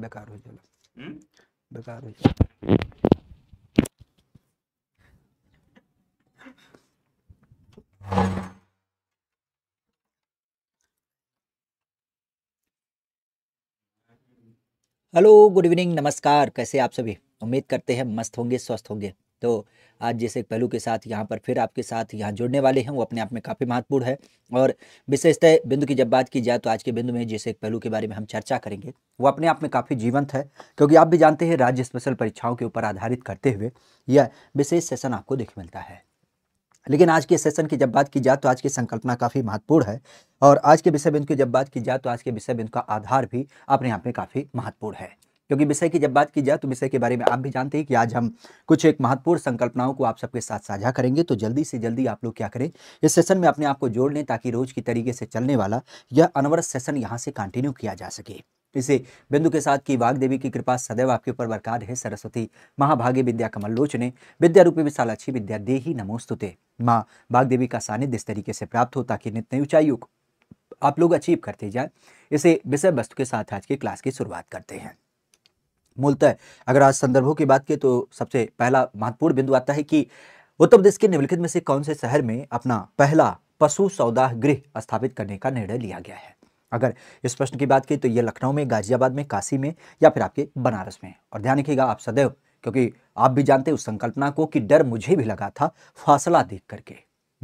बेकार हो जाला हम्म? बेकार हो जाला हेलो गुड इवनिंग नमस्कार कैसे आप सभी उम्मीद करते हैं मस्त होंगे स्वस्थ होंगे तो आज जैसे पहलू के साथ यहाँ पर फिर आपके साथ यहाँ जुड़ने वाले हैं वो अपने आप में काफ़ी महत्वपूर्ण है और विशेषतः बिंदु की जब बात की जाए तो आज के बिंदु में जैसे एक पहलू के बारे में हम चर्चा करेंगे वो अपने आप में काफ़ी जीवंत है क्योंकि आप भी जानते हैं राज्य स्पेशल परीक्षाओं के ऊपर आधारित करते हुए यह विशेष सेशन आपको देखने मिलता है लेकिन आज के सेशन की जब बात की जाए तो आज की संकल्पना काफ़ी महत्वपूर्ण है और आज के विषय बिंदु की जब बात की जाए तो आज के विषय बिंदु का आधार भी अपने आप में काफ़ी महत्वपूर्ण है क्योंकि विषय की जब बात की जाए तो विषय के बारे में आप भी जानते हैं कि आज हम कुछ एक महत्वपूर्ण संकल्पनाओं को आप सबके साथ साझा करेंगे तो जल्दी से जल्दी आप लोग क्या करें इस सेशन में अपने आप को जोड़ लें ताकि रोज की तरीके से चलने वाला यह अनवरत सेशन यहाँ से कंटिन्यू किया जा सके इसे बिंदु के साथ की वाग देवी की कृपा सदैव आपके ऊपर बरकार है सरस्वती महाभागे विद्या कमल लोचने विद्या रूपी अच्छी विद्या दे ही नमोस्तुते माँ बाघ देवी का सानिध्य इस तरीके से प्राप्त हो ताकि नित्य ऊंचाइयों को आप लोग अचीव करते जाए इसे विषय वस्तु के साथ आज की क्लास की शुरुआत करते हैं मूलतः अगर आज संदर्भों की बात की तो सबसे पहला महत्वपूर्ण बिंदु आता है कि उत्तर प्रदेश के निम्नलिखित में से कौन से शहर में अपना पहला पशु सौदाह गृह स्थापित करने का निर्णय लिया गया है अगर इस प्रश्न की बात की तो ये लखनऊ में गाजियाबाद में काशी में या फिर आपके बनारस में और ध्यान रखिएगा आप सदैव क्योंकि आप भी जानते हैं उस संकल्पना को कि डर मुझे भी लगा था फासला देख करके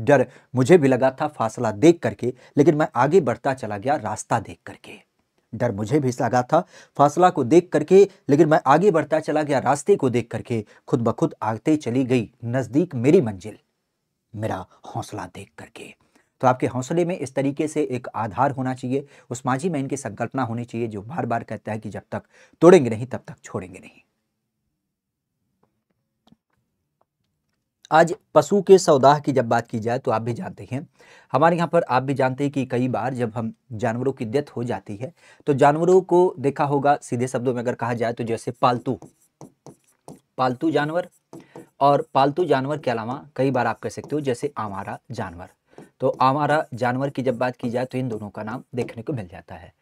डर मुझे भी लगा था फासला देख करके लेकिन मैं आगे बढ़ता चला गया रास्ता देख करके डर मुझे भी लगा था फासला को देख करके लेकिन मैं आगे बढ़ता चला गया रास्ते को देख करके खुद ब खुद आगते चली गई नज़दीक मेरी मंजिल मेरा हौसला देख करके तो आपके हौसले में इस तरीके से एक आधार होना चाहिए उस माझी में इनकी संकल्पना होनी चाहिए जो बार बार कहता है कि जब तक तोड़ेंगे नहीं तब तक छोड़ेंगे नहीं आज पशु के सौदाह की जब बात की जाए तो आप भी जानते हैं हमारे यहाँ पर आप भी जानते हैं कि कई बार जब हम जानवरों की डेथ हो जाती है तो जानवरों को देखा होगा सीधे शब्दों में अगर कहा जाए तो जैसे पालतू पालतू जानवर और पालतू जानवर के अलावा कई बार आप कह सकते हो जैसे आवारा जानवर तो आवारा जानवर की जब बात की जाए तो इन दोनों का नाम देखने को मिल जाता है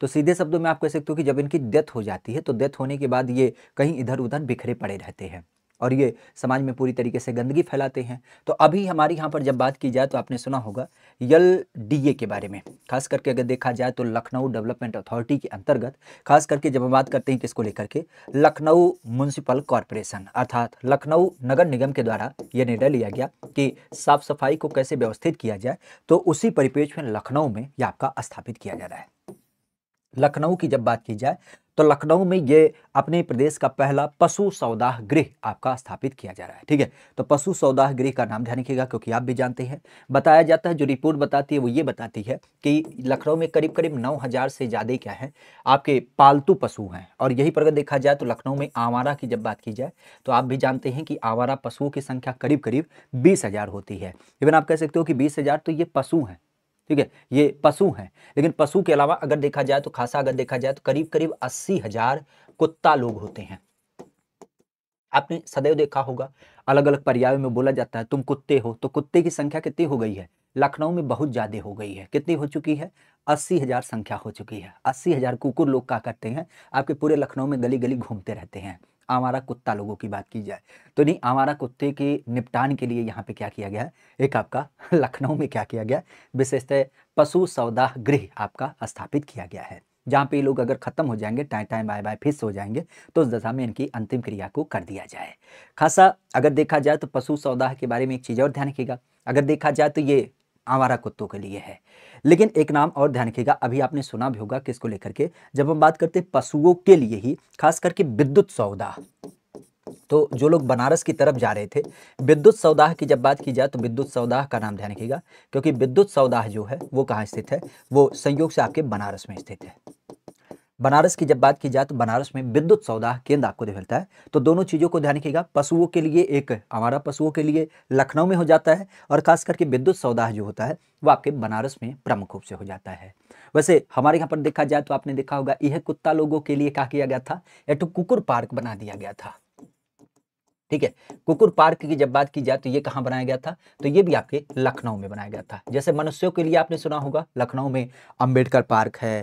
तो सीधे शब्दों में आप कह सकते हो कि जब इनकी डेथ हो जाती है तो डेथ होने के बाद ये कहीं इधर उधर बिखरे पड़े रहते हैं और ये समाज में पूरी तरीके से गंदगी फैलाते हैं तो अभी हमारे यहाँ पर जब बात की जाए तो आपने सुना होगा यल डी ए के बारे में खास करके अगर देखा जाए तो लखनऊ डेवलपमेंट अथॉरिटी के अंतर्गत खास करके जब हम बात करते हैं किसको लेकर के लखनऊ म्यूनसिपल कॉरपोरेशन अर्थात लखनऊ नगर निगम के द्वारा यह निर्णय लिया गया कि साफ सफाई को कैसे व्यवस्थित किया जाए तो उसी परिपेक्ष में लखनऊ में यह आपका स्थापित किया जा रहा है लखनऊ की जब बात की जाए तो लखनऊ में ये अपने प्रदेश का पहला पशु सौदाह गृह आपका स्थापित किया जा रहा है ठीक है तो पशु सौदाह गृह का नाम ध्यान रखिएगा क्योंकि आप भी जानते हैं बताया जाता है जो रिपोर्ट बताती है वो ये बताती है कि लखनऊ में करीब करीब नौ हज़ार से ज़्यादा क्या है आपके पालतू पशु हैं और यही पर अगर देखा जाए तो लखनऊ में आवारा की जब बात की जाए तो आप भी जानते हैं कि आवारा पशुओं की संख्या करीब करीब बीस होती है इवन आप कह सकते हो कि बीस तो ये पशु हैं ठीक है ये पशु हैं लेकिन पशु के अलावा अगर देखा जाए तो खासा अगर देखा जाए तो करीब करीब अस्सी हजार कुत्ता लोग होते हैं आपने सदैव देखा होगा अलग अलग पर्याय में बोला जाता है तुम कुत्ते हो तो कुत्ते की संख्या कितनी हो गई है लखनऊ में बहुत ज़्यादा हो गई है कितनी हो चुकी है अस्सी हज़ार संख्या हो चुकी है अस्सी हज़ार कुकुर लोग क्या करते हैं आपके पूरे लखनऊ में गली गली घूमते रहते हैं आवारा कुत्ता लोगों की बात की जाए तो नहीं आवारा कुत्ते के निपटान के लिए यहाँ पे क्या किया गया है एक आपका लखनऊ में क्या किया गया विशेषतः पशु सौदाह गृह आपका स्थापित किया गया है जहाँ पे ये लोग अगर ख़त्म हो जाएंगे टाइम टाइम बाय बाय फिर से हो जाएंगे तो उस दशा में इनकी अंतिम क्रिया को कर दिया जाए खासा अगर देखा जाए तो पशु सौदाह के बारे में एक चीज़ और ध्यान रखिएगा अगर देखा जाए तो ये आवारा कुत्तों के लिए है लेकिन एक नाम और ध्यान रखिएगा अभी आपने सुना भी होगा किसको लेकर के जब हम बात करते हैं पशुओं के लिए ही खास करके विद्युत सौदा तो जो लोग बनारस की तरफ जा रहे थे विद्युत सौदाह की जब बात की जाए तो विद्युत सौदाह का नाम ध्यान रखिएगा क्योंकि विद्युत सौदाह जो है वो कहाँ स्थित है वो संयोग से आपके बनारस में स्थित है बनारस की जब बात की जाए तो बनारस में विद्युत सौदा केंद्र आपको मिलता है तो दोनों चीज़ों को ध्यान रखिएगा पशुओं के लिए एक हमारा पशुओं के लिए लखनऊ में हो जाता है और खास करके विद्युत सौदा जो होता है वो आपके बनारस में प्रमुख रूप से हो जाता है वैसे हमारे यहाँ पर देखा जाए तो आपने देखा होगा यह कुत्ता लोगों के लिए क्या किया गया था या तो कुकुर पार्क बना दिया गया था ठीक है कुकुर पार्क की जब बात की जाए तो ये कहाँ बनाया गया था तो ये भी आपके लखनऊ में बनाया गया था जैसे मनुष्यों के लिए आपने सुना होगा लखनऊ में अंबेडकर पार्क है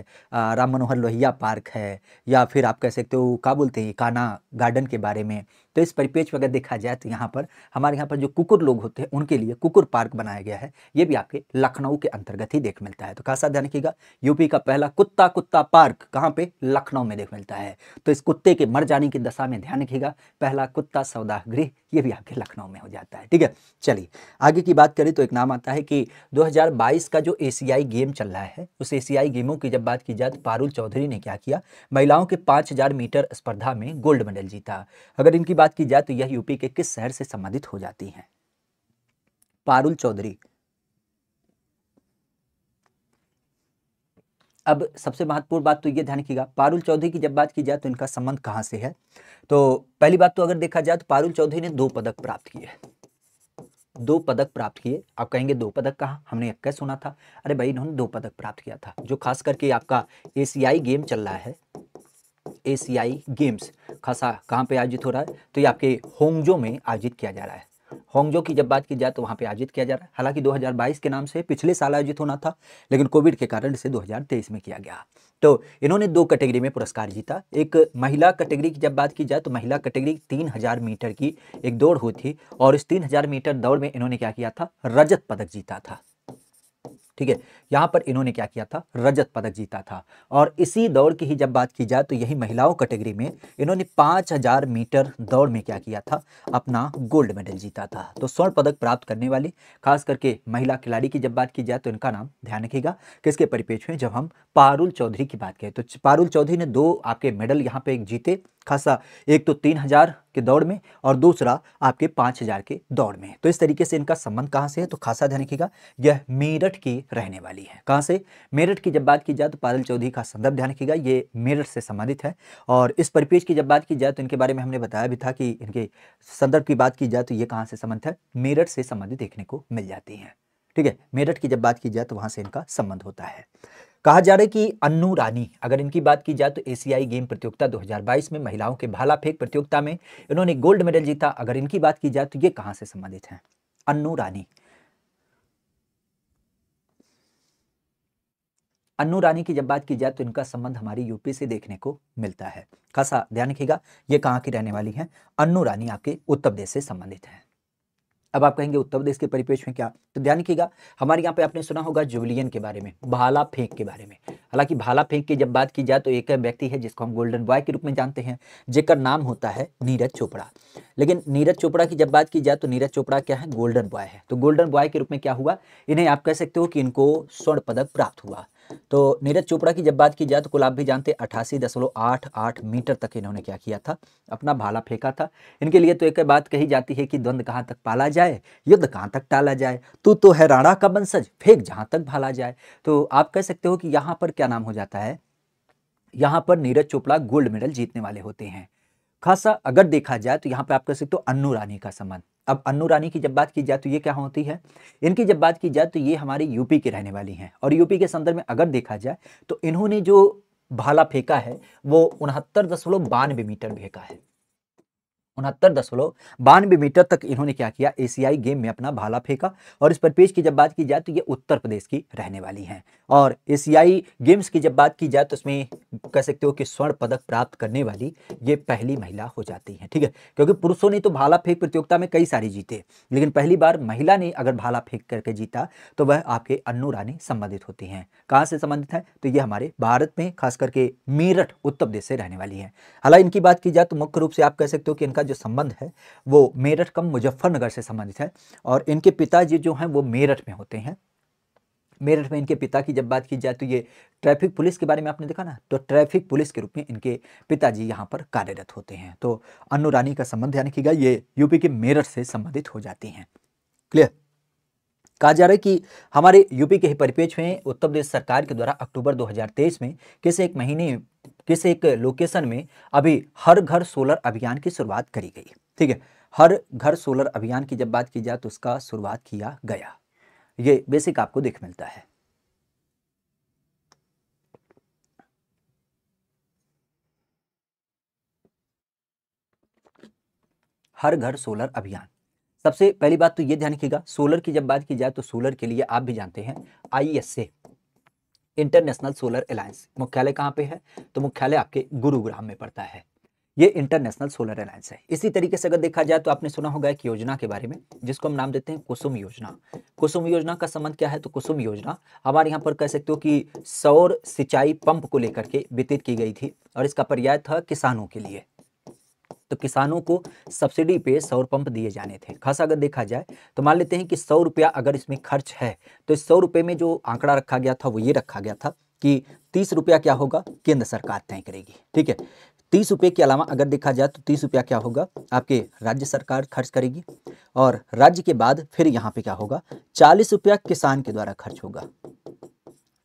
राम मनोहर लोहिया पार्क है या फिर आप कह सकते हो क्या बोलते हैं काना गार्डन के बारे में तो इस परिपेक्ष अगर देखा जाए तो यहाँ पर हमारे यहाँ पर जो कुकुर लोग होते हैं उनके लिए कुकुर पार्क बनाया गया है ये भी आपके लखनऊ के अंतर्गत ही देख मिलता है तो खासा ध्यान रखिएगा यूपी का पहला कुत्ता कुत्ता पार्क कहाँ पे लखनऊ में देख मिलता है तो इस कुत्ते के मर जाने की दशा में ध्यान रखिएगा पहला कुत्ता सौदा गृह ये भी आपके लखनऊ में हो जाता है ठीक है चलिए आगे की बात करें तो एक नाम आता है कि दो का जो एशियाई गेम चल रहा है उस एशियाई गेमों की जब बात की जाए तो पारुल चौधरी ने क्या किया महिलाओं के पाँच मीटर स्पर्धा में गोल्ड मेडल जीता अगर इनकी बात बात की जाए तो यह यूपी के किस शहर से संबंधित हो जाती है पारुल चौधरी अब सबसे महत्वपूर्ण बात तो यह ध्यान रखिएगा पारुल चौधरी की जब बात की जाए तो इनका संबंध कहां से है तो पहली बात तो अगर देखा जाए तो पारुल चौधरी ने दो पदक प्राप्त किए दो पदक प्राप्त किए आप कहेंगे दो पदक कहा हमने एक सुना था अरे भाई इन्होंने दो पदक प्राप्त किया था जो खास करके आपका एशियाई गेम चल रहा है एशियाई गेम्स खासा कहाँ पे आयोजित हो रहा है तो ये आपके होंगजो में आयोजित किया जा रहा है होंगजो की जब बात की जाए तो वहाँ पे आयोजित किया जा रहा है हालांकि 2022 के नाम से पिछले साल आयोजित होना था लेकिन कोविड के कारण इसे 2023 में किया गया तो इन्होंने दो कैटेगरी में पुरस्कार जीता एक महिला कैटेगरी की जब बात की जाए तो महिला कैटेगरी तीन मीटर की एक दौड़ हुई थी और इस तीन मीटर दौड़ में इन्होंने क्या किया था रजत पदक जीता था ठीक है यहाँ पर इन्होंने क्या किया था रजत पदक जीता था और इसी दौड़ की ही जब बात की जाए तो यही महिलाओं कैटेगरी में इन्होंने 5000 मीटर दौड़ में क्या किया था अपना गोल्ड मेडल जीता था तो स्वर्ण पदक प्राप्त करने वाली खास करके महिला खिलाड़ी की जब बात की जाए तो इनका नाम ध्यान रखिएगा किसके परिपेक्ष में जब हम पारुल चौधरी की बात करें तो पारुल चौधरी ने दो आपके मेडल यहाँ पे जीते खासा एक तो तीन हज़ार के दौड़ में और दूसरा आपके पाँच हज़ार के दौड़ में तो इस तरीके से इनका संबंध कहाँ से है तो खासा ध्यान रखिएगा यह मेरठ की रहने वाली है कहाँ से मेरठ की जब बात की जाए तो पादल चौधरी का संदर्भ ध्यान रखिएगा ये मेरठ से संबंधित है और इस परिपेज की जब बात की जाए तो इनके बारे में हमने बताया भी था कि इनके संदर्भ की बात की जाए तो ये कहाँ से संबंध है मेरठ से संबंधित देखने को मिल जाती है ठीक है मेरठ की जब बात की जाए तो वहाँ से इनका संबंध होता है कहा जा रहा है कि अन्नू रानी अगर इनकी बात की जाए तो एशियाई गेम प्रतियोगिता 2022 में महिलाओं के भाला फेंक प्रतियोगिता में इन्होंने गोल्ड मेडल जीता अगर इनकी बात की जाए तो ये कहाँ से संबंधित हैं अन्नू रानी अन्नू रानी की जब बात की जाए तो इनका संबंध हमारी यूपी से देखने को मिलता है खासा ध्यान रखिएगा ये कहाँ की रहने वाली हैं अन्नू रानी आपके उत्तर प्रदेश से संबंधित हैं अब आप कहेंगे उत्तर प्रदेश के परिपेक्ष में क्या तो ध्यान रखिएगा हमारे यहाँ पे आपने सुना होगा जुबलियन के बारे में भाला फेंक के बारे में हालांकि भाला फेंक की जब बात की जाए तो एक व्यक्ति है जिसको हम गोल्डन बॉय के रूप में जानते हैं जिसका नाम होता है नीरज चोपड़ा लेकिन नीरज चोपड़ा की जब बात की जाए तो नीरज चोपड़ा क्या है गोल्डन बॉय है तो गोल्डन बॉय के रूप में क्या हुआ इन्हें आप कह सकते हो कि इनको स्वर्ण पदक प्राप्त हुआ तो नीरज चोपड़ा की जब बात की जाए तो कुल आप भी जानते अठासी दशमलव आठ आठ मीटर तक इन्होंने क्या किया था अपना भाला फेंका था इनके लिए तो एक बात कही जाती है कि द्वंद्व कहाँ तक पाला जाए युद्ध कहाँ तक टाला जाए तू तो है राणा का बंसज फेंक जहाँ तक भाला जाए तो आप कह सकते हो कि यहाँ पर क्या नाम हो जाता है यहाँ पर नीरज चोपड़ा गोल्ड मेडल जीतने वाले होते हैं खासा अगर देखा जाए तो यहाँ पर आप कह सकते हो अन्नू रानी का संबंध अब अन्नू रानी की जब बात की जाए तो ये क्या होती है इनकी जब बात की जाए तो ये हमारे यूपी की रहने वाली हैं और यूपी के संदर्भ में अगर देखा जाए तो इन्होंने जो भाला फेंका है वो उनहत्तर दशमलव बानवे मीटर फेंका है उनहत्तर दशमलव बानवे मीटर तक इन्होंने क्या किया एशियाई गेम में अपना भाला फेंका और इस परिपेश की जब बात की जाए तो ये उत्तर प्रदेश की रहने वाली हैं और एशियाई गेम्स की जब बात की जाए तो इसमें कह सकते हो कि स्वर्ण पदक प्राप्त करने वाली ये पहली महिला हो जाती हैं ठीक है क्योंकि पुरुषों ने तो भाला फेंक प्रतियोगिता में कई सारी जीते लेकिन पहली बार महिला ने अगर भाला फेंक करके जीता तो वह आपके अन्नू रानी संबंधित होती हैं कहाँ से संबंधित है तो ये हमारे भारत में खास करके मेरठ उत्तर प्रदेश से रहने वाली है हालांकि इनकी बात की जाए तो मुख्य रूप से आप कह सकते हो कि इनका जो संबंध है वो मेरठ कम मुजफ्फरनगर से संबंधित है और इनके पिताजी जो हैं वो मेरठ में होते हैं मेरठ में इनके पिता की जब बात की जाए तो ये ट्रैफिक पुलिस के बारे में आपने देखा ना तो ट्रैफिक पुलिस के रूप में इनके पिताजी यहाँ पर कार्यरत होते हैं तो अन्नू रानी का संबंध यानी कि ये यूपी के मेरठ से संबंधित हो जाती हैं क्लियर कहा जा रहा है कि हमारे यूपी के ही परिपेक्ष में उत्तर प्रदेश सरकार के द्वारा अक्टूबर 2023 में किस एक महीने किस एक लोकेशन में अभी हर घर सोलर अभियान की शुरुआत करी गई ठीक है हर घर सोलर अभियान की जब बात की जाए तो उसका शुरुआत किया गया ये बेसिक आपको देख मिलता है हर घर सोलर अभियान सबसे पहली बात तो ये ध्यान रखिएगा सोलर की जब बात की जाए तो सोलर के लिए आप भी जानते हैं आई इंटरनेशनल सोलर अलायंस मुख्यालय कहाँ पे है तो मुख्यालय आपके गुरुग्राम में पड़ता है ये इंटरनेशनल सोलर अलायंस है इसी तरीके से अगर देखा जाए तो आपने सुना होगा एक योजना के बारे में जिसको हम नाम देते हैं कुसुम योजना कुसुम योजना का संबंध क्या है तो कुसुम योजना हमारे यहाँ पर कह सकते हो कि सौर सिंचाई पंप को लेकर के वितरित की गई थी और इसका पर्याय था किसानों के लिए तो किसानों को सब्सिडी पे सौर पंप दिए जाने थे खास अगर देखा जाए तो मान लेते हैं कि सौ रुपया अगर इसमें खर्च है तो इस सौ रुपये में जो आंकड़ा रखा गया था वो ये रखा गया था कि तीस रुपया क्या होगा केंद्र सरकार तय करेगी ठीक है तीस रुपये के अलावा अगर देखा जाए तो तीस रुपया क्या होगा आपके राज्य सरकार खर्च करेगी और राज्य के बाद फिर यहाँ पे क्या होगा चालीस रुपया किसान के द्वारा खर्च होगा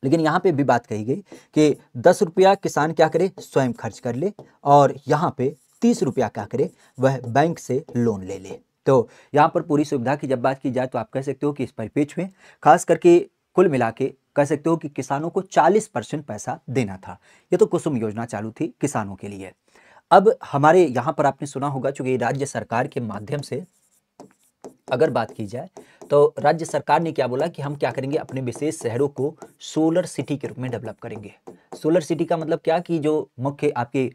लेकिन यहाँ पे भी बात कही गई कि दस रुपया किसान क्या करे स्वयं खर्च कर ले और यहाँ पे तीस रुपया क्या करे वह बैंक से लोन ले ले तो यहाँ पर पूरी सुविधा की जब बात की जाए तो आप कह सकते हो कि इस परिपेक्ष में खास करके कुल मिला के कह सकते हो कि किसानों को 40 परसेंट पैसा देना था ये तो कुसुम योजना चालू थी किसानों के लिए अब हमारे यहाँ पर आपने सुना होगा चूंकि राज्य सरकार के माध्यम से अगर बात की जाए तो राज्य सरकार ने क्या बोला कि हम क्या करेंगे अपने विशेष शहरों को सोलर सिटी के रूप में डेवलप करेंगे सोलर सिटी का मतलब क्या कि जो मुख्य आपकी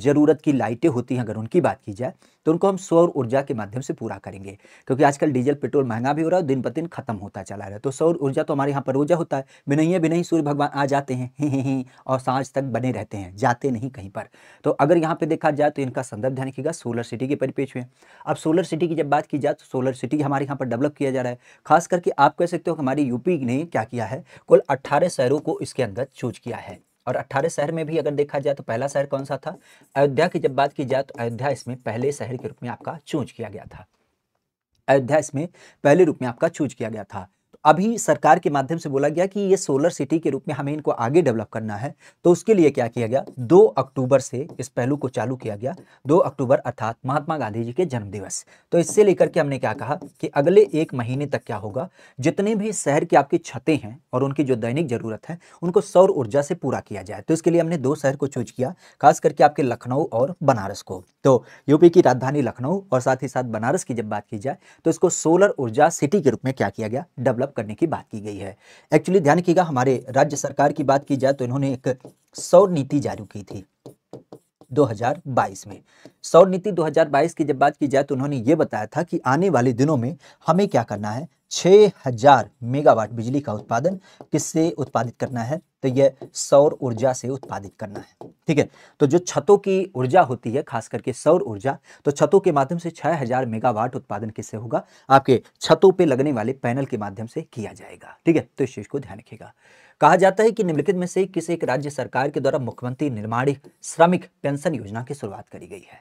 ज़रूरत की लाइटें होती हैं अगर उनकी बात की जाए तो उनको हम सौर ऊर्जा के माध्यम से पूरा करेंगे क्योंकि आजकल डीजल पेट्रोल महंगा भी हो रहा है दिन पर दिन खत्म होता चला रहा है तो सौर ऊर्जा तो हमारे यहाँ पर रोजा होता है बिनैया बिनई सूर्य भगवान आ जाते हैं ही ही ही और सांझ तक बने रहते हैं जाते नहीं कहीं पर तो अगर यहाँ पर देखा जाए तो इनका संदर्भ ध्यान रखिएगा सोलर सिटी के परिपेक्ष में अब सोलर सिटी की जब बात की जाए तो सोलर सिटी हमारे यहाँ पर डेवलप किया जा रहा है खास करके आप कह सकते हो कि हमारी यूपी ने क्या किया है कुल अट्ठारह शहरों को इसके अंदर चूज किया है और 18 शहर में भी अगर देखा जाए तो पहला शहर कौन सा था अयोध्या की जब बात की जाए तो अयोध्या इसमें पहले शहर के रूप में आपका चूज किया गया था अयोध्या इसमें पहले रूप में आपका चूज किया गया था अभी सरकार के माध्यम से बोला गया कि ये सोलर सिटी के रूप में हमें इनको आगे डेवलप करना है तो उसके लिए क्या किया गया दो अक्टूबर से इस पहलू को चालू किया गया दो अक्टूबर अर्थात महात्मा गांधी जी के जन्मदिवस तो इससे लेकर के हमने क्या कहा कि अगले एक महीने तक क्या होगा जितने भी शहर की आपकी छतें हैं और उनकी जो दैनिक ज़रूरत है उनको सौर ऊर्जा से पूरा किया जाए तो इसके लिए हमने दो शहर को चूज किया खास करके आपके लखनऊ और बनारस को तो यूपी की राजधानी लखनऊ और साथ ही साथ बनारस की जब बात की जाए तो इसको सोलर ऊर्जा सिटी के रूप में क्या किया गया डेवलप डेवलप करने की बात की गई है एक्चुअली ध्यान रखिएगा हमारे राज्य सरकार की बात की जाए तो इन्होंने एक सौर नीति जारी की थी 2022 में सौर नीति 2022 की जब बात की जाए तो उन्होंने ये बताया था कि आने वाले दिनों में हमें क्या करना है 6000 मेगावाट बिजली का उत्पादन किससे उत्पादित करना है तो यह सौर ऊर्जा से उत्पादित करना है ठीक है तो जो छतों की ऊर्जा होती है खास करके सौर ऊर्जा तो छतों के माध्यम से 6000 मेगावाट उत्पादन किससे होगा आपके छतों पे लगने वाले पैनल के माध्यम से किया जाएगा ठीक है तो इस चीज़ को ध्यान रखिएगा कहा जाता है कि निम्नलिखित में से किसी एक राज्य सरकार के द्वारा मुख्यमंत्री निर्माण श्रमिक पेंशन योजना की शुरुआत करी गई है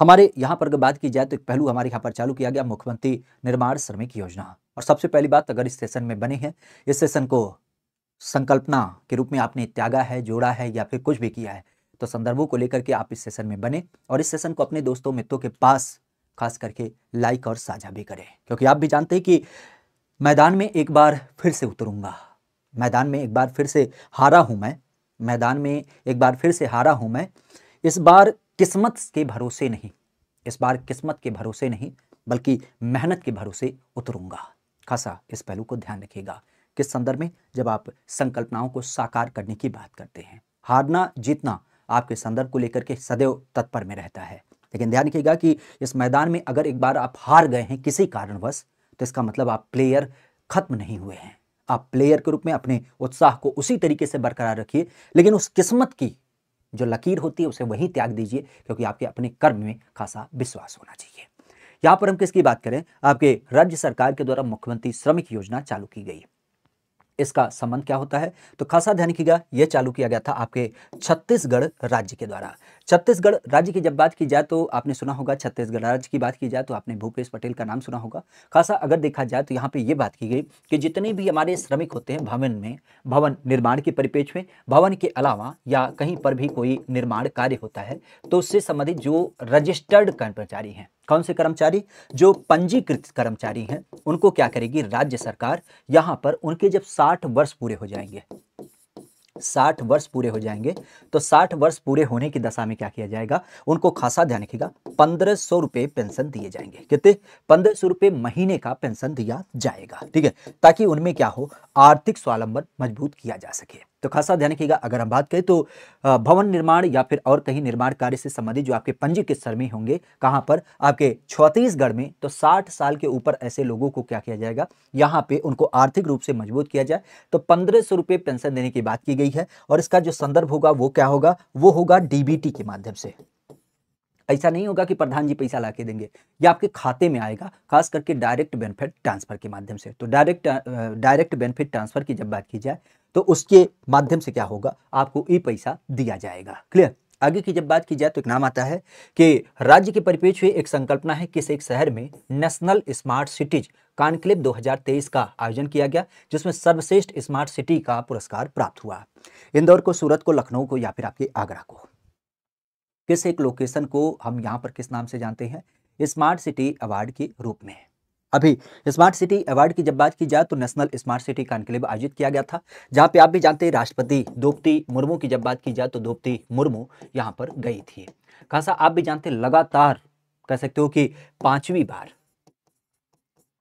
हमारे यहाँ पर अगर बात की जाए तो एक पहलू हमारे यहाँ पर चालू किया गया मुख्यमंत्री निर्माण श्रमिक योजना और सबसे पहली बात अगर इस सेशन में बने हैं इस सेशन को संकल्पना के रूप में आपने त्यागा है जोड़ा है या फिर कुछ भी किया है तो संदर्भों को लेकर के आप इस सेशन में बने और इस सेशन को अपने दोस्तों मित्रों के पास खास करके लाइक और साझा भी करें क्योंकि आप भी जानते हैं कि मैदान में एक बार फिर से उतरूंगा मैदान में एक बार फिर से हारा हूं मैं मैदान में एक बार फिर से हारा हूं मैं इस बार किस्मत के भरोसे नहीं इस बार किस्मत के भरोसे नहीं बल्कि मेहनत के भरोसे उतरूंगा खासा इस पहलू को ध्यान रखिएगा किस संदर्भ में जब आप संकल्पनाओं को साकार करने की बात करते हैं हारना जीतना आपके संदर्भ को लेकर के सदैव तत्पर में रहता है लेकिन ध्यान रखिएगा कि इस मैदान में अगर एक बार आप हार गए हैं किसी कारणवश तो इसका मतलब आप प्लेयर खत्म नहीं हुए हैं आप प्लेयर के रूप में अपने उत्साह को उसी तरीके से बरकरार रखिए लेकिन उस किस्मत की जो लकीर होती है उसे वहीं त्याग दीजिए क्योंकि आपके अपने कर्म में खासा विश्वास होना चाहिए यहाँ पर हम किसकी बात करें आपके राज्य सरकार के द्वारा मुख्यमंत्री श्रमिक योजना चालू की गई इसका संबंध क्या होता है तो खासा ध्यान रखिएगा यह चालू किया गया था आपके छत्तीसगढ़ राज्य के द्वारा छत्तीसगढ़ राज्य की जब बात की जाए तो आपने सुना होगा छत्तीसगढ़ राज्य की बात की जाए तो आपने भूपेश पटेल का नाम सुना होगा खासा अगर देखा जाए तो यहाँ पे यह बात की गई कि जितने भी हमारे श्रमिक होते हैं भवन में भवन निर्माण के परिपेक्ष में भवन के अलावा या कहीं पर भी कोई निर्माण कार्य होता है तो उससे संबंधित जो रजिस्टर्ड कर्मचारी हैं कौन से कर्मचारी जो पंजीकृत कर्मचारी हैं उनको क्या करेगी राज्य सरकार यहाँ पर उनके जब साठ वर्ष पूरे हो जाएंगे साठ वर्ष पूरे हो जाएंगे तो साठ वर्ष पूरे होने की दशा में क्या किया जाएगा उनको खासा ध्यान रखिएगा पंद्रह सौ रुपए पेंशन दिए जाएंगे कितने पंद्रह सौ रुपये महीने का पेंशन दिया जाएगा ठीक है ताकि उनमें क्या हो आर्थिक स्वावलंबन मजबूत किया जा सके तो खासा ध्यान रखिएगा अगर हम बात करें तो भवन निर्माण या फिर और कहीं निर्माण कार्य से संबंधित जो आपके पंजीकृत श्रमी होंगे कहाँ पर आपके छत्तीसगढ़ में तो साठ साल के ऊपर ऐसे लोगों को क्या किया जाएगा यहाँ पे उनको आर्थिक रूप से मजबूत किया जाए तो पंद्रह सौ रुपये पेंशन देने की बात की गई है और इसका जो संदर्भ होगा वो क्या होगा वो होगा डीबीटी के माध्यम से ऐसा नहीं होगा कि प्रधान जी पैसा ला के देंगे या आपके खाते में आएगा खास करके डायरेक्ट बेनिफिट ट्रांसफर के माध्यम से तो डायरेक्ट डायरेक्ट बेनिफिट ट्रांसफर की जब बात की जाए तो उसके माध्यम से क्या होगा आपको ई पैसा दिया जाएगा क्लियर आगे की जब बात की जाए तो एक नाम आता है कि राज्य के परिपेक्ष में एक संकल्पना है किस एक शहर में नेशनल स्मार्ट सिटीज कॉन्क्लेव 2023 का आयोजन किया गया जिसमें सर्वश्रेष्ठ स्मार्ट सिटी का पुरस्कार प्राप्त हुआ इंदौर को सूरत को लखनऊ को या फिर आपके आगरा को किस एक लोकेशन को हम यहां पर किस नाम से जानते हैं स्मार्ट सिटी अवार्ड के रूप में अभी स्मार्ट सिटी अवार्ड की जब बात की जाए तो नेशनल स्मार्ट सिटी कॉन्क्लेव आयोजित किया गया था जहां पे आप भी जानते हैं राष्ट्रपति द्रौपदी मुर्मू की जब बात की जाए तो द्रौपदी मुर्मू यहां पर गई थी खासा आप भी जानते हैं लगातार कह सकते हो कि पांचवी बार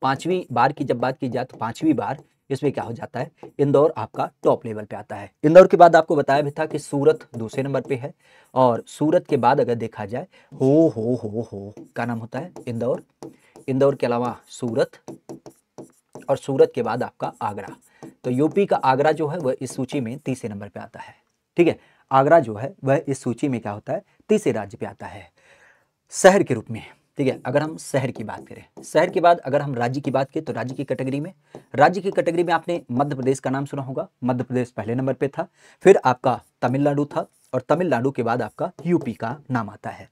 पांचवी बार की जब बात की जाए तो पांचवी बार इसमें क्या हो जाता है इंदौर आपका टॉप लेवल पे आता है इंदौर के बाद आपको बताया भी था कि सूरत दूसरे नंबर पे है और सूरत के बाद अगर देखा जाए हो हो हो हो क्या नाम होता है इंदौर इंदौर के अलावा सूरत और सूरत के बाद आपका आगरा तो यूपी का आगरा जो है वह इस सूची में तीसरे नंबर पे आता है ठीक है आगरा जो है वह इस सूची में क्या होता है तीसरे राज्य पे आता है शहर के रूप में ठीक है अगर हम शहर की बात करें शहर के बाद अगर हम राज्य की बात करें तो राज्य की कैटेगरी में राज्य की कैटेगरी में आपने मध्य प्रदेश का नाम सुना होगा मध्य प्रदेश पहले नंबर पे था फिर आपका तमिलनाडु था और तमिलनाडु के बाद आपका यूपी का नाम आता है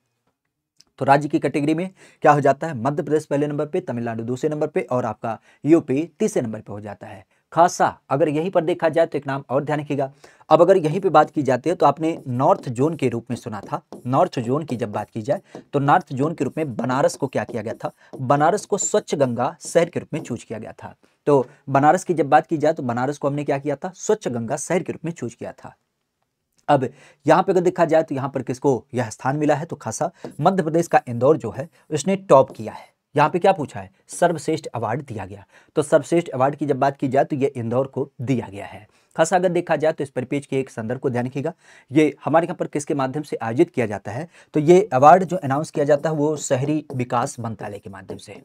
तो राज्य की कैटेगरी में क्या हो जाता है मध्य प्रदेश पहले नंबर पे तमिलनाडु दूसरे नंबर पे और आपका यूपी तीसरे नंबर पे हो जाता है खासा अगर यहीं पर देखा जाए तो एक नाम और ध्यान रखिएगा अब अगर यहीं पे बात की जाती है तो आपने नॉर्थ जोन के रूप में सुना था नॉर्थ जोन की जब बात की जाए तो नॉर्थ जोन के रूप में बनारस को क्या किया गया था बनारस को स्वच्छ गंगा शहर के रूप में चूज किया गया था तो बनारस की जब बात की जाए तो बनारस को हमने क्या किया था स्वच्छ गंगा शहर के रूप में चूज किया था अब यहाँ पे अगर देखा जाए तो यहाँ पर किसको यह स्थान मिला है तो खासा मध्य प्रदेश का इंदौर जो है उसने टॉप किया है यहाँ पे क्या पूछा है सर्वश्रेष्ठ अवार्ड दिया गया तो सर्वश्रेष्ठ अवार्ड की जब बात की जाए तो ये इंदौर को दिया गया है खासा अगर देखा जाए तो इस परिपेज के एक संदर्भ को ध्यान रखिएगा ये हमारे यहाँ पर किसके माध्यम से आयोजित किया जाता है तो ये अवार्ड जो अनाउंस किया जाता है वो शहरी विकास मंत्रालय के माध्यम से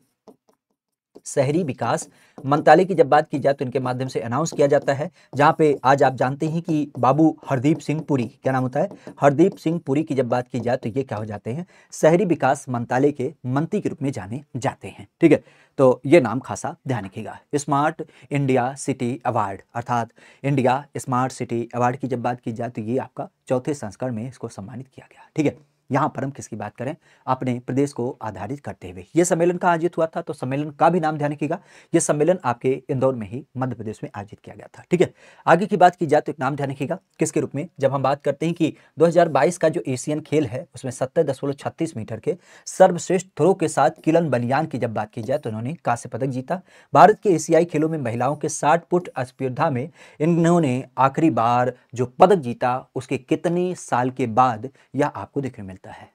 शहरी विकास मंत्रालय की जब बात की जाए तो इनके माध्यम से अनाउंस किया जाता है जहाँ पे आज आप जानते हैं कि बाबू हरदीप सिंह पुरी क्या नाम होता है हरदीप सिंह पुरी की जब बात की जाए तो ये क्या हो जाते हैं शहरी विकास मंत्रालय के मंत्री के रूप में जाने जाते हैं ठीक है तो ये नाम खासा ध्यान रखिएगा स्मार्ट इंडिया सिटी अवार्ड अर्थात इंडिया स्मार्ट सिटी अवार्ड की जब बात की जाए तो ये आपका चौथे संस्करण में इसको सम्मानित किया गया ठीक है यहाँ पर हम किसकी बात करें अपने प्रदेश को आधारित करते हुए ये सम्मेलन का आयोजित हुआ था तो सम्मेलन का भी नाम ध्यान रखिएगा ये सम्मेलन आपके इंदौर में ही मध्य प्रदेश में आयोजित किया गया था ठीक है आगे की बात की जाए तो एक नाम ध्यान रखिएगा किसके रूप में जब हम बात करते हैं कि 2022 का जो एशियन खेल है उसमें सत्तर मीटर के सर्वश्रेष्ठ थ्रो के साथ किलन बनियान की जब बात की जाए तो उन्होंने कांस्य पदक जीता भारत के एशियाई खेलों में महिलाओं के साठ फुट स्पर्धा में इन्होंने आखिरी बार जो पदक जीता उसके कितने साल के बाद यह आपको देखने मिलता है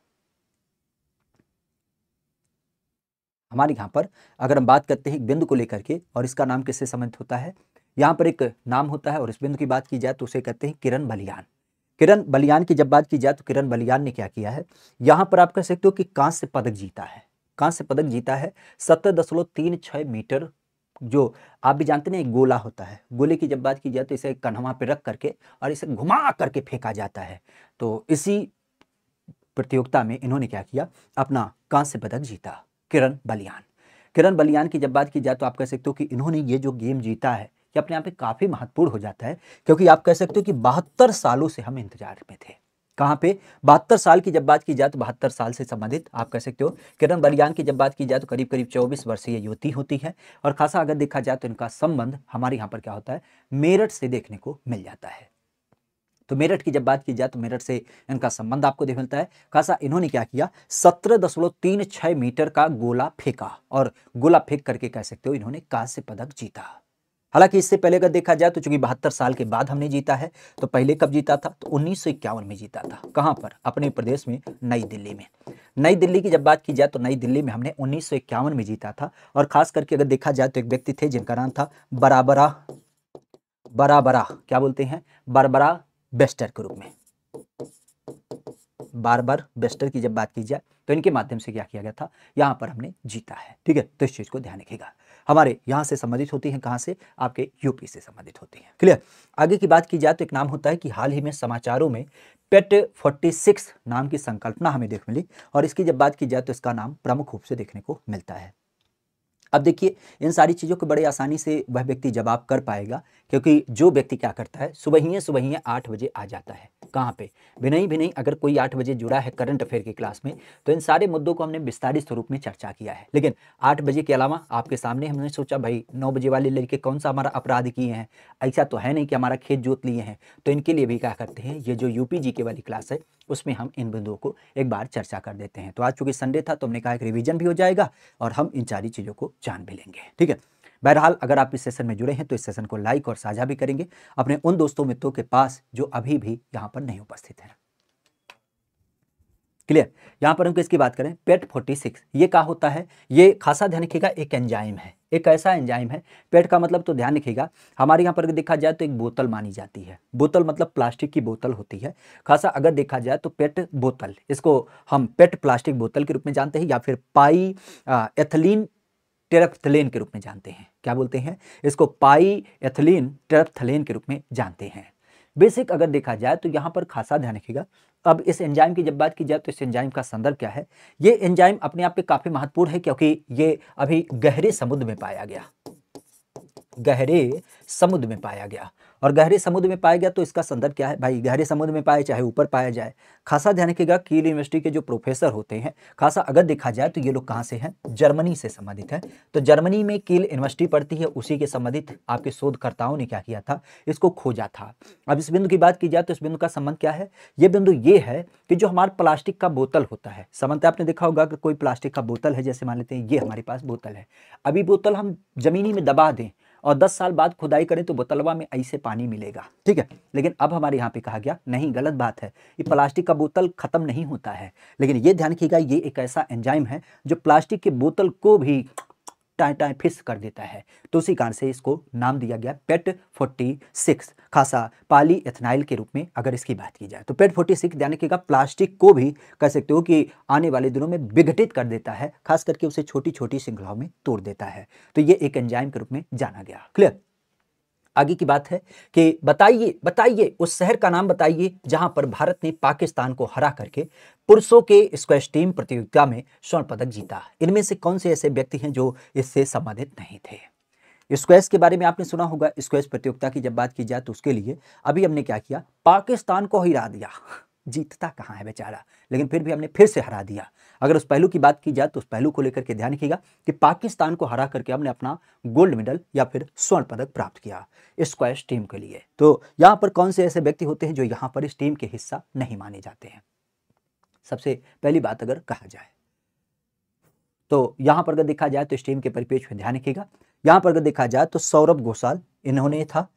हमारे यहाँ पर अगर हम बात करते हैं एक बिंदु को लेकर के और इसका नाम किससे संबंधित होता है यहाँ पर एक नाम होता है और इस बिंदु की बात की जाए तो उसे कहते हैं किरण बलियान किरण बलियान की जब बात की जाए तो किरण बलियान ने क्या किया है यहाँ पर आप कह सकते हो कि कांस्य पदक जीता है कांस्य पदक जीता है सत्तर दशमलव तीन छः मीटर जो आप भी जानते हैं गोला होता है गोले की जब बात की जाए तो इसे कन्हवा पे रख करके और इसे घुमा करके फेंका जाता है तो इसी प्रतियोगिता में इन्होंने क्या किया अपना कांस्य पदक जीता किरण बलियान किरण बलियान की जब बात की जाए तो आप कह सकते हो कि इन्होंने ये जो गेम जीता है ये अपने आप में काफ़ी महत्वपूर्ण हो जाता है क्योंकि आप कह सकते हो कि बहत्तर सालों से हम इंतजार में थे कहाँ पे बहत्तर साल की जब बात की जाए तो बहत्तर साल से संबंधित आप कह सकते हो किरण बलियान की जब बात की जाए तो करीब करीब चौबीस वर्षीय युवती होती है और खासा अगर देखा जाए तो इनका संबंध हमारे यहाँ पर क्या होता है मेरठ से देखने को मिल जाता है तो मेरठ की जब बात की जाए तो मेरठ से इनका संबंध आपको देख मिलता है खासा इन्होंने क्या किया सत्रह दशमलव तीन छः मीटर का गोला फेंका और गोला फेंक करके कह सकते हो इन्होंने कांस्य पदक जीता हालांकि इससे पहले अगर देखा जाए तो चूंकि बहत्तर साल के बाद हमने जीता है तो पहले कब जीता था तो उन्नीस में जीता था कहाँ पर अपने प्रदेश में नई दिल्ली में नई दिल्ली की जब बात की जाए तो नई दिल्ली में हमने उन्नीस में जीता था और खास करके अगर देखा जाए तो एक व्यक्ति थे जिनका नाम था बराबरा बराबरा क्या बोलते हैं बरबरा बेस्टर के रूप में बार बार बेस्टर की जब बात की जाए तो इनके माध्यम से क्या किया गया था यहाँ पर हमने जीता है ठीक है तो इस चीज़ को ध्यान रखेगा हमारे यहाँ से संबंधित होती हैं कहाँ से आपके यूपी से संबंधित होती हैं क्लियर आगे की बात की जाए तो एक नाम होता है कि हाल ही में समाचारों में पेट 46 नाम की संकल्पना हमें देख मिली और इसकी जब बात की जाए तो इसका नाम प्रमुख रूप से देखने को मिलता है अब देखिए इन सारी चीज़ों को बड़े आसानी से वह व्यक्ति जवाब कर पाएगा क्योंकि जो व्यक्ति क्या करता है सुबह ही सुबह ही आठ बजे आ जाता है कहाँ पे विनई नहीं अगर कोई आठ बजे जुड़ा है करंट अफेयर की क्लास में तो इन सारे मुद्दों को हमने विस्तारित स्वरूप में चर्चा किया है लेकिन आठ बजे के अलावा आपके सामने हमने सोचा भाई नौ बजे वाले लड़के कौन सा हमारा अपराध किए हैं ऐसा तो है नहीं कि हमारा खेत जोत लिए हैं तो इनके लिए भी क्या करते हैं ये जो यूपी जी के वाली क्लास है उसमें हम इन बिंदुओं को एक बार चर्चा कर देते हैं तो आज चूंकि संडे था तो हमने कहा एक रिविजन भी हो जाएगा और हम इन सारी चीज़ों को जान भी लेंगे ठीक है बहरहाल अगर आप इस सेशन में जुड़े हैं तो इस सेशन को लाइक और साझा भी करेंगे अपने उन दोस्तों मित्रों के पास जो अभी भी यहाँ पर नहीं उपस्थित हैं क्लियर यहाँ पर हम किसकी बात करें पेट 46 ये क्या होता है ये खासा ध्यान रखिएगा एक एंजाइम है एक ऐसा एंजाइम है पेट का मतलब तो ध्यान रखिएगा हमारे यहाँ पर अगर देखा जाए तो एक बोतल मानी जाती है बोतल मतलब प्लास्टिक की बोतल होती है खासा अगर देखा जाए तो पेट बोतल इसको हम पेट प्लास्टिक बोतल के रूप में जानते हैं या फिर पाई एथलीन टेरपथलेन के रूप में जानते हैं क्या बोलते हैं इसको पाई एथलीन टेरपथलेन के रूप में जानते हैं बेसिक अगर देखा जाए तो यहाँ पर खासा ध्यान रखिएगा अब इस एंजाइम की जब बात की जाए तो इस एंजाइम का संदर्भ क्या है ये एंजाइम अपने आप पे काफ़ी महत्वपूर्ण है क्योंकि ये अभी गहरे समुद्र में पाया गया गहरे समुद्र में पाया गया और गहरे समुद्र में पाया गया तो इसका संदर्भ क्या है भाई गहरे समुद्र में पाए चाहे ऊपर पाया जाए खासा ध्यान रखिएगा कील यूनिवर्सिटी के जो प्रोफेसर होते हैं खासा अगर देखा जाए तो ये लोग कहाँ से हैं जर्मनी से संबंधित हैं तो जर्मनी में कील यूनिवर्सिटी पड़ती है उसी के संबंधित आपके शोधकर्ताओं ने क्या किया था इसको खोजा था अब इस बिंदु की बात की जाए तो इस बिंदु का संबंध क्या है ये बिंदु ये है कि जो हमारे प्लास्टिक का बोतल होता है संबंध आपने देखा होगा कि कोई प्लास्टिक का बोतल है जैसे मान लेते हैं ये हमारे पास बोतल है अभी बोतल हम जमीनी में दबा दें और 10 साल बाद खुदाई करें तो बोतलवा में ऐसे पानी मिलेगा ठीक है लेकिन अब हमारे यहाँ पे कहा गया नहीं गलत बात है ये प्लास्टिक का बोतल ख़त्म नहीं होता है लेकिन ये ध्यान रखिएगा ये एक ऐसा एंजाइम है जो प्लास्टिक के बोतल को भी टाए टाए फिस कर देता है तो उसी कारण से इसको नाम दिया गया पेट फोर्टी सिक्स खासा पाली एथनाइल के रूप में अगर इसकी बात की जाए तो पेट फोर्टी सिक्स यानी कि प्लास्टिक को भी कह सकते हो कि आने वाले दिनों में विघटित कर देता है खास करके उसे छोटी छोटी श्रृंखलाओं में तोड़ देता है तो ये एक एंजाइम के रूप में जाना गया क्लियर आगे की बात है कि बताइए बताइए उस शहर का नाम बताइए जहां पर भारत ने पाकिस्तान को हरा करके पुरुषों के स्क्वैश टीम प्रतियोगिता में स्वर्ण पदक जीता इनमें से कौन से ऐसे व्यक्ति हैं जो इससे संबंधित नहीं थे स्क्वैश के बारे में आपने सुना होगा स्क्वैश प्रतियोगिता की जब बात की जाए तो उसके लिए अभी हमने क्या किया पाकिस्तान को हिरा दिया जीतता कहाँ है बेचारा लेकिन फिर भी हमने फिर से हरा दिया अगर उस पहलू की बात की जाए तो उस पहलू को लेकर के ध्यान रखिएगा कि पाकिस्तान को हरा करके हमने अपना गोल्ड मेडल या फिर स्वर्ण पदक प्राप्त किया स्क्वैश टीम के लिए तो यहाँ पर कौन से ऐसे व्यक्ति होते हैं जो यहाँ पर इस टीम के हिस्सा नहीं माने जाते हैं सबसे पहली बात अगर कहा जाए तो यहाँ पर अगर देखा जाए तो स्टेम के परिपेक्ष में ध्यान रखिएगा यहाँ पर अगर देखा जाए तो सौरभ घोषाल इन्होंने था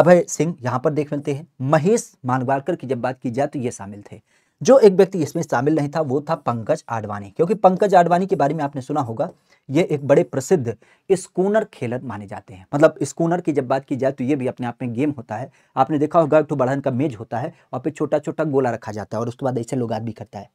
अभय सिंह यहाँ पर देख मिलते हैं महेश मानवाड़कर की जब बात की जाए तो ये शामिल थे जो एक व्यक्ति इसमें शामिल नहीं था वो था पंकज आडवाणी क्योंकि पंकज आडवाणी के बारे में आपने सुना होगा ये एक बड़े प्रसिद्ध स्कूनर खेलर माने जाते हैं मतलब स्कूनर की जब बात की जाए तो ये भी अपने आप में गेम होता है आपने देखा होगा एक तो बढ़न का मेज होता है और फिर छोटा छोटा गोला रखा जाता है और उसके बाद ऐसे लोग आदमी करता है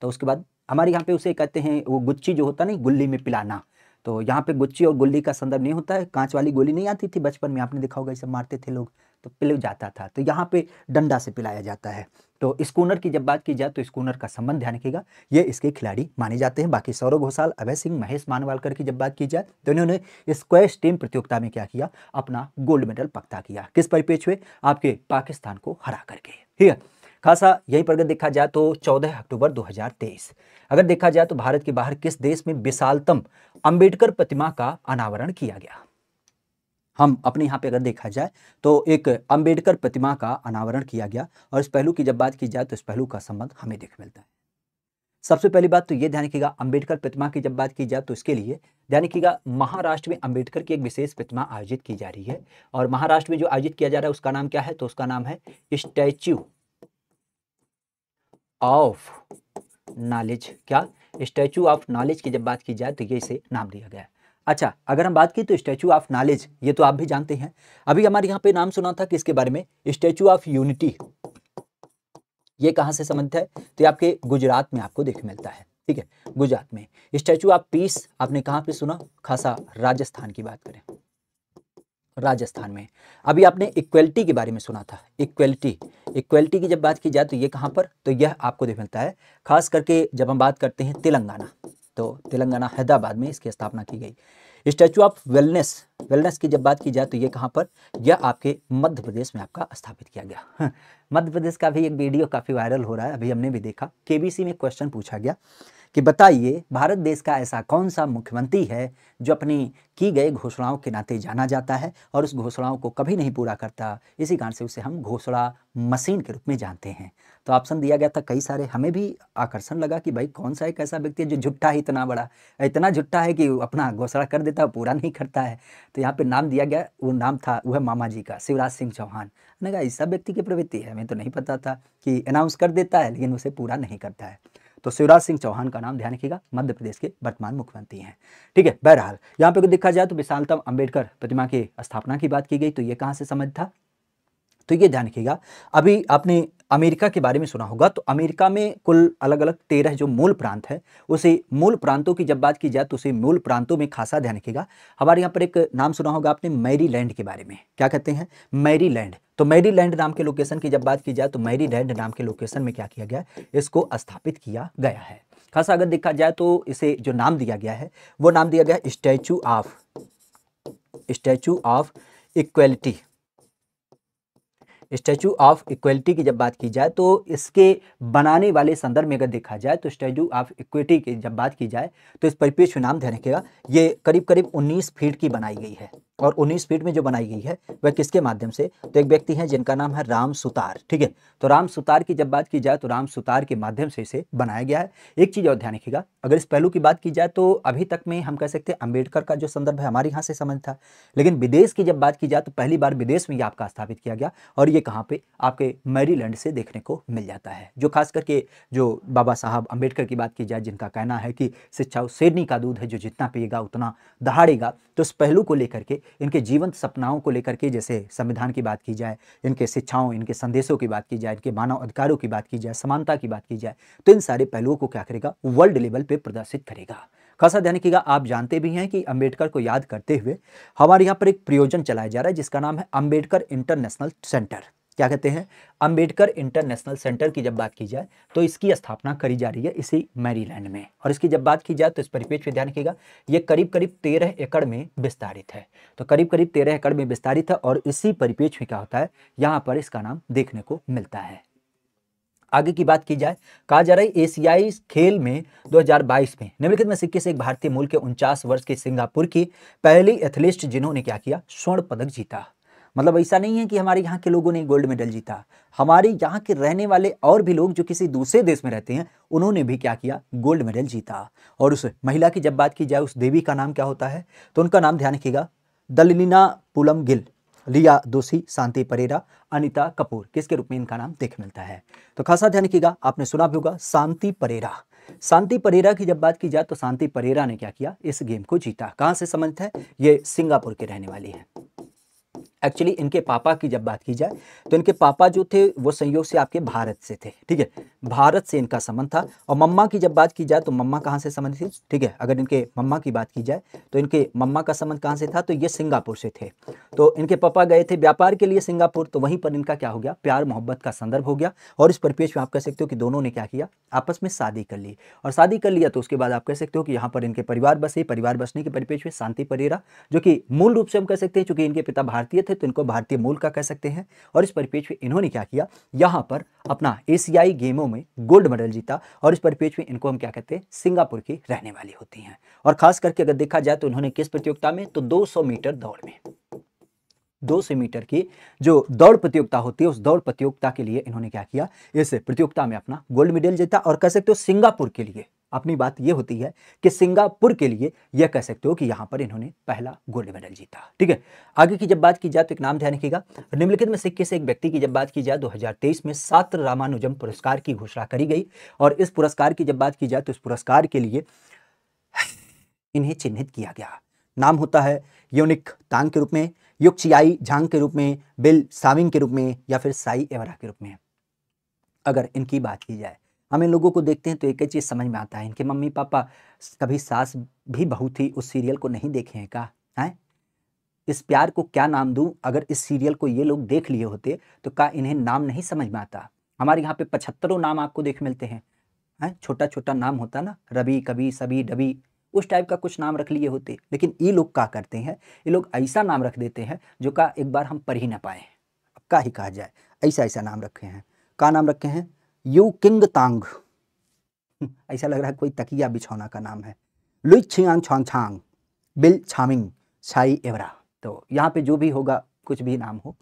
तो उसके बाद हमारे यहाँ पे उसे कहते हैं वो गुच्ची जो होता नहीं गुल्ली में पिलाना तो यहाँ पे गुच्ची और गुल्ली का संदर्भ नहीं होता है कांच वाली गोली नहीं आती थी बचपन में आपने देखा होगा इसे मारते थे लोग तो पिल जाता था तो यहाँ पे डंडा से पिलाया जाता है तो स्कूनर की जब बात की जाए तो स्कूनर का संबंध ध्यान रखिएगा ये इसके खिलाड़ी माने जाते हैं बाकी सौरभ घोषाल अभय सिंह महेश मानवालकर की जब बात की जाए तो इन्होंने स्क्वेश टीम प्रतियोगिता में क्या किया अपना गोल्ड मेडल पक्का किया किस परिपेक्ष में आपके पाकिस्तान को हरा करके ठीक है खासा यहीं पर अगर देखा जाए तो 14 अक्टूबर 2023 अगर देखा जाए तो भारत के बाहर किस देश में विशालतम अंबेडकर प्रतिमा का अनावरण किया गया हम अपने यहाँ पे अगर देखा जाए तो एक अंबेडकर प्रतिमा का अनावरण किया गया और इस पहलू की जब बात की जाए तो इस पहलू का संबंध हमें देख मिलता है सबसे पहली बात तो ये ध्यान रखिएगा अंबेडकर प्रतिमा की जब बात की जाए तो इसके लिए ध्यान रखिएगा महाराष्ट्र में अंबेडकर की एक विशेष प्रतिमा आयोजित की जा रही है और महाराष्ट्र में जो आयोजित किया जा रहा है उसका नाम क्या है तो उसका नाम है स्टैच्यू ऑफ नॉलेज क्या स्टैचू ऑफ नॉलेज की जब बात की जाए तो ये इसे नाम दिया गया अच्छा अगर हम बात की तो स्टैचू ऑफ नॉलेज ये तो आप भी जानते हैं अभी हमारे यहाँ पे नाम सुना था किसके बारे में स्टैचू ऑफ यूनिटी ये कहाँ से संबंधित है तो ये आपके गुजरात में आपको देखने मिलता है ठीक है गुजरात में स्टैचू ऑफ पीस आपने कहाँ पे सुना खासा राजस्थान की बात करें राजस्थान में अभी आपने इक्वलिटी के बारे में सुना था इक्वलिटी इक्वलिटी की जब बात की जाए तो ये कहाँ पर तो यह आपको देख मिलता है खास करके जब हम बात करते हैं तेलंगाना तो तेलंगाना हैदराबाद में इसकी स्थापना की गई स्टैचू ऑफ वेलनेस वेलनेस की जब बात की जाए तो ये कहाँ पर यह आपके मध्य प्रदेश में आपका स्थापित किया गया मध्य प्रदेश का भी एक वीडियो काफ़ी वायरल हो रहा है अभी हमने भी देखा के में क्वेश्चन पूछा गया कि बताइए भारत देश का ऐसा कौन सा मुख्यमंत्री है जो अपनी की गई घोषणाओं के नाते जाना जाता है और उस घोषणाओं को कभी नहीं पूरा करता इसी कारण से उसे हम घोषणा मशीन के रूप में जानते हैं तो ऑप्शन दिया गया था कई सारे हमें भी आकर्षण लगा कि भाई कौन सा एक ऐसा व्यक्ति है जो झुट्ठा ही इतना बड़ा इतना झुट्ठा है कि अपना घोषणा कर देता है पूरा नहीं करता है तो यहाँ पर नाम दिया गया वो नाम था वह मामा जी का शिवराज सिंह चौहान मैंने कहा ऐसा व्यक्ति की प्रवृत्ति है हमें तो नहीं पता था कि अनाउंस कर देता है लेकिन उसे पूरा नहीं करता है तो शिवराज सिंह चौहान का नाम ध्यान रखिएगा मध्य प्रदेश के वर्तमान मुख्यमंत्री हैं ठीक है बहरहाल यहाँ पे देखा जाए तो विशालतम अंबेडकर प्रतिमा की स्थापना की बात की गई तो ये कहाँ से समझ था तो ये ध्यान रखिएगा अभी आपने अमेरिका के बारे में सुना होगा तो अमेरिका में कुल अलग अलग तेरह जो मूल प्रांत है उसे मूल प्रांतों की जब बात की जाए तो उसे मूल प्रांतों में खासा ध्यान रखिएगा हमारे यहाँ पर एक नाम सुना होगा आपने मैरीलैंड के बारे में क्या कहते हैं मैरीलैंड तो मैरी लैंड नाम के लोकेशन की जब बात की जाए तो मैरी लैंड नाम के लोकेशन में क्या किया गया इसको स्थापित किया गया है खासा अगर देखा जाए तो इसे जो नाम दिया गया है वो नाम दिया गया statue of statue of equality statue of equality की जब बात की जाए तो इसके बनाने वाले संदर्भ में अगर देखा जाए तो स्टैचू ऑफ इक्विटी की जब बात की जाए तो इस परिपेक्ष नाम ध्यान रखेगा ये करीब करीब 19 फीट की बनाई गई है और उन्नीस फीट में जो बनाई गई है वह किसके माध्यम से तो एक व्यक्ति हैं जिनका नाम है राम सुतार ठीक है तो राम सुतार की जब बात की जाए तो राम सुतार के माध्यम से इसे बनाया गया है एक चीज़ और ध्यान रखिएगा अगर इस पहलू की बात की जाए तो अभी तक में हम कह सकते हैं अम्बेडकर का जो संदर्भ है हमारे यहाँ से समझ था लेकिन विदेश की जब बात की जाए तो पहली बार विदेश में ये आपका स्थापित किया गया और ये कहाँ पर आपके मैरीलैंड से देखने को मिल जाता है जो खास करके जो बाबा साहब अम्बेडकर की बात की जाए जिनका कहना है कि शिक्षा शेरनी का दूध है जो जितना पिएगा उतना दहाड़ेगा तो उस पहलू को लेकर के इनके जीवंत सपनाओं को लेकर के जैसे संविधान की बात की जाए इनके शिक्षाओं इनके संदेशों की बात की जाए इनके मानव अधिकारों की बात की जाए समानता की बात की जाए तो इन सारे पहलुओं को क्या करेगा वर्ल्ड लेवल पर प्रदर्शित करेगा खासा ध्यान रखिएगा आप जानते भी हैं कि अंबेडकर को याद करते हुए हमारे यहाँ पर एक प्रयोजन चलाया जा रहा है जिसका नाम है अंबेडकर इंटरनेशनल सेंटर क्या कहते हैं अंबेडकर इंटरनेशनल सेंटर की जब बात की जाए तो इसकी स्थापना करी जा रही है इसी मैरीलैंड में और इसकी जब बात की जाए तो इस परिपेक्ष में ध्यान रखिएगा ये करीब करीब तेरह एकड़ में विस्तारित है तो करीब करीब तेरह एकड़ में विस्तारित है और इसी परिपेक्ष में क्या होता है यहाँ पर इसका नाम देखने को मिलता है आगे की बात की जाए कहा जा रहा है एशियाई खेल में 2022 में निम्नलिखित में सिक्के से एक भारतीय मूल के उनचास वर्ष के सिंगापुर की पहली एथलीस्ट जिन्होंने क्या किया स्वर्ण पदक जीता मतलब ऐसा नहीं है कि हमारे यहाँ के लोगों ने गोल्ड मेडल जीता हमारे यहाँ के रहने वाले और भी लोग जो किसी दूसरे देश में रहते हैं उन्होंने भी क्या किया गोल्ड मेडल जीता और उस महिला की जब बात की जाए उस देवी का नाम क्या होता है तो उनका नाम ध्यान रखिएगा दलिना पुलम गिल लिया दोषी शांति परेरा अनिता कपूर किसके रूप में इनका नाम देख मिलता है तो खासा ध्यान रखिएगा आपने सुना भी होगा शांति परेरा शांति परेरा की जब बात की जाए तो शांति परेरा ने क्या किया इस गेम को जीता कहां से संबंधित है ये सिंगापुर के रहने वाली है एक्चुअली इनके पापा की जब बात की जाए तो इनके पापा जो थे वो संयोग से आपके भारत से थे ठीक है भारत से इनका संबंध था और मम्मा की जब बात की जाए तो मम्मा कहाँ से संबंध थी ठीक है अगर इनके मम्मा की बात की जाए तो इनके मम्मा का संबंध कहाँ से था तो ये सिंगापुर से थे तो इनके पापा गए थे व्यापार के लिए सिंगापुर तो वहीं पर इनका क्या हो गया प्यार मोहब्बत का संदर्भ हो गया और इस परिपेक्ष में आप कह सकते हो कि दोनों ने क्या किया आपस में शादी कर ली और शादी कर लिया तो उसके बाद आप कह सकते हो कि यहाँ पर इनके परिवार बसे परिवार बसने के परिपेक्ष में शांति परेरा जो कि मूल रूप से हम कह सकते हैं चूंकि इनके पिता भारतीय थे तो इनको भारतीय मूल का कह सकते हैं और इस परिपेक्ष में इन्होंने क्या किया यहाँ पर अपना एशियाई गेमों में गोल्ड मेडल जीता और इस परिपेक्ष में इनको हम क्या कहते हैं सिंगापुर की रहने वाली होती हैं और खास करके अगर देखा जाए तो इन्होंने किस प्रतियोगिता में तो दो मीटर दौड़ में 200 मीटर की जो दौड़ प्रतियोगिता होती है उस दौड़ प्रतियोगिता के लिए इन्होंने क्या किया इस प्रतियोगिता में अपना गोल्ड मेडल जीता और कह सकते हो सिंगापुर के लिए अपनी बात यह होती है कि सिंगापुर के लिए यह कह सकते हो कि यहां पर इन्होंने पहला गोल्ड मेडल जीता ठीक है आगे की जब बात की जाए तो एक नाम ध्यान रखिएगा निम्नलिखित में सिक्के से एक व्यक्ति की जब बात की जाए 2023 में सात रामानुजम पुरस्कार की घोषणा करी गई और इस पुरस्कार की जब बात की जाए तो इस पुरस्कार के लिए इन्हें चिन्हित किया गया नाम होता है यूनिक तांग के रूप में युक्चियाई झांग के रूप में बिल साविंग के रूप में या फिर साई एवरा के रूप में अगर इनकी बात की जाए हम इन लोगों को देखते हैं तो एक ही चीज़ समझ में आता है इनके मम्मी पापा कभी सास भी बहू थी उस सीरियल को नहीं देखे हैं का हैं इस प्यार को क्या नाम दूँ अगर इस सीरियल को ये लोग देख लिए होते तो का इन्हें नाम नहीं समझ में आता हमारे यहाँ पे पचहत्तरों नाम आपको देख मिलते हैं हैं छोटा छोटा नाम होता ना रवि कभी सभी डबी उस टाइप का कुछ नाम रख लिए होते लेकिन ये लोग क्या करते हैं ये लोग ऐसा नाम रख देते हैं जो का एक बार हम पढ़ ही ना पाए अब का ही कहा जाए ऐसा ऐसा नाम रखे हैं का नाम रखे हैं यू किंग तांग ऐसा लग रहा है कोई तकिया बिछौना का नाम है लुई छियान छान छांग बिल छामिंग साई एवरा तो यहाँ पे जो भी होगा कुछ भी नाम हो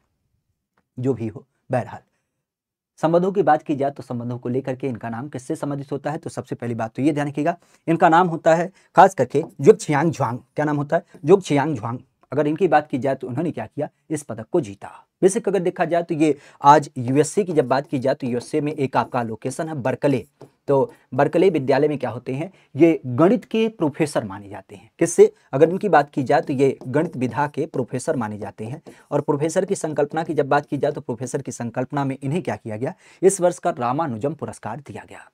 जो भी हो बहरहाल संबंधों की बात की जाए तो संबंधों को लेकर के इनका नाम किससे संबंधित होता है तो सबसे पहली बात तो ये ध्यान रखिएगा इनका नाम होता है खास करके जुग छियांग झुआंग क्या नाम होता है जुग छियांग झुआंग अगर इनकी बात की जाए तो उन्होंने क्या किया इस पदक को जीता बेसिक अगर देखा जाए तो ये आज यूएसए की जब बात की जाए तो यूएसए में एक आपका लोकेशन है बरकले तो बरकले विद्यालय में क्या होते हैं ये गणित के प्रोफेसर माने जाते हैं किससे अगर इनकी बात की जाए तो ये गणित विधा के प्रोफेसर माने जाते हैं और प्रोफेसर की संकल्पना की जब बात की जाए तो प्रोफेसर की संकल्पना में इन्हें क्या किया गया इस वर्ष का रामानुजम पुरस्कार दिया गया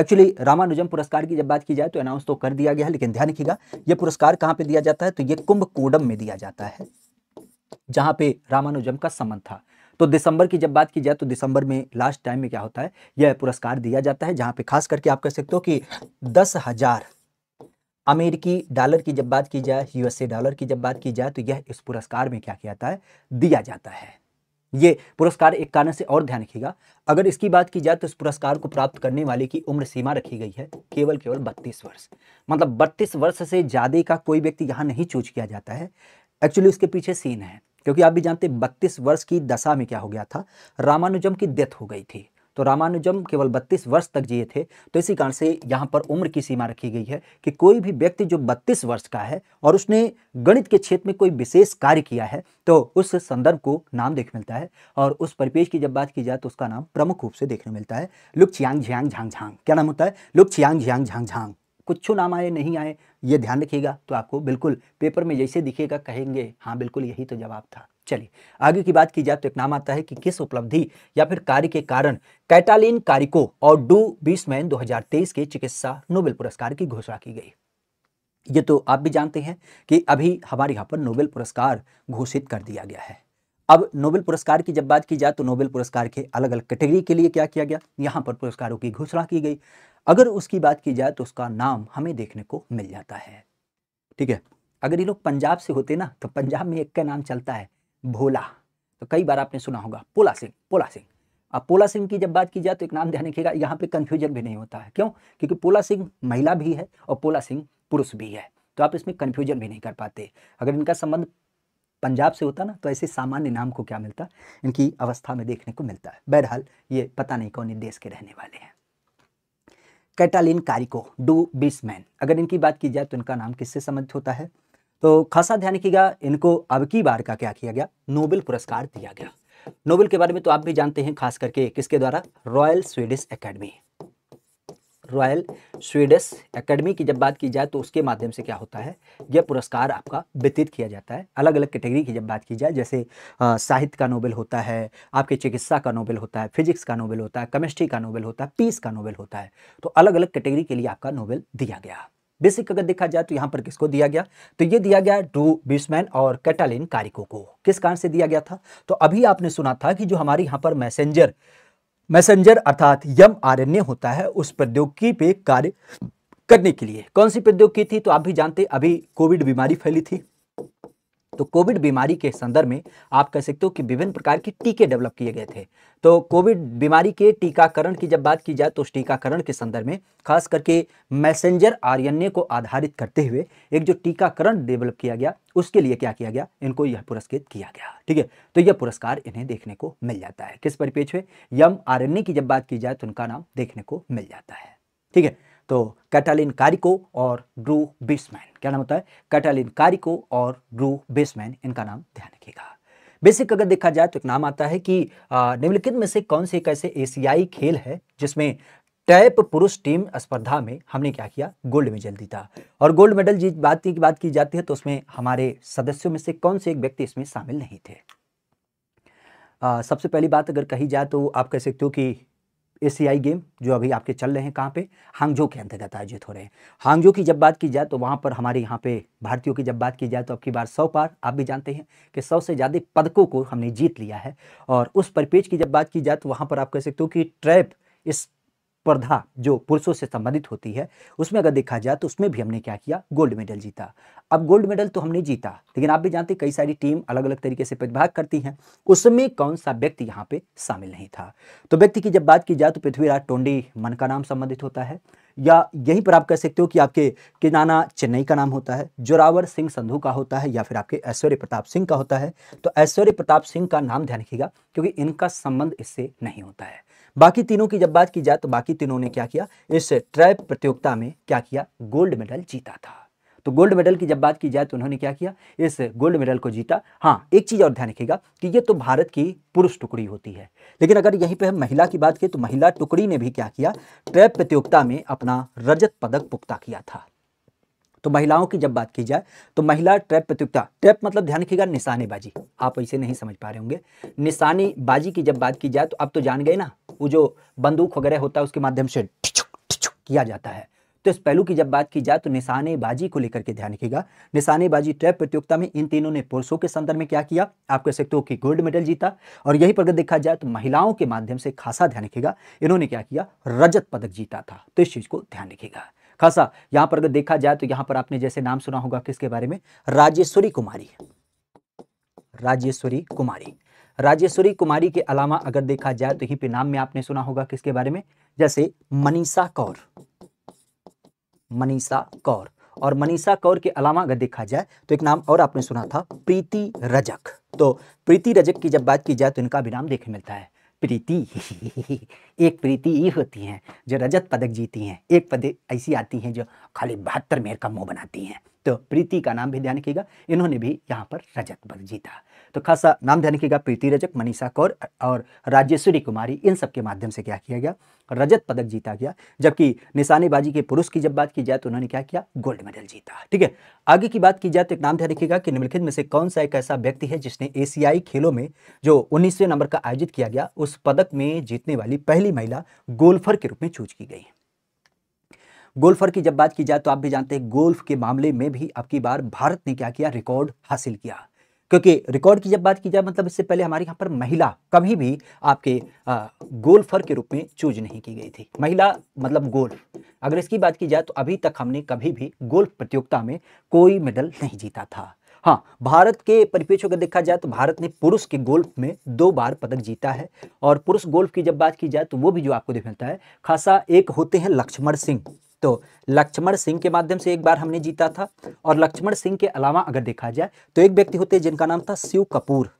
एक्चुअली रामानुजम पुरस्कार की जब बात की जाए तो अनाउंस तो कर दिया गया है लेकिन ध्यान रखिएगा ये पुरस्कार कहाँ पे दिया जाता है तो ये कुंभ कोडम में दिया जाता है जहां पे रामानुजम का संबंध था तो दिसंबर की जब बात की जाए तो दिसंबर में लास्ट टाइम में क्या होता है यह पुरस्कार दिया जाता है जहां पे खास करके आप कह सकते हो कि दस हजार अमेरिकी डॉलर की जब बात की जाए यूएसए डॉलर की जब बात की जाए तो यह इस पुरस्कार में क्या किया जाता है दिया जाता है ये पुरस्कार एक कारण से और ध्यान रखिएगा अगर इसकी बात की जाए तो इस पुरस्कार को प्राप्त करने वाले की उम्र सीमा रखी गई है केवल केवल बत्तीस वर्ष मतलब बत्तीस वर्ष से ज़्यादा का कोई व्यक्ति यहाँ नहीं चूज किया जाता है एक्चुअली उसके पीछे सीन है क्योंकि आप भी जानते हैं बत्तीस वर्ष की दशा में क्या हो गया था रामानुजम की डेथ हो गई थी तो रामानुजम केवल 32 वर्ष तक जिए थे तो इसी कारण से यहाँ पर उम्र की सीमा रखी गई है कि कोई भी व्यक्ति जो 32 वर्ष का है और उसने गणित के क्षेत्र में कोई विशेष कार्य किया है तो उस संदर्भ को नाम देखने मिलता है और उस परिपेश की जब बात की जाए तो उसका नाम प्रमुख रूप से देखने मिलता है लुक छियांग झियांग झांग झांग क्या नाम होता है लुक छियांग झियांग झांग झांग कुछ नाम आए नहीं आए ये ध्यान रखिएगा तो आपको बिल्कुल पेपर में जैसे दिखेगा कहेंगे हाँ बिल्कुल यही तो जवाब था चलिए आगे की बात की जाए तो एक नाम आता है कि किस उपलब्धि या फिर कार्य के कारण कैटालिन कारिको और डू बीसमैन 2023 के चिकित्सा नोबेल पुरस्कार की घोषणा की गई ये तो आप भी जानते हैं कि अभी हमारे यहाँ पर नोबेल पुरस्कार घोषित कर दिया गया है अब नोबेल पुरस्कार की जब बात की जाए तो नोबेल पुरस्कार के अलग अलग कैटेगरी के लिए क्या किया गया यहाँ पर पुरस्कारों की घोषणा की गई अगर उसकी बात की जाए तो उसका नाम हमें देखने को मिल जाता है ठीक है अगर ये लोग पंजाब से होते ना तो पंजाब में एक का नाम चलता है भोला तो कई बार आपने सुना होगा पोला सिंह पोला सिंह अब पोला सिंह की जब बात की जाए तो एक नाम ध्यान रखिएगा यहाँ पे कन्फ्यूजन भी नहीं होता है क्यों क्योंकि पोला सिंह महिला भी है और पोला सिंह पुरुष भी है तो आप इसमें कन्फ्यूजन भी नहीं कर पाते अगर इनका संबंध पंजाब से होता ना तो ऐसे सामान्य नाम को क्या मिलता इनकी अवस्था में देखने को मिलता है बहरहाल ये पता नहीं कौन देश के रहने वाले हैं कैटालिन कारिको डू बिसमैन अगर इनकी बात की जाए तो इनका नाम किससे संबंधित होता है तो खासा ध्यान रखिएगा इनको अब की बार का क्या किया गया नोबेल पुरस्कार दिया गया नोबेल के बारे में तो आप भी जानते हैं खास करके किसके द्वारा Royal Swedish Academy Royal Swedish Academy की जब बात की जाए तो उसके माध्यम से क्या होता है यह पुरस्कार आपका व्यतीत किया जाता है अलग अलग कैटेगरी की जब बात की जाए जैसे साहित्य का नोबेल होता है आपके चिकित्सा का नोबेल होता है फिजिक्स का नोबेल होता है केमिस्ट्री का नोबेल होता है पीस का नोबेल होता है तो अलग अलग कैटेगरी के लिए आपका नोबेल दिया गया बेसिक अगर देखा जाए तो यहाँ पर किसको दिया गया तो ये दिया गया डू बिस्मैन और कैटालिन कारिको को किस कारण से दिया गया था तो अभी आपने सुना था कि जो हमारी यहाँ पर मैसेंजर मैसेंजर अर्थात यम आरएनए होता है उस प्रौद्योगिकी पे कार्य करने के लिए कौन सी प्रौद्योगिकी थी तो आप भी जानते अभी कोविड बीमारी फैली थी तो कोविड बीमारी के संदर्भ में आप कह सकते हो कि विभिन्न प्रकार के टीके डेवलप किए गए थे तो कोविड बीमारी के टीकाकरण की जब बात की जाए तो उस टीकाकरण के संदर्भ में खास करके मैसेंजर आर को आधारित करते हुए एक जो टीकाकरण डेवलप किया गया उसके लिए क्या किया गया इनको यह पुरस्कृत किया गया ठीक है तो यह पुरस्कार इन्हें देखने को मिल जाता है किस परिपेक्ष में यम आर की जब बात की जाए तो उनका नाम देखने को मिल जाता है ठीक है तो कैटालिन कारिको और ड्रू बेसमैन क्या नाम होता है कैटालिन कारिको और ड्रू बेसमैन इनका नाम ध्यान रखिएगा बेसिक अगर देखा जाए तो एक नाम आता है कि निम्नलिखित में से कौन से एक ऐसे एशियाई खेल है जिसमें टैप पुरुष टीम स्पर्धा में हमने क्या किया गोल्ड मेडल जीता और गोल्ड मेडल जी बात की बात की जाती है तो उसमें हमारे सदस्यों में से कौन से एक व्यक्ति इसमें शामिल नहीं थे आ, सबसे पहली बात अगर कही जाए तो आप कह सकते हो कि एशियाई गेम जो अभी आपके चल रहे हैं कहाँ पे हांगजो के अंतर्गत आयोजित हो रहे हैं हांगजो की जब बात की जाए तो वहाँ पर हमारे यहाँ पे भारतीयों की जब बात की जाए तो अब की बार सौ पार आप भी जानते हैं कि सौ से ज़्यादा पदकों को हमने जीत लिया है और उस परिपेज की जब बात की जाए तो वहाँ पर आप कह सकते हो कि ट्रैप इस स्पर्धा जो पुरुषों से संबंधित होती है उसमें अगर देखा जाए तो उसमें भी हमने क्या किया गोल्ड मेडल जीता अब गोल्ड मेडल तो हमने जीता लेकिन आप भी जानते कई सारी टीम अलग अलग तरीके से प्रतिभाग करती हैं उसमें कौन सा व्यक्ति यहाँ पे शामिल नहीं था तो व्यक्ति की जब बात की जाए तो पृथ्वीराज टोंडी मन का नाम संबंधित होता है या यहीं पर आप कह सकते हो कि आपके किनाना चेन्नई का नाम होता है जोरावर सिंह संधु का होता है या फिर आपके ऐश्वर्य प्रताप सिंह का होता है तो ऐश्वर्य प्रताप सिंह का नाम ध्यान रखिएगा क्योंकि इनका संबंध इससे नहीं होता है बाकी तीनों की जब बात की जाए तो बाकी तीनों ने क्या किया इस ट्रैप प्रतियोगिता में क्या किया गोल्ड मेडल जीता था तो गोल्ड मेडल की जब बात की जाए तो उन्होंने क्या किया इस गोल्ड मेडल को जीता हाँ एक चीज़ और ध्यान रखिएगा कि ये तो भारत की पुरुष टुकड़ी होती है लेकिन अगर यहीं पे हम महिला की बात करें तो महिला टुकड़ी ने भी क्या किया ट्रैप प्रतियोगिता में अपना रजत पदक पुख्ता किया था तो महिलाओं की जब बात की जाए तो महिला ट्रैप प्रतियोगिता ट्रैप मतलब ध्यान रखिएगा निशानेबाजी आप ऐसे नहीं समझ पा रहे होंगे निशानेबाजी की जब बात की जाए तो अब तो जान गए ना वो जो बंदूक वगैरह होता है उसके माध्यम से किया जाता है तो इस पहलू की जब बात की जाए तो निशानेबाजी को लेकर के ध्यान रखिएगा निशानेबाजी ट्रैप प्रतियोगिता में इन तीनों ने पुरुषों के संदर्भ में क्या किया आप कह सकते हो कि गोल्ड मेडल जीता और यही पर देखा जाए तो महिलाओं के माध्यम से खासा ध्यान रखिएगा इन्होंने क्या किया रजत पदक जीता था तो इस चीज़ को ध्यान रखिएगा खासा यहां पर अगर देखा जाए तो यहां पर आपने जैसे नाम सुना होगा किसके बारे में राजेश्वरी कुमारी राजेश्वरी कुमारी राजेश्वरी कुमारी के अलावा अगर देखा जाए तो यहीं पे नाम में आपने सुना होगा किसके बारे में जैसे मनीषा कौर मनीषा कौर और मनीषा कौर के अलावा अगर देखा जाए तो एक नाम और आपने सुना था प्रीति रजक तो प्रीति रजक की जब बात की जाए तो इनका भी नाम देखने मिलता है प्रीति एक प्रीति ये होती हैं जो रजत पदक जीती हैं एक पद ऐसी आती हैं जो खाली बहत्तर मेहर का मुंह बनाती हैं तो प्रीति का नाम भी ध्यान रखिएगा इन्होंने भी यहाँ पर रजत पदक जीता तो खासा नाम ध्यान रखिएगा प्रीति रजक मनीषा कौर और राजेश्वरी कुमारी इन सब के माध्यम से क्या किया गया रजत पदक जीता गया जबकि निशानेबाजी के पुरुष की जब बात की जाए तो उन्होंने क्या किया गोल्ड मेडल जीता ठीक है आगे की बात की जाए तो एक नाम ध्यान रखिएगा कि निम्नलिखित में से कौन सा एक ऐसा व्यक्ति है जिसने एशियाई खेलों में जो उन्नीसवें नंबर का आयोजित किया गया उस पदक में जीतने वाली पहली महिला गोल्फर के रूप में चूज की गई गोल्फर की जब बात की जाए तो आप भी जानते हैं गोल्फ के मामले में भी अब की बार भारत ने क्या किया रिकॉर्ड हासिल किया क्योंकि रिकॉर्ड की जब बात की जाए मतलब इससे पहले हमारे यहाँ पर महिला कभी भी आपके गोल्फर के रूप में चूज नहीं की गई थी महिला मतलब गोल्फ अगर इसकी बात की जाए तो अभी तक हमने कभी भी गोल्फ प्रतियोगिता में कोई मेडल नहीं जीता था हाँ भारत के परिपेक्ष अगर देखा जाए तो भारत ने पुरुष के गोल्फ में दो बार पदक जीता है और पुरुष गोल्फ की जब बात की जाए तो वो भी जो आपको मिलता है खासा एक होते हैं लक्ष्मण सिंह तो लक्ष्मण सिंह के माध्यम से एक बार हमने जीता था और लक्ष्मण सिंह के अलावा अगर देखा जाए तो एक व्यक्ति होते जिनका नाम था शिव कपूर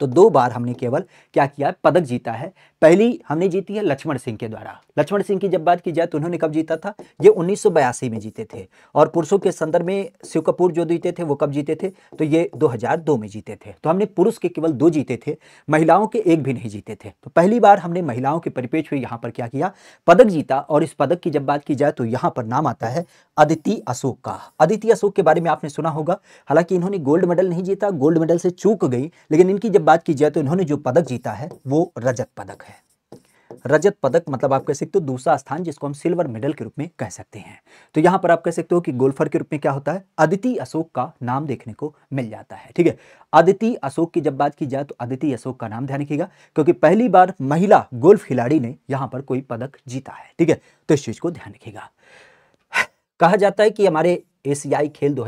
तो दो बार हमने केवल क्या किया पदक जीता है पहली हमने जीती है लक्ष्मण सिंह के द्वारा लक्ष्मण सिंह की जब बात की जाए तो उन्होंने कब जीता था ये उन्नीस में जीते थे और पुरुषों के संदर्भ में शिव कपूर जो जीते थे वो कब जीते थे तो ये 2002 में जीते थे तो हमने पुरुष के केवल दो जीते थे महिलाओं के एक भी नहीं जीते थे तो पहली बार हमने महिलाओं के परिपेक्ष में यहाँ पर क्या किया पदक जीता और इस पदक की जब बात की जाए तो यहाँ पर नाम आता है अदिति अशोक का अदिति अशोक के बारे में आपने सुना होगा हालांकि इन्होंने गोल्ड मेडल नहीं जीता गोल्ड मेडल से चूक गई लेकिन इनकी जब बात की जाए तो इन्होंने जो पदक जीता है वो रजत पदक है रजत पदक मतलब आप कह सकते हो दूसरा स्थान जिसको हम सिल्वर मेडल के रूप में कह सकते हैं तो यहाँ पर आप कह सकते हो कि गोल्फर के रूप में क्या होता है अदिति अशोक का नाम देखने को मिल जाता है ठीक है अदिति अशोक की जब बात की जाए तो अदिति अशोक का नाम ध्यान रखिएगा क्योंकि पहली बार महिला गोल्फ खिलाड़ी ने यहां पर कोई पदक जीता है ठीक है तो इस चीज़ को ध्यान रखिएगा कहा जाता है कि हमारे एशियाई खेल दो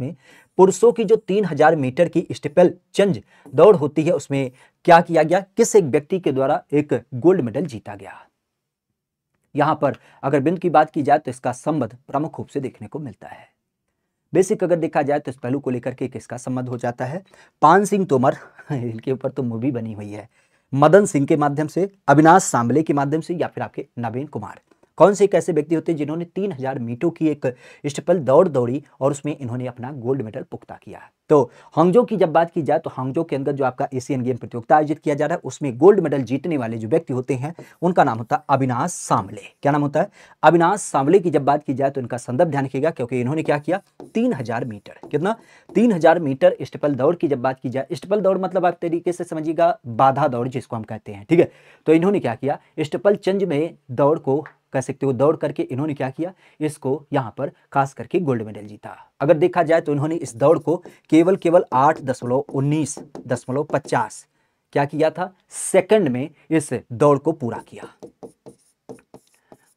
में पुरुषों की जो 3000 मीटर की स्टेपल चंज दौड़ होती है उसमें क्या किया गया किस एक व्यक्ति के द्वारा एक गोल्ड मेडल जीता गया यहां पर अगर बिंद की बात की जाए तो इसका संबंध प्रमुख रूप से देखने को मिलता है बेसिक अगर देखा जाए तो इस पहलू को लेकर के किसका संबंध हो जाता है पान सिंह तोमर इनके ऊपर तो मूवी बनी हुई है मदन सिंह के माध्यम से अविनाश सांबले के माध्यम से या फिर आपके नवीन कुमार कौन से एक ऐसे व्यक्ति होते हैं जिन्होंने तीन हजार मीटर की एक स्टपल दौड़ दौड़ी और उसमें इन्होंने अपना गोल्ड मेडल पुख्ता किया तो हांगजो की जब बात की जाए तो हांगजो के अंदर जो आपका एशियन गेम प्रतियोगिता आयोजित किया जा रहा है उसमें गोल्ड मेडल जीतने वाले जो व्यक्ति होते हैं उनका नाम होता है अविनाश सांवले क्या नाम होता है अविनाश सांवले की जब बात की जाए तो इनका संदर्भ ध्यान रखिएगा क्योंकि इन्होंने क्या किया तीन हजार मीटर कितना तीन हजार मीटर स्टपल दौड़ की जब बात की जाए स्टपल दौड़ मतलब आप तरीके से समझिएगा बाधा दौड़ जिसको हम कहते हैं ठीक है तो इन्होंने क्या किया स्टपल चंज में दौड़ को कह सकते हो दौड़ करके इन्होंने क्या किया इसको यहाँ पर खास करके गोल्ड मेडल जीता अगर देखा जाए तो इन्होंने इस दौड़ को केवल केवल आठ दशमलव उन्नीस दशमलव पचास क्या किया था सेकंड में इस दौड़ को पूरा किया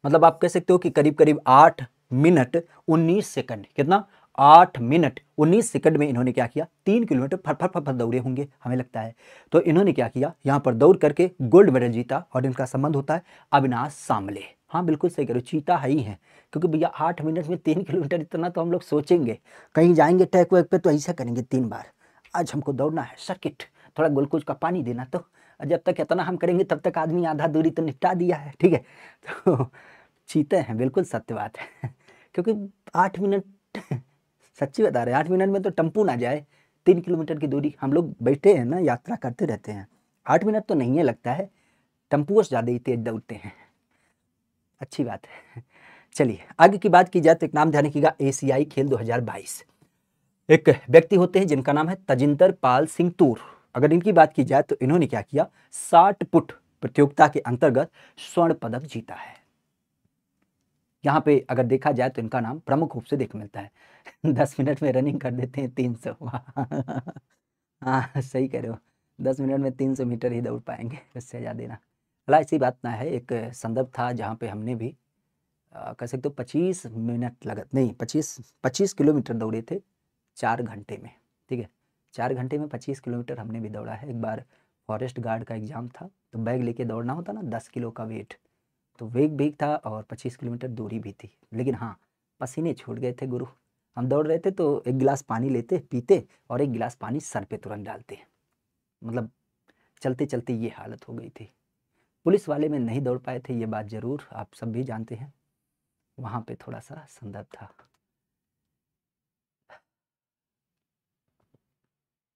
मतलब आप कह सकते हो कि करीब करीब आठ मिनट उन्नीस सेकंड कितना आठ मिनट उन्नीस सेकंड में इन्होंने क्या किया तीन किलोमीटर फट फट दौड़े होंगे हमें लगता है तो इन्होंने क्या किया यहाँ पर दौड़ करके गोल्ड मेडल जीता और इनका संबंध होता है अविनाश सामले हाँ बिल्कुल सही कह रहे हो चीता है ही है क्योंकि भैया आठ मिनट में तीन किलोमीटर इतना तो हम लोग सोचेंगे कहीं जाएंगे ट्रैक वैक पर तो ऐसा करेंगे तीन बार आज हमको दौड़ना है सर्किट थोड़ा ग्लूकोज का पानी देना तो जब तक इतना हम करेंगे तब तक आदमी आधा दूरी तो निपटा दिया है ठीक है तो चीते हैं बिल्कुल सत्य बात है क्योंकि आठ मिनट सच्ची बता रहे हैं आठ मिनट में तो टम्पू ना जाए तीन किलोमीटर की दूरी हम लोग बैठे हैं ना यात्रा करते रहते हैं आठ मिनट तो नहीं है लगता है टम्पू से ज़्यादा ही तेज दौड़ते हैं अच्छी बात है चलिए आगे की बात की जाए तो एक नाम ध्यान रखिएगा एशियाई खेल 2022 एक व्यक्ति होते हैं जिनका नाम है तजिंदर पाल सिंह तूर अगर इनकी बात की जाए तो इन्होंने क्या किया साठ पुट प्रतियोगिता के अंतर्गत स्वर्ण पदक जीता है यहाँ पे अगर देखा जाए तो इनका नाम प्रमुख रूप से देख मिलता है दस मिनट में रनिंग कर देते हैं तीन सौ हाँ सही कह रहे हो दस मिनट में तीन सौ मीटर ही दौड़ पाएंगे उससे ज़्यादा ना अला ऐसी बात ना है एक संदर्भ था जहाँ पे हमने भी कह सकते हो पच्चीस मिनट लगत नहीं पच्चीस पच्चीस किलोमीटर दौड़े थे चार घंटे में ठीक है चार घंटे में पच्चीस किलोमीटर हमने भी दौड़ा है एक बार फॉरेस्ट गार्ड का एग्ज़ाम था तो बैग लेके दौड़ना होता ना दस किलो का वेट तो वेग भी था और पच्चीस किलोमीटर दूरी भी थी लेकिन हाँ पसीने छूट गए थे गुरु हम दौड़ रहे थे तो एक गिलास पानी लेते पीते और एक गिलास पानी सर पे तुरंत डालते मतलब चलते चलते ये हालत हो गई थी पुलिस वाले में नहीं दौड़ पाए थे ये बात ज़रूर आप सब भी जानते हैं वहाँ पे थोड़ा सा संदर्भ था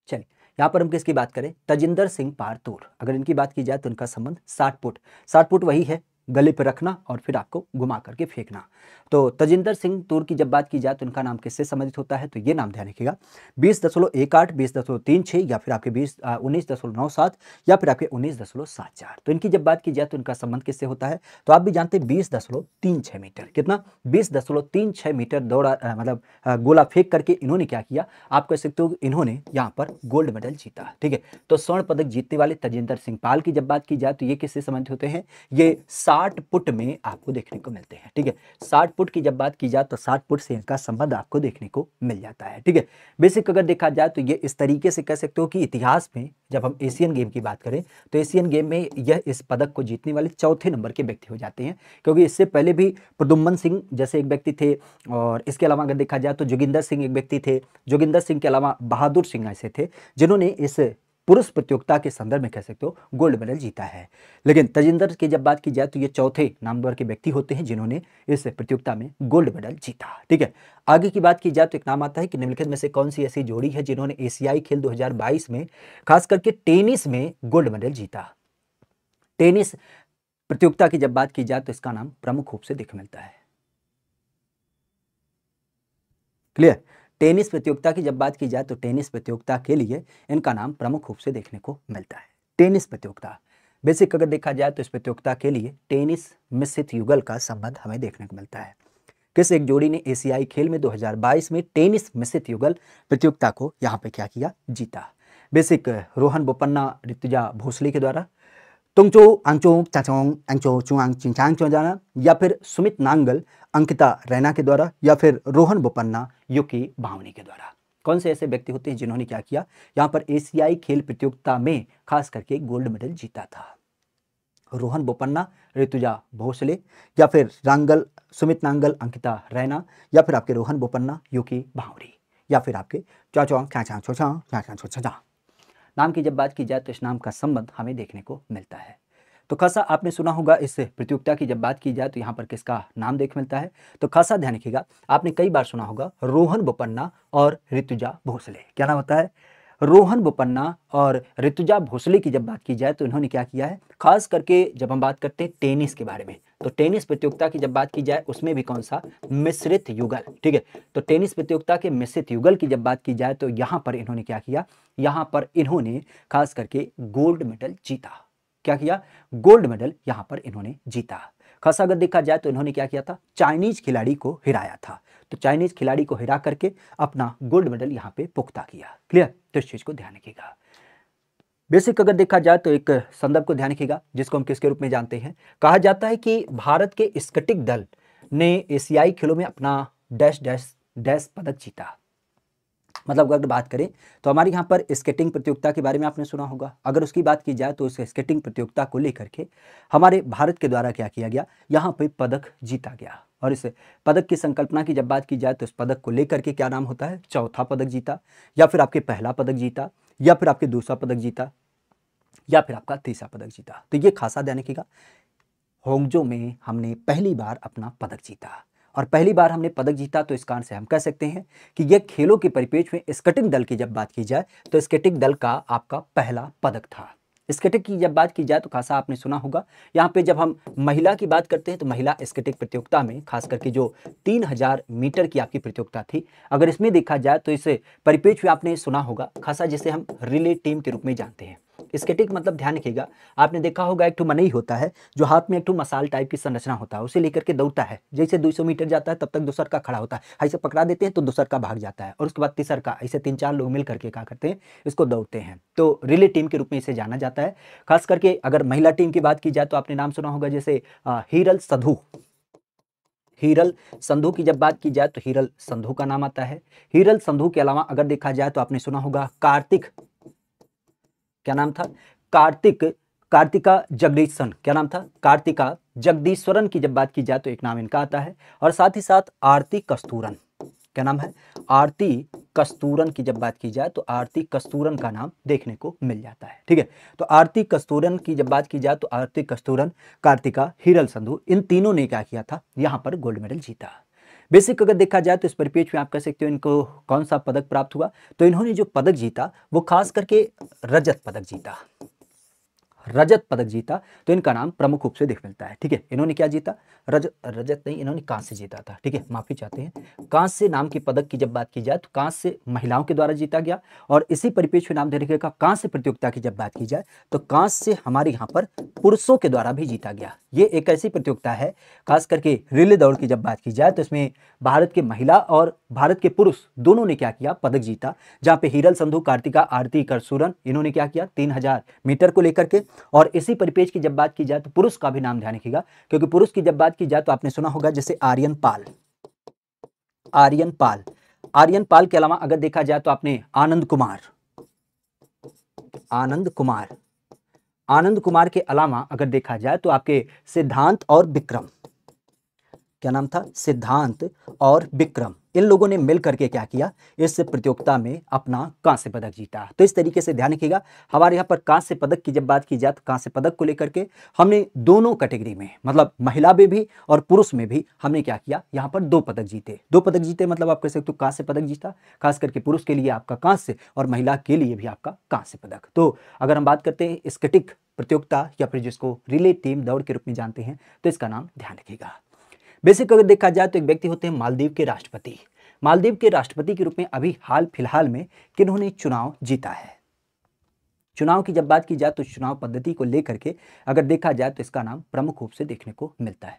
चलिए यहाँ पर हम किसकी बात करें तजिंदर सिंह पारतूर अगर इनकी बात की जाए तो इनका संबंध साठ साठपुट साठ वही है गले पर रखना और फिर आपको घुमा करके फेंकना तो तजिंदर सिंह तूर की जब बात की जाए तो इनका नाम किससे संबंधित होता है तो ये नाम ध्यान रखिएगा बीस दशमलव एक आठ बीस दशमलव तीन छः या फिर आपके बीस उन्नीस दशमलव नौ सात या फिर आपके उन्नीस दशमलव सात चार तो इनकी जब बात की जाए तो इनका संबंध किससे होता है तो आप भी जानते हैं बीस दशमलव तीन छः मीटर कितना बीस दशमलव तीन छः मीटर दौड़ा मतलब गोला फेंक करके इन्होंने क्या किया आप कह सकते हो इन्होंने यहाँ पर गोल्ड मेडल जीता ठीक है तो स्वर्ण पदक जीतने वाले तजिंदर सिंह पाल की जब बात की जाए तो ये किससे संबंधित होते हैं ये सात साठ पुट में आपको देखने को मिलते हैं ठीक है साठ पुट की जब बात की जाए तो साठ पुट से इनका संबंध आपको देखने को मिल जाता है ठीक है बेसिक अगर देखा जाए तो ये इस तरीके से कह सकते हो कि इतिहास में जब हम एशियन गेम की बात करें तो एशियन गेम में यह इस पदक को जीतने वाले चौथे नंबर के व्यक्ति हो जाते हैं क्योंकि इससे पहले भी प्रदुम्बन सिंह जैसे एक व्यक्ति थे और इसके अलावा अगर देखा जाए तो जोगिंदर सिंह एक व्यक्ति थे जोगिंदर सिंह के अलावा बहादुर सिंह ऐसे थे जिन्होंने इस पुरुष प्रतियोगिता के संदर्भ में कह सकते हो गोल्ड मेडल जीता है लेकिन तजिंदर की जब बात की जाए तो ये चौथे नामवर के व्यक्ति होते हैं जिन्होंने इस प्रतियोगिता में गोल्ड मेडल जीता ठीक है आगे की बात की जाए तो एक नाम आता है कि निम्नलिखित में से कौन सी ऐसी जोड़ी है जिन्होंने एशियाई खेल दो में खास करके टेनिस में गोल्ड मेडल जीता टेनिस प्रतियोगिता की जब बात की जाए तो इसका नाम प्रमुख रूप से देखने मिलता है क्लियर टेनिस प्रतियोगिता की जब बात की जाए तो टेनिस प्रतियोगिता के लिए इनका नाम प्रमुख रूप से देखने को मिलता है टेनिस प्रतियोगिता बेसिक अगर देखा जाए तो इस प्रतियोगिता के लिए टेनिस मिश्रित युगल का संबंध हमें देखने को मिलता है किस एक जोड़ी ने एशियाई खेल में 2022 में टेनिस मिश्रित युगल प्रतियोगिता को यहाँ पे क्या किया जीता बेसिक रोहन बोपन्ना ऋतुजा भोसले के द्वारा तुंगचो आंगचो चाचोंग एंगचो चुआंग चिंचांग चौजाना या फिर सुमित नांगल अंकिता रैना के द्वारा या फिर रोहन बोपन्ना युकी भावनी के द्वारा कौन से ऐसे व्यक्ति होते हैं जिन्होंने क्या किया यहाँ पर एशियाई खेल प्रतियोगिता में खास करके गोल्ड मेडल जीता था रोहन बोपन्ना ऋतुजा भोसले या फिर रांगल सुमित नांगल अंकिता रैना या फिर आपके रोहन बोपन्ना युकी भावरी या फिर आपके चाचौंग चाचा छोचा चाचा छोचा नाम की जब बात की जाए तो इस नाम का संबंध हमें देखने को मिलता है तो खासा आपने सुना होगा इस प्रतियोगिता की जब बात की जाए तो यहाँ पर किसका नाम देख मिलता है तो खासा ध्यान रखिएगा आपने कई बार सुना होगा रोहन बोपन्ना और ऋतुजा भोसले क्या नाम होता है रोहन बोपन्ना और ऋतुजा भोसले की जब बात की जाए तो इन्होंने क्या किया है खास करके जब हम बात करते हैं टेनिस के बारे में तो टेनिस प्रतियोगिता की जब बात की जाए उसमें भी कौन सा मिश्रित युगल ठीक है तो टेनिस प्रतियोगिता के मिश्रित युगल की जब बात की जाए तो यहाँ पर इन्होंने क्या किया यहाँ पर इन्होंने खास करके गोल्ड मेडल जीता क्या किया गोल्ड मेडल यहाँ पर इन्होंने जीता खासा अगर देखा जाए तो इन्होंने क्या किया था चाइनीज खिलाड़ी को हिराया था तो चाइनीज खिलाड़ी को हिरा करके अपना गोल्ड मेडल यहाँ पे पुख्ता किया क्लियर तो इस चीज़ को ध्यान रखिएगा बेसिक अगर देखा जाए तो एक संदर्भ को ध्यान रखिएगा जिसको हम किसके रूप में जानते हैं कहा जाता है कि भारत के स्कटिक दल ने एशियाई खेलों में अपना डैश डैश डैश पदक जीता मतलब अगर बात करें तो हमारे यहाँ पर स्केटिंग प्रतियोगिता के बारे में आपने सुना होगा अगर उसकी बात की जाए तो उस स्केटिंग प्रतियोगिता को लेकर के हमारे भारत के द्वारा क्या किया गया यहाँ पर पदक जीता गया और इस पदक की संकल्पना की जब बात की जाए तो इस पदक को लेकर के क्या नाम होता है चौथा पदक जीता या फिर आपके पहला पदक जीता या फिर आपके दूसरा पदक जीता या फिर आपका तीसरा पदक जीता तो ये खासा ध्यान रखिएगा होंगजो में हमने पहली बार अपना पदक जीता और पहली बार हमने पदक जीता तो इस कारण से हम कह सकते हैं कि यह खेलों के परिपेक्ष में स्केटिंग दल की जब बात की जाए तो स्केटिंग दल का आपका पहला पदक था स्केटिंग की जब बात की जाए तो खासा आपने सुना होगा यहाँ पे जब हम महिला की बात करते हैं तो महिला स्केटिंग प्रतियोगिता में खास करके जो 3000 मीटर की आपकी प्रतियोगिता थी अगर इसमें देखा जाए तो इस परिपेक्ष में आपने सुना होगा खासा जिसे हम रिले टीम के रूप में जानते हैं स्केटिक मतलब ध्यान रखिएगा आपने देखा होगा एक ठू मनई होता है जो हाथ में एक ठू मसाल टाइप की संरचना होता है उसे लेकर के दौड़ता है जैसे 200 मीटर जाता है तब तक दूसर का खड़ा होता है ऐसे पकड़ा देते हैं तो दूसर का भाग जाता है और उसके बाद तीसर का ऐसे तीन चार लोग मिल करके क्या करते हैं इसको दौड़ते हैं तो रिले टीम के रूप में इसे जाना जाता है खास करके अगर महिला टीम की बात की जाए तो आपने नाम सुना होगा जैसे हीरल सधु हीरल संधु की जब बात की जाए तो हीरल संधु का नाम आता है हीरल संधु के अलावा अगर देखा जाए तो आपने सुना होगा कार्तिक क्या नाम था कार्तिक कार्तिका जगदीशन क्या नाम था कार्तिका जगदीश्वरन की जब बात की जाए तो एक नाम इनका आता है और साथ ही साथ आरती कस्तूरन क्या नाम है आरती कस्तूरन की जब बात की जाए तो आरती कस्तूरन का नाम देखने को मिल जाता है ठीक है तो आरती कस्तूरन की जब बात की जाए तो आरती कस्तूरन कार्तिका हिरल संधु इन तीनों ने क्या किया था यहाँ पर गोल्ड मेडल जीता बेसिक अगर देखा जाए तो इस परिपेक्ष में आप कह सकते हो इनको कौन सा पदक प्राप्त हुआ तो इन्होंने जो पदक जीता वो खास करके रजत पदक जीता रजत पदक जीता तो इनका नाम प्रमुख रूप से देख मिलता है ठीक है इन्होंने क्या जीता रज रजत नहीं इन्होंने कांस्य जीता था ठीक है माफी चाहते हैं कांस्य नाम के पदक की जब बात की जाए तो कांस्य महिलाओं के द्वारा जीता गया और इसी परिपेक्ष में नाम देने का कांस्य प्रतियोगिता की जब बात की जाए तो कांस्य हमारे यहाँ पर पुरुषों के द्वारा भी जीता गया ये एक ऐसी प्रतियोगिता है खास करके रिले दौड़ की जब बात की जाए तो इसमें भारत के महिला और भारत के पुरुष दोनों ने क्या किया पदक जीता जहाँ पे हीरल संधु कार्तिका आरती करसूरन इन्होंने क्या किया तीन हजार मीटर को लेकर के और इसी परिपेज की जब बात की जाए तो पुरुष का भी नाम ध्यान रखिएगा क्योंकि पुरुष की जब बात की जाए तो आपने सुना होगा जैसे आर्यन पाल आर्यन पाल आर्यन पाल के अलावा अगर देखा जाए तो आपने आनंद कुमार आनंद कुमार आनंद कुमार के अलावा अगर देखा जाए तो आपके सिद्धांत और विक्रम क्या नाम था सिद्धांत और विक्रम इन लोगों ने मिल करके क्या किया इस प्रतियोगिता में अपना कांस्य पदक जीता तो इस तरीके से ध्यान रखिएगा हमारे यहाँ पर कांस्य पदक की जब बात की जाए तो कांस्य पदक को लेकर के हमने दोनों कैटेगरी में मतलब महिला में भी और पुरुष में भी हमने क्या किया यहाँ पर दो पदक जीते दो पदक जीते मतलब आप कह सकते हो कांस्य पदक जीता खास करके पुरुष के लिए आपका कांस्य और महिला के लिए भी आपका कांस्य पदक तो अगर हम बात करते हैं स्केटिक प्रतियोगिता या फिर जिसको रिले टीम दौड़ के रूप में जानते हैं तो इसका नाम ध्यान रखिएगा बेसिक अगर देखा जाए तो एक व्यक्ति होते हैं मालदीव के राष्ट्रपति मालदीव के राष्ट्रपति के रूप में अभी हाल फिलहाल में किन्होंने चुनाव जीता है चुनाव की जब बात की जाए तो चुनाव पद्धति को लेकर के अगर देखा जाए तो इसका नाम प्रमुख रूप से देखने को मिलता है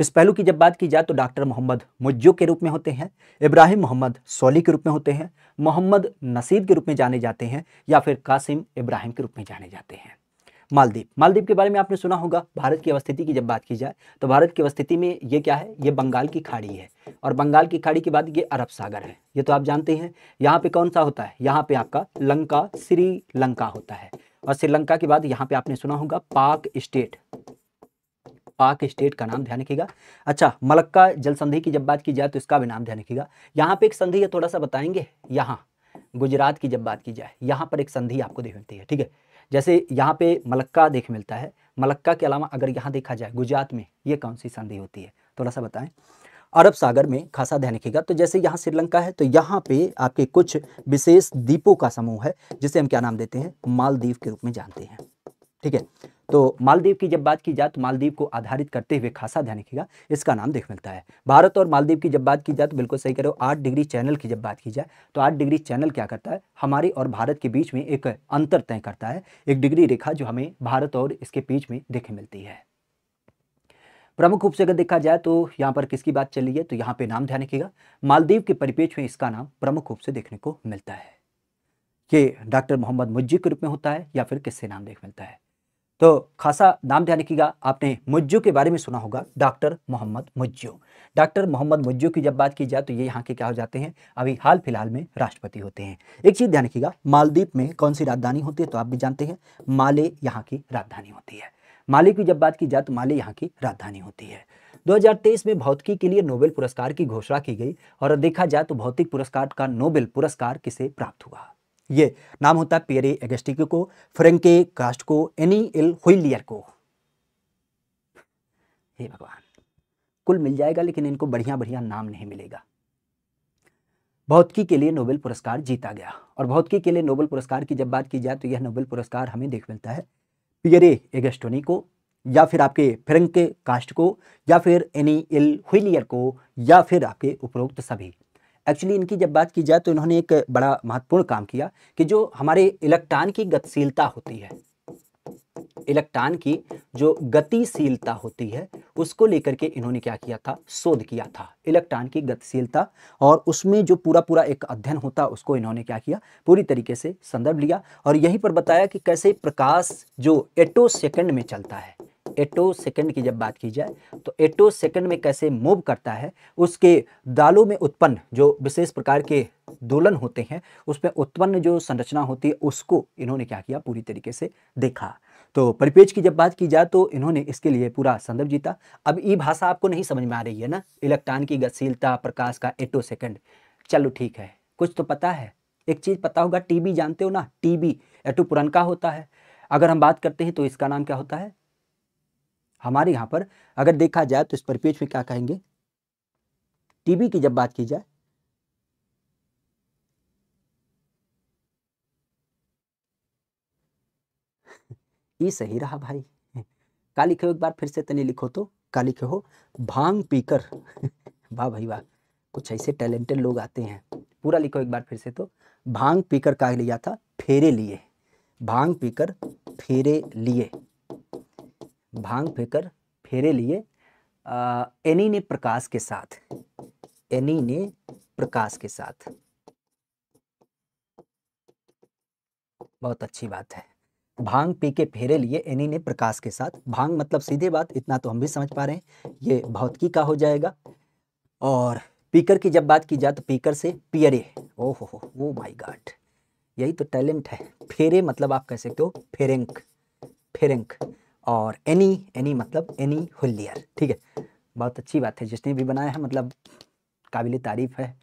इस पहलू की जब बात की जाए तो डॉक्टर मोहम्मद मुज्जो के रूप में होते हैं इब्राहिम मोहम्मद सोली के रूप में होते हैं मोहम्मद नसीब के रूप में जाने जाते हैं या फिर कासिम इब्राहिम के रूप में जाने जाते हैं मालदीप मालदीप के बारे में आपने सुना होगा भारत की अवस्थिति की जब बात की जाए तो भारत की अवस्थिति में ये क्या है ये बंगाल की खाड़ी है और बंगाल की खाड़ी के बाद ये अरब सागर है ये तो आप जानते हैं यहाँ पे कौन सा होता है यहाँ पे आपका लंका श्रीलंका होता है और श्रीलंका के बाद यहाँ पे आपने सुना होगा पाक स्टेट पाक स्टेट का नाम ध्यान रखिएगा अच्छा मलक्का जल संधि की जब बात की जाए तो इसका भी नाम ध्यान रखिएगा यहाँ पे एक संधि थोड़ा सा बताएंगे यहाँ गुजरात की जब बात की जाए यहाँ पर एक संधि आपको देखती है ठीक है जैसे यहाँ पे मलक्का देख मिलता है मलक्का के अलावा अगर यहाँ देखा जाए गुजरात में ये कौन सी संधि होती है थोड़ा सा बताएं अरब सागर में खासा ध्यान रखिएगा तो जैसे यहाँ श्रीलंका है तो यहाँ पे आपके कुछ विशेष द्वीपों का समूह है जिसे हम क्या नाम देते हैं मालदीव के रूप में जानते हैं ठीक है तो मालदीव की जब बात की जाए तो मालदीव को आधारित करते हुए खासा ध्यान रखिएगा इसका नाम देख मिलता है भारत और मालदीव की जब बात की जाए तो बिल्कुल सही करो आठ डिग्री चैनल की जब बात की जाए तो आठ डिग्री चैनल क्या करता है हमारे और भारत के बीच में एक अंतर तय करता है एक डिग्री रेखा जो हमें भारत और इसके बीच में देखने मिलती है प्रमुख रूप से अगर देखा जाए तो यहाँ पर किसकी बात चली है तो यहाँ पे नाम ध्यान रखिएगा मालदीव के परिपेक्ष में इसका नाम प्रमुख रूप से देखने को मिलता है ये डॉक्टर मोहम्मद मुज्जी के रूप में होता है या फिर किससे नाम देख मिलता है तो खासा नाम ध्यान रखिएगा आपने मुज्जो के बारे में सुना होगा डॉक्टर मोहम्मद मुज्जो डॉक्टर मोहम्मद मुज्जो की जब बात की जाए तो ये यहाँ के क्या हो जाते हैं अभी हाल फिलहाल में राष्ट्रपति होते हैं एक चीज़ ध्यान रखिएगा मालदीप में कौन सी राजधानी होती है तो आप भी जानते हैं माले यहाँ की राजधानी होती है माले की जब बात की जाए तो माले यहाँ की राजधानी होती है 2023 में भौतिकी के लिए नोबेल पुरस्कार की घोषणा की गई और देखा जाए तो भौतिक पुरस्कार का नोबेल पुरस्कार किसे प्राप्त हुआ ये नाम होता है पेरे एगेस्टिक को फ्रेंके कास्ट को एनी एल हुईलियर को हे भगवान कुल मिल जाएगा लेकिन इनको बढ़िया बढ़िया नाम नहीं मिलेगा भौतिकी के लिए नोबेल पुरस्कार जीता गया और भौतिकी के लिए नोबेल पुरस्कार की जब बात की जाए तो यह नोबेल पुरस्कार हमें देख मिलता है पियरे एगेस्टोनी को या फिर आपके फ्रेंके कास्ट को या फिर एनी एल हुईलियर को या फिर आपके उपरोक्त सभी एक्चुअली इनकी जब बात की जाए तो इन्होंने एक बड़ा महत्वपूर्ण काम किया कि जो हमारे इलेक्ट्रॉन की गतिशीलता होती है इलेक्ट्रॉन की जो गतिशीलता होती है उसको लेकर के इन्होंने क्या किया था शोध किया था इलेक्ट्रॉन की गतिशीलता और उसमें जो पूरा पूरा एक अध्ययन होता उसको इन्होंने क्या किया पूरी तरीके से संदर्भ लिया और यहीं पर बताया कि कैसे प्रकाश जो एटो सेकंड में चलता है एटो सेकेंड की जब बात की जाए तो एटो सेकंड में कैसे मूव करता है उसके दालों में उत्पन्न जो विशेष प्रकार के दोलन होते हैं उसमें उत्पन्न जो संरचना होती है उसको इन्होंने क्या किया पूरी तरीके से देखा तो परिपेज की जब बात की जाए तो इन्होंने इसके लिए पूरा संदर्भ जीता अब ई भाषा आपको नहीं समझ में आ रही है ना इलेक्ट्रॉन की गतिशीलता प्रकाश का एटो सेकंड चलो ठीक है कुछ तो पता है एक चीज़ पता होगा टीबी जानते हो ना टीबी एटो पुरनका होता है अगर हम बात करते हैं तो इसका नाम क्या होता है हमारे यहाँ पर अगर देखा जाए तो इस परिपेज में क्या कहेंगे टीबी की जब बात की जाए ये सही रहा भाई का लिखे हो एक बार फिर से तने लिखो तो का लिखे हो भांग पीकर वाह भाई वाह कुछ ऐसे टैलेंटेड लोग आते हैं पूरा लिखो एक बार फिर से तो भांग पीकर का लिया था फेरे लिए भांग पीकर फेरे लिए भांग फेकर फेरे लिए एनी ने प्रकाश के साथ एनी ने प्रकाश के साथ बहुत अच्छी बात है भांग पी के फेरे लिए एनी ने प्रकाश के साथ भांग मतलब सीधे बात इतना तो हम भी समझ पा रहे हैं ये भौतिकी का हो जाएगा और पीकर की जब बात की जाए तो पीकर से पियरे ओहो हो वो माई गाट यही तो टैलेंट है फेरे मतलब आप कह सकते हो फेरेंक फेरेंक और एनी एनी मतलब एनी हुलियर ठीक है बहुत अच्छी बात है जिसने भी बनाया है मतलब काबिल तारीफ़ है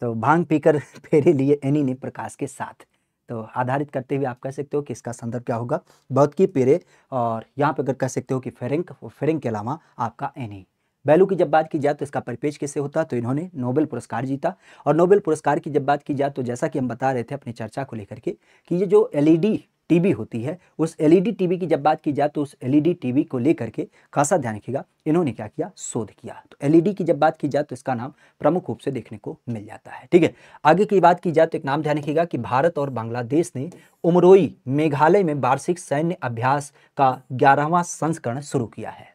तो भांग पीकर फेरे लिए एनी ने प्रकाश के साथ तो आधारित करते हुए आप कह सकते हो कि इसका संदर्भ क्या होगा बौद्ध की पेरे और यहाँ पर अगर कह सकते हो कि फेरेंक और फेरेंक के अलावा आपका एनी बैलू की जब बात की जाए तो इसका परिपेज कैसे होता तो इन्होंने नोबेल पुरस्कार जीता और नोबेल पुरस्कार की जब बात की जाए तो जैसा कि हम बता रहे थे अपनी चर्चा को लेकर के कि ये जो एलईडी टीवी होती है उस एलईडी टीवी की जब बात की जाए तो उस एलईडी टीवी को लेकर के खासा ध्यान रखिएगा इन्होंने क्या किया शोध किया तो एलईडी की जब बात की जाए तो इसका नाम प्रमुख रूप से देखने को मिल जाता है ठीक है आगे की बात की जाए तो एक नाम ध्यान रखिएगा कि भारत और बांग्लादेश ने उमरोई मेघालय में वार्षिक सैन्य अभ्यास का ग्यारहवां संस्करण शुरू किया है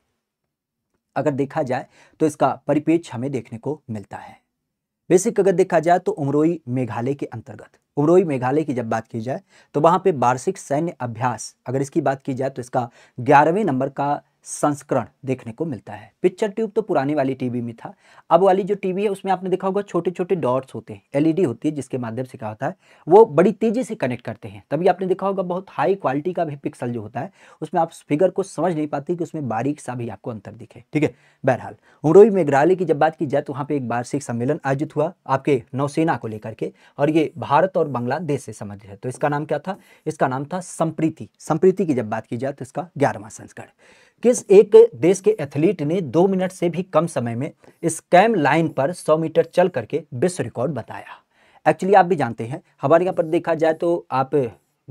अगर देखा जाए तो इसका परिपेक्ष हमें देखने को मिलता है बेसिक अगर देखा जाए तो उमरोई मेघालय के अंतर्गत उमरोई मेघालय की जब बात की जाए तो वहाँ पे वार्षिक सैन्य अभ्यास अगर इसकी बात की जाए तो इसका ग्यारहवें नंबर का संस्करण देखने को मिलता है पिक्चर ट्यूब तो पुराने वाली टीवी में था अब वाली जो टीवी है उसमें आपने देखा होगा छोटे छोटे डॉट्स होते हैं एलईडी होती है जिसके माध्यम से क्या होता है वो बड़ी तेज़ी से कनेक्ट करते हैं तभी आपने देखा होगा बहुत हाई क्वालिटी का भी पिक्सल जो होता है उसमें आप फिगर को समझ नहीं पाते कि उसमें बारीक सा भी आपको अंतर दिखे ठीक है बहरहाल उमरोई मेघराले की जब बात की जाए तो वहाँ पर एक वार्षिक सम्मेलन आयोजित हुआ आपके नौसेना को लेकर के और ये भारत और बांग्लादेश से संबंधित है तो इसका नाम क्या था इसका नाम था संप्रीति संप्रीति की जब बात की जाए तो इसका ग्यारहवा संस्करण किस एक देश के एथलीट ने दो मिनट से भी कम समय में इस कैम लाइन पर 100 मीटर चल करके विश्व रिकॉर्ड बताया एक्चुअली आप भी जानते हैं हमारे यहाँ पर देखा जाए तो आप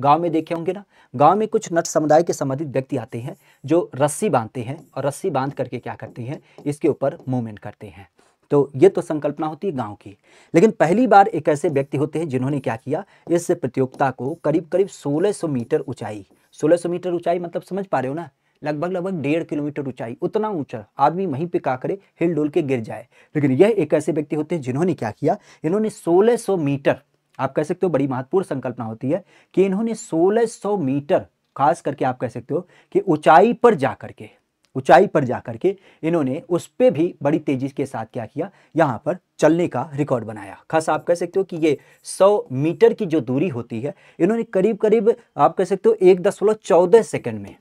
गांव में देखे होंगे ना गांव में कुछ नट समुदाय के संबंधित व्यक्ति आते हैं जो रस्सी बांधते हैं और रस्सी बांध करके क्या करते हैं इसके ऊपर मूवमेंट करते हैं तो ये तो संकल्पना होती है गांव की लेकिन पहली बार एक ऐसे व्यक्ति होते हैं जिन्होंने क्या किया इस प्रतियोगिता को करीब करीब 1600 मीटर ऊंचाई 1600 मीटर ऊंचाई मतलब समझ पा रहे हो ना लगभग लगभग डेढ़ किलोमीटर ऊंचाई उतना ऊंचा आदमी वहीं पे करे हिल डोल के गिर जाए लेकिन यह एक ऐसे व्यक्ति होते हैं जिन्होंने क्या किया इन्होंने 1600 मीटर आप कह सकते हो बड़ी महत्वपूर्ण संकल्पना होती है कि इन्होंने 1600 मीटर खास करके आप कह सकते हो कि ऊंचाई पर जा के ऊंचाई पर जा के इन्होंने उस पर भी बड़ी तेज़ी के साथ क्या किया यहाँ पर चलने का रिकॉर्ड बनाया खास आप कह सकते हो कि ये 100 मीटर की जो दूरी होती है इन्होंने करीब करीब आप कह सकते हो एक दशमलव चौदह सेकेंड में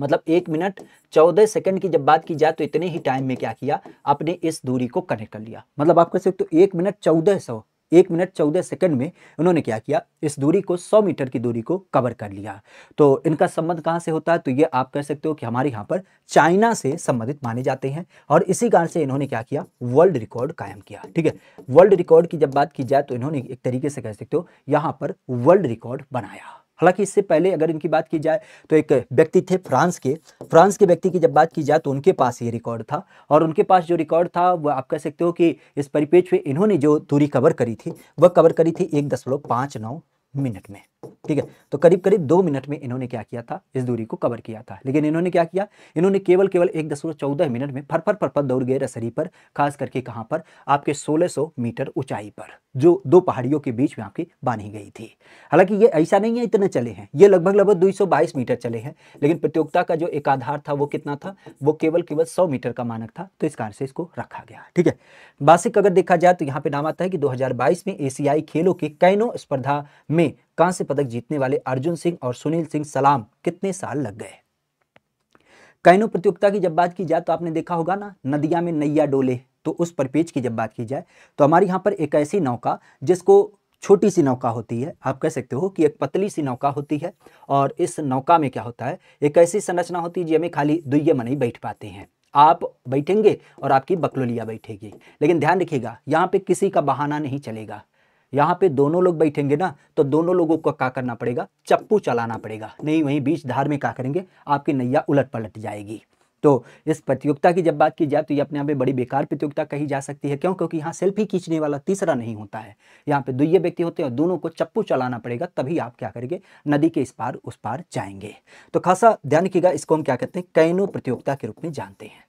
मतलब एक मिनट चौदह सेकंड की जब बात की जाए तो इतने ही टाइम में क्या किया आपने इस दूरी को कनेक्ट कर लिया मतलब आप कह सकते हो एक मिनट चौदह सौ एक मिनट चौदह सेकंड में उन्होंने क्या किया इस दूरी को सौ मीटर की दूरी को कवर कर लिया तो इनका संबंध कहाँ से होता है तो ये आप कह सकते हो कि हमारे यहाँ पर चाइना से संबंधित माने जाते हैं और इसी कारण से इन्होंने क्या किया वर्ल्ड रिकॉर्ड कायम किया ठीक है वर्ल्ड रिकॉर्ड की जब बात की जाए तो इन्होंने एक तरीके से कह सकते हो यहाँ पर वर्ल्ड रिकॉर्ड बनाया हालांकि इससे पहले अगर इनकी बात की जाए तो एक व्यक्ति थे फ्रांस के फ्रांस के व्यक्ति की जब बात की जाए तो उनके पास ये रिकॉर्ड था और उनके पास जो रिकॉर्ड था वह आप कह सकते हो कि इस परिपेक्ष में इन्होंने जो दूरी कवर करी थी वह कवर करी थी एक दशमलव पाँच नौ मिनट में ठीक है तो करीब करीब दो मिनट में इन्होंने क्या किया था इस दूरी को कवर किया था लेकिन इन्होंने क्या किया इन्होंने केवल केवल एक दशमलव चौदह मिनट में फरफर फरफर -फर दौड़ गए रसरी पर खास करके कहां पर आपके 1600 मीटर ऊंचाई पर जो दो पहाड़ियों के बीच में आपकी बांधी गई थी हालांकि ये ऐसा नहीं है इतने चले हैं ये लगभग लगभग दो मीटर चले हैं लेकिन प्रतियोगिता का जो एक आधार था वो कितना था वो केवल केवल सौ मीटर का मानक था तो इस कारण से इसको रखा गया ठीक है वार्षिक अगर देखा जाए तो यहाँ पे नाम आता है कि दो में एशियाई खेलों के कैनो स्पर्धा में कांस्य पदक जीतने वाले अर्जुन सिंह और सुनील सिंह सलाम कितने साल लग गए कैनो प्रतियोगिता की जब बात की जाए तो आपने देखा होगा ना नदिया में नैया डोले तो उस परपेज की जब बात की जाए तो हमारे यहाँ पर एक ऐसी नौका जिसको छोटी सी नौका होती है आप कह सकते हो कि एक पतली सी नौका होती है और इस नौका में क्या होता है एक ऐसी संरचना होती है जिसमें खाली दुइये ही बैठ पाते हैं आप बैठेंगे और आपकी बकलोलिया बैठेगी लेकिन ध्यान रखिएगा यहाँ पे किसी का बहाना नहीं चलेगा यहाँ पे दोनों लोग बैठेंगे ना तो दोनों लोगों को क्या करना पड़ेगा चप्पू चलाना पड़ेगा नहीं वहीं बीच धार में क्या करेंगे आपकी नैया उलट पलट जाएगी तो इस प्रतियोगिता की जब बात की जाए तो ये अपने आप में बड़ी बेकार प्रतियोगिता कही जा सकती है क्यों क्योंकि यहाँ सेल्फी खींचने वाला तीसरा नहीं होता है यहाँ पे दुइये व्यक्ति होते हैं और दोनों को चप्पू चलाना पड़ेगा तभी आप क्या करेंगे नदी के इस पार उस पार जाएंगे तो खासा ध्यान रखिएगा इसको हम क्या कहते हैं कैनो प्रतियोगिता के रूप में जानते हैं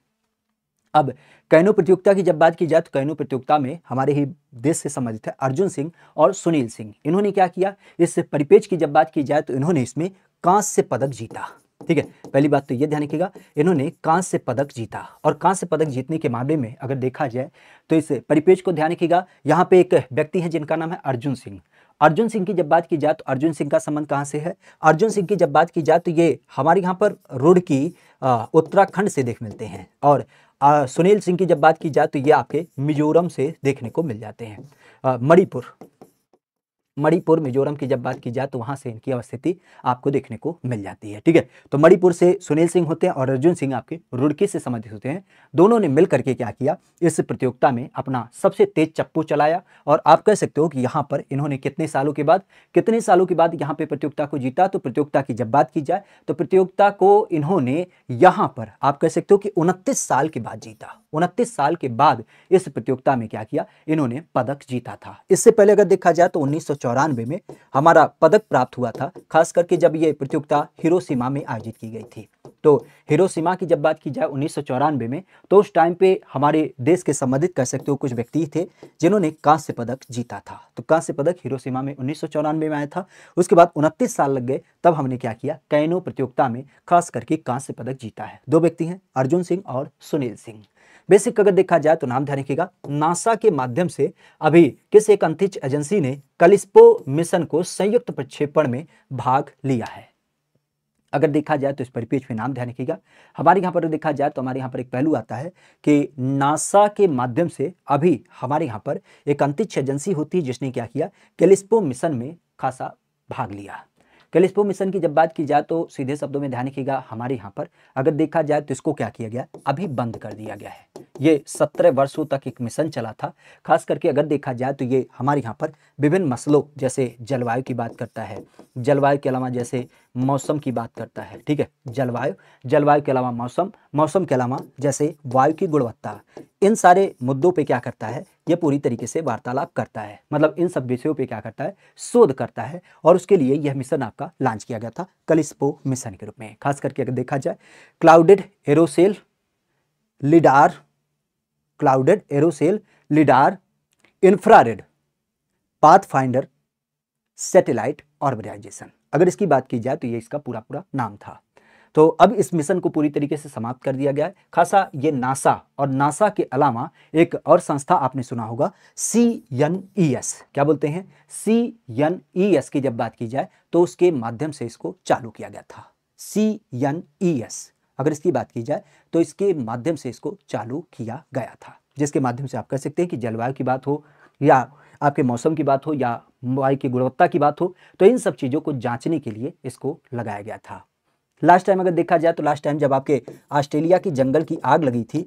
अब कैनो प्रतियोगिता की जब बात की जाए तो कैनो प्रतियोगिता में हमारे ही देश से संबंधित है अर्जुन सिंह और सुनील सिंह इन्होंने क्या किया इस परिपेज की जब बात की जाए तो इन्होंने इसमें कांस से पदक जीता ठीक है पहली बात तो यह ध्यान रखिएगा इन्होंने कांस से पदक जीता और कांस से पदक जीतने के मामले में अगर देखा जाए तो इस परिपेज को ध्यान रखिएगा यहाँ पे एक व्यक्ति है जिनका नाम है अर्जुन सिंह अर्जुन सिंह की जब बात की जाए तो अर्जुन सिंह का संबंध कहाँ से है अर्जुन सिंह की जब बात की जाए तो ये हमारे यहाँ पर रोड की उत्तराखंड से देख मिलते हैं और आ, सुनील सिंह की जब बात की जाए तो ये आपके मिजोरम से देखने को मिल जाते हैं मणिपुर मणिपुर मिजोरम की जब बात की जाए तो वहां से इनकी अवस्थिति आपको देखने को मिल जाती है ठीक है तो मणिपुर से सुनील सिंह होते हैं और अर्जुन सिंह आपके रुड़की से संबंधित होते हैं दोनों ने मिलकर के क्या किया इस प्रतियोगिता में अपना सबसे तेज चप्पू चलाया और आप कह सकते हो कि यहाँ पर इन्होंने कितने सालों के बाद कितने सालों के बाद यहाँ पर प्रतियोगिता को जीता तो प्रतियोगिता की जब बात की जाए तो प्रतियोगिता को इन्होंने यहाँ पर आप कह सकते हो कि उनतीस साल के बाद जीता उनतीस साल के बाद इस प्रतियोगिता में क्या किया इन्होंने पदक जीता था इससे पहले अगर देखा जाए तो उन्नीस चौरानवे में हमारा पदक प्राप्त हुआ था खास करके जब ये प्रतियोगिता हिरोसीमा में आयोजित की गई थी तो हिरोसीमा की जब बात की जाए उन्नीस में तो उस टाइम पे हमारे देश के संबंधित कह सकते हो कुछ व्यक्ति थे जिन्होंने कांस्य पदक जीता था तो कांस्य पदक हिरोसीमा में उन्नीस में आया था उसके बाद उनतीस साल लग गए तब हमने क्या किया कैनो प्रतियोगिता में खास करके कांस्य पदक जीता है दो व्यक्ति हैं अर्जुन सिंह और सुनील सिंह बेसिक अगर देखा जाए तो नाम ध्यान रखिएगा नासा के माध्यम से अभी किस एक अंतरिक्ष एजेंसी ने कलिस्पो मिशन को संयुक्त प्रक्षेपण में भाग लिया है अगर देखा जाए तो इस परिपेक्ष में नाम ध्यान रखिएगा हमारे यहाँ पर देखा जाए तो हमारे यहाँ पर एक पहलू आता है कि नासा के माध्यम से अभी हमारे यहाँ पर एक अंतरिक्ष एजेंसी होती है जिसने क्या किया कैलिस्पो मिशन में खासा भाग लिया कैलिस्पो मिशन की जब बात की जाए तो सीधे शब्दों में ध्यान रखिएगा हमारे यहाँ पर अगर देखा जाए तो इसको क्या किया गया अभी बंद कर दिया गया है ये सत्रह वर्षों तक एक मिशन चला था खास करके अगर देखा जाए तो ये हमारे यहाँ पर विभिन्न मसलों जैसे जलवायु की बात करता है जलवायु के अलावा जैसे मौसम की बात करता है ठीक है जलवायु जलवायु के अलावा मौसम मौसम के अलावा जैसे वायु की गुणवत्ता इन सारे मुद्दों पे क्या करता है ये पूरी तरीके से वार्तालाप करता है मतलब इन सब विषयों पे क्या करता है शोध करता है और उसके लिए यह मिशन आपका लॉन्च किया गया था कलिस्पो मिशन के रूप में खास करके अगर देखा जाए clouded aerosol lidar clouded aerosol lidar infrared path finder satellite orbitization अगर इसकी बात की जाए तो ये इसका पूरा पूरा नाम था तो अब इस मिशन को पूरी तरीके से समाप्त कर दिया गया है खासा ये नासा और नासा के अलावा एक और संस्था आपने सुना होगा सी एन ई एस क्या बोलते हैं सी एन ई एस की जब बात की जाए तो उसके माध्यम से इसको चालू किया गया था सी एन ई एस अगर इसकी बात की जाए तो इसके माध्यम से इसको चालू किया गया था जिसके माध्यम से आप कह सकते हैं कि जलवायु की बात हो या आपके मौसम की बात हो या वायु की गुणवत्ता की बात हो तो इन सब चीज़ों को जांचने के लिए इसको लगाया गया था लास्ट टाइम अगर देखा जाए तो लास्ट टाइम जब आपके ऑस्ट्रेलिया की जंगल की आग लगी थी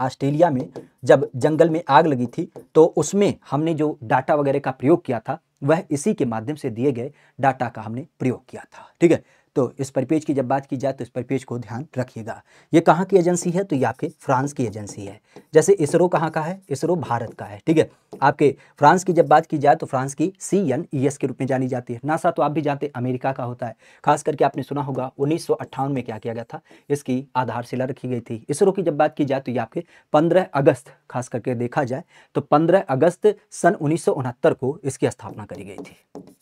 ऑस्ट्रेलिया में जब जंगल में आग लगी थी तो उसमें हमने जो डाटा वगैरह का प्रयोग किया था वह इसी के माध्यम से दिए गए डाटा का हमने प्रयोग किया था ठीक है तो इस परिपेज की जब बात की जाए तो इस परिपेज को ध्यान रखिएगा ये कहाँ की एजेंसी है तो ये आपके फ्रांस की एजेंसी है जैसे इसरो कहाँ का है इसरो भारत का है ठीक है आपके फ्रांस की जब बात की जाए तो फ्रांस की सी एन ई एस के रूप में जानी जाती है नासा तो आप भी जानते हैं अमेरिका का होता है खास करके आपने सुना होगा उन्नीस में क्या किया गया था इसकी आधारशिला रखी गई थी इसरो की जब बात की जाए तो ये आपके पंद्रह अगस्त खास करके देखा जाए तो पंद्रह अगस्त सन उन्नीस को इसकी स्थापना करी गई थी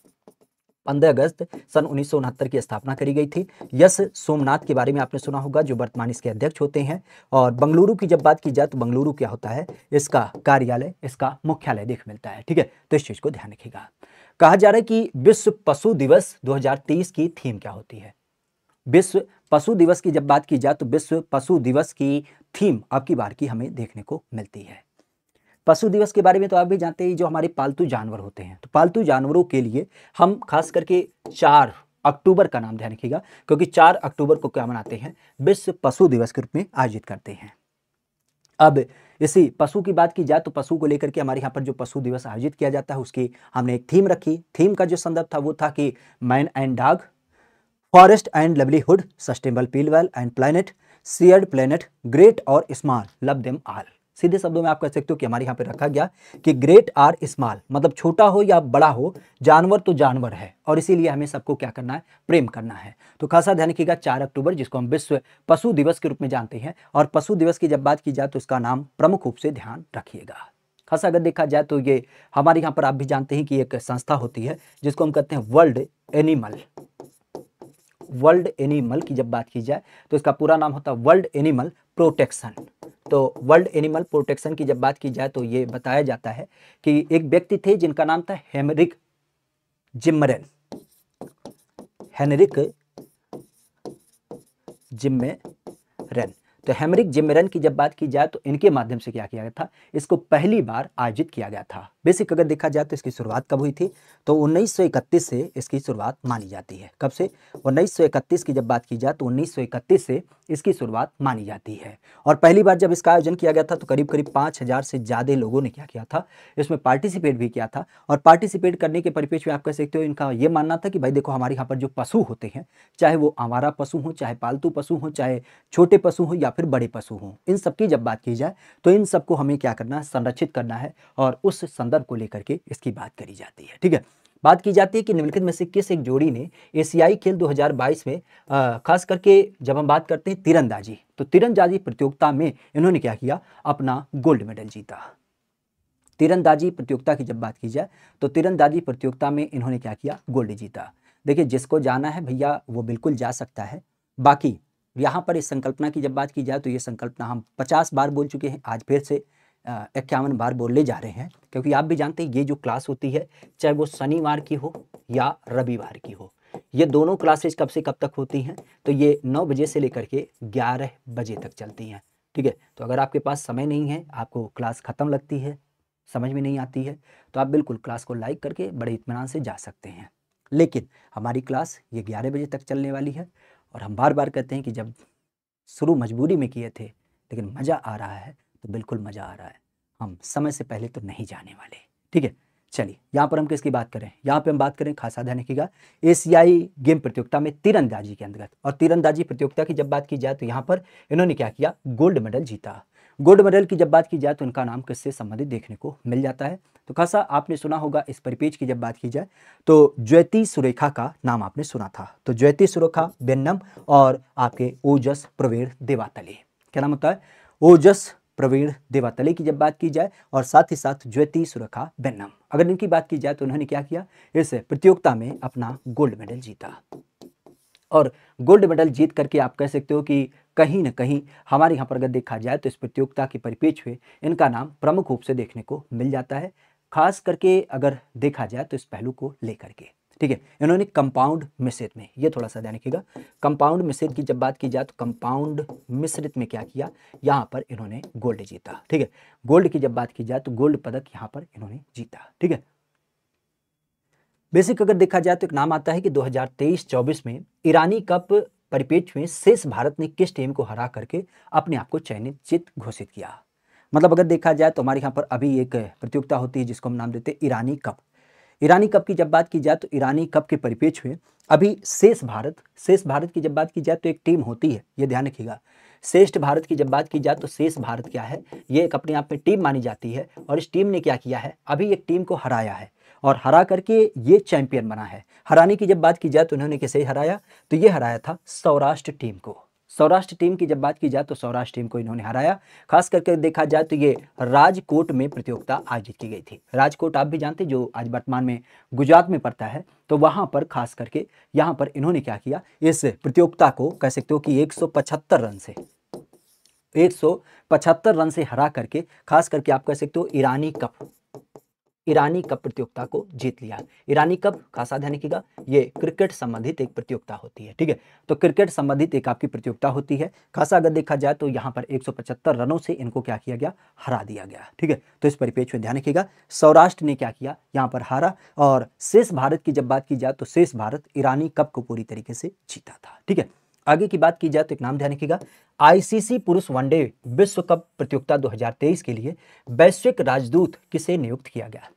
पंद्रह अगस्त सन उन्नीस की स्थापना करी गई थी यश सोमनाथ के बारे में आपने सुना होगा जो वर्तमान इसके अध्यक्ष होते हैं और बंगलुरु की जब बात की जाए तो बंगलुरु क्या होता है इसका कार्यालय इसका मुख्यालय देख मिलता है ठीक है तो इस चीज़ को ध्यान रखिएगा कहा जा रहा है कि विश्व पशु दिवस दो की थीम क्या होती है विश्व पशु दिवस की जब बात की जाए तो विश्व पशु दिवस की थीम अब की बार की हमें देखने को मिलती है पशु दिवस के बारे में तो आप भी जानते हैं जो हमारे पालतू जानवर होते हैं तो पालतू जानवरों के लिए हम खास करके चार अक्टूबर का नाम ध्यान रखिएगा क्योंकि चार अक्टूबर को क्या मनाते हैं विश्व पशु दिवस के रूप में आयोजित करते हैं अब इसी पशु की बात की जाए तो पशु को लेकर के हमारे यहाँ पर जो पशु दिवस आयोजित किया जाता है उसकी हमने एक थीम रखी थीम का जो संदर्भ था वो था कि man and dog forest and livelihood sustainable people and planet सियड प्लानट ग्रेट और स्मॉल लव देम ऑल सीधे शब्दों में आप कह सकते हो कि हमारे यहाँ पे रखा गया कि ग्रेट आर स्मॉल मतलब छोटा हो या बड़ा हो जानवर तो जानवर है और इसीलिए हमें सबको क्या करना है प्रेम करना है तो खासा ध्यान रखिएगा चार अक्टूबर जिसको हम विश्व पशु दिवस के रूप में जानते हैं और पशु दिवस की जब बात की जाए तो उसका नाम प्रमुख रूप से ध्यान रखिएगा खासा अगर देखा जाए तो ये हमारे यहाँ पर आप भी जानते हैं कि एक संस्था होती है जिसको हम कहते हैं वर्ल्ड एनिमल वर्ल्ड एनिमल की जब बात की जाए तो इसका पूरा नाम होता है वर्ल्ड एनिमल प्रोटेक्शन तो वर्ल्ड एनिमल प्रोटेक्शन की जब बात की जाए तो ये बताया जाता है कि एक व्यक्ति थे जिनका नाम था हेमरिक जिमरेन हेनरिक जिमरन तो हेमरिक जिमरेन की जब बात की जाए तो इनके माध्यम से क्या किया गया था इसको पहली बार आयोजित किया गया था बेसिक अगर देखा जाए तो इसकी शुरुआत कब हुई थी तो 1931 से इसकी शुरुआत मानी जाती है कब से 1931 की जब बात की जाए तो 1931 से इसकी शुरुआत मानी जाती है और पहली बार जब इसका आयोजन किया गया था तो करीब करीब पाँच हज़ार से ज़्यादा लोगों ने क्या किया था इसमें पार्टिसिपेट भी किया था और पार्टिसिपेट करने के परिपेक्ष में आप कह सकते हो इनका ये मानना था कि भाई देखो हमारे यहाँ पर जो पशु होते हैं चाहे वो आवारा पशु हों चाहे पालतू पशु हों चाहे छोटे पशु हों या फिर बड़े पशु हों इन सबकी जब बात की जाए तो इन सबको हमें क्या करना है संरक्षित करना है और उस संदर्भ को लेकर के इसकी बात करी जाती है ठीक है बात की जाती है कि निम्नलिखित में से किस एक जोड़ी ने एशियाई खेल 2022 में आ, खास करके जब हम बात करते हैं तीरंदाजी तो तीरंदाजी प्रतियोगिता में इन्होंने क्या किया अपना गोल्ड मेडल जीता तीरंदाजी प्रतियोगिता की जब बात की जाए तो तीरंदाजी प्रतियोगिता में इन्होंने क्या किया गोल्ड जीता देखिए जिसको जाना है भैया वो बिल्कुल जा सकता है बाकी यहाँ पर इस संकल्पना की जब बात की जाए तो ये संकल्पना हम पचास बार बोल चुके हैं आज फिर से इक्यावन बार बोलने जा रहे हैं क्योंकि आप भी जानते हैं ये जो क्लास होती है चाहे वो शनिवार की हो या रविवार की हो ये दोनों क्लासेज कब से कब तक होती हैं तो ये नौ बजे से लेकर के ग्यारह बजे तक चलती हैं ठीक है तो अगर आपके पास समय नहीं है आपको क्लास ख़त्म लगती है समझ में नहीं आती है तो आप बिल्कुल क्लास को लाइक करके बड़े इतमान से जा सकते हैं लेकिन हमारी क्लास ये ग्यारह बजे तक चलने वाली है और हम बार बार कहते हैं कि जब शुरू मजबूरी में किए थे लेकिन मज़ा आ रहा है तो बिल्कुल मज़ा आ रहा है हम समय से पहले तो नहीं जाने वाले ठीक है चलिए यहाँ पर हम किसकी बात करें यहाँ पे हम बात करें खासा ध्यान रखिएगा एशियाई गेम प्रतियोगिता में तीरंदाजी के अंतर्गत और तीरंदाजी प्रतियोगिता की जब बात की जाए तो यहाँ पर इन्होंने क्या किया गोल्ड मेडल जीता गोल्ड मेडल की जब बात की जाए तो इनका नाम किससे संबंधित देखने को मिल जाता है तो खासा आपने सुना होगा इस परिपेज की जब बात की जाए तो ज्योति सुरेखा का नाम आपने सुना था तो ज्योति सुरेखा बेन्नम और आपके ओजस प्रवीण देवातले क्या नाम होता है ओजस प्रवीण देवातले की जब बात की जाए और साथ ही साथ ज्योति सुरखा बेन्नम अगर इनकी बात की जाए तो उन्होंने क्या किया इस प्रतियोगिता में अपना गोल्ड मेडल जीता और गोल्ड मेडल जीत करके आप कह सकते हो कि कहीं ना कहीं हमारे यहाँ पर अगर देखा जाए तो इस प्रतियोगिता के परिपेक्ष में इनका नाम प्रमुख रूप से देखने को मिल जाता है खास करके अगर देखा जाए तो इस पहलू को लेकर के ठीक है इन्होंने कंपाउंड मिश्रित में ये थोड़ा सा ध्यान रखिएगा कंपाउंड मिश्रित की जब बात की जाए तो कंपाउंड मिश्रित में क्या किया यहाँ पर इन्होंने गोल्ड जीता ठीक है गोल्ड की जब बात की जाए तो गोल्ड पदक यहाँ पर इन्होंने जीता ठीक है बेसिक अगर देखा जाए तो एक नाम आता है कि 2023-24 में ईरानी कप परिपेक्ष में शेष भारत ने किस टीम को हरा करके अपने आप को चयनित चित घोषित किया मतलब अगर देखा जाए तो हमारे यहाँ पर अभी एक प्रतियोगिता होती है जिसको हम नाम देते हैं ईरानी कप ईरानी कप की जब बात की जाए तो ईरानी कप के परिपेक्ष में अभी शेष भारत शेष भारत की जब बात की जाए तो एक टीम होती है ये ध्यान रखिएगा श्रेष्ठ भारत की जब बात की जाए तो शेष भारत क्या है ये एक अपने आप में टीम मानी जाती है और इस टीम ने क्या किया है अभी एक टीम को हराया है और हरा करके ये चैंपियन बना है हराने की जब बात की जाए तो उन्होंने कैसे हराया तो ये हराया था सौराष्ट्र टीम को सौराष्ट्र टीम की जब बात की जाए तो सौराष्ट्र टीम को इन्होंने हराया खास करके देखा जाए तो ये राजकोट में प्रतियोगिता आयोजित की गई थी राजकोट आप भी जानते जो आज वर्तमान में गुजरात में पड़ता है तो वहाँ पर खास करके यहाँ पर इन्होंने क्या किया इस प्रतियोगिता को कह सकते हो कि एक रन से एक रन से हरा करके खास करके आप कह सकते हो ईरानी कप ईरानी कप प्रतियोगिता को जीत लिया ईरानी कप खासा ध्यान रखिएगा ये क्रिकेट संबंधित एक प्रतियोगिता होती है ठीक है तो क्रिकेट संबंधित एक आपकी प्रतियोगिता होती है खासा अगर देखा जाए तो यहाँ पर एक रनों से इनको क्या किया गया हरा दिया गया ठीक है तो इस परिपेक्ष में ध्यान रखिएगा सौराष्ट्र ने क्या किया यहाँ पर हारा और शेष भारत की जब बात की जाए तो शेष भारत ईरानी कप को पूरी तरीके से जीता था ठीक है आगे की बात की जाए तो एक नाम ध्यान रखिएगा आईसीसी पुरुष वनडे विश्व कप प्रतियोगिता 2023 के लिए वैश्विक राजदूत किसे नियुक्त किया गया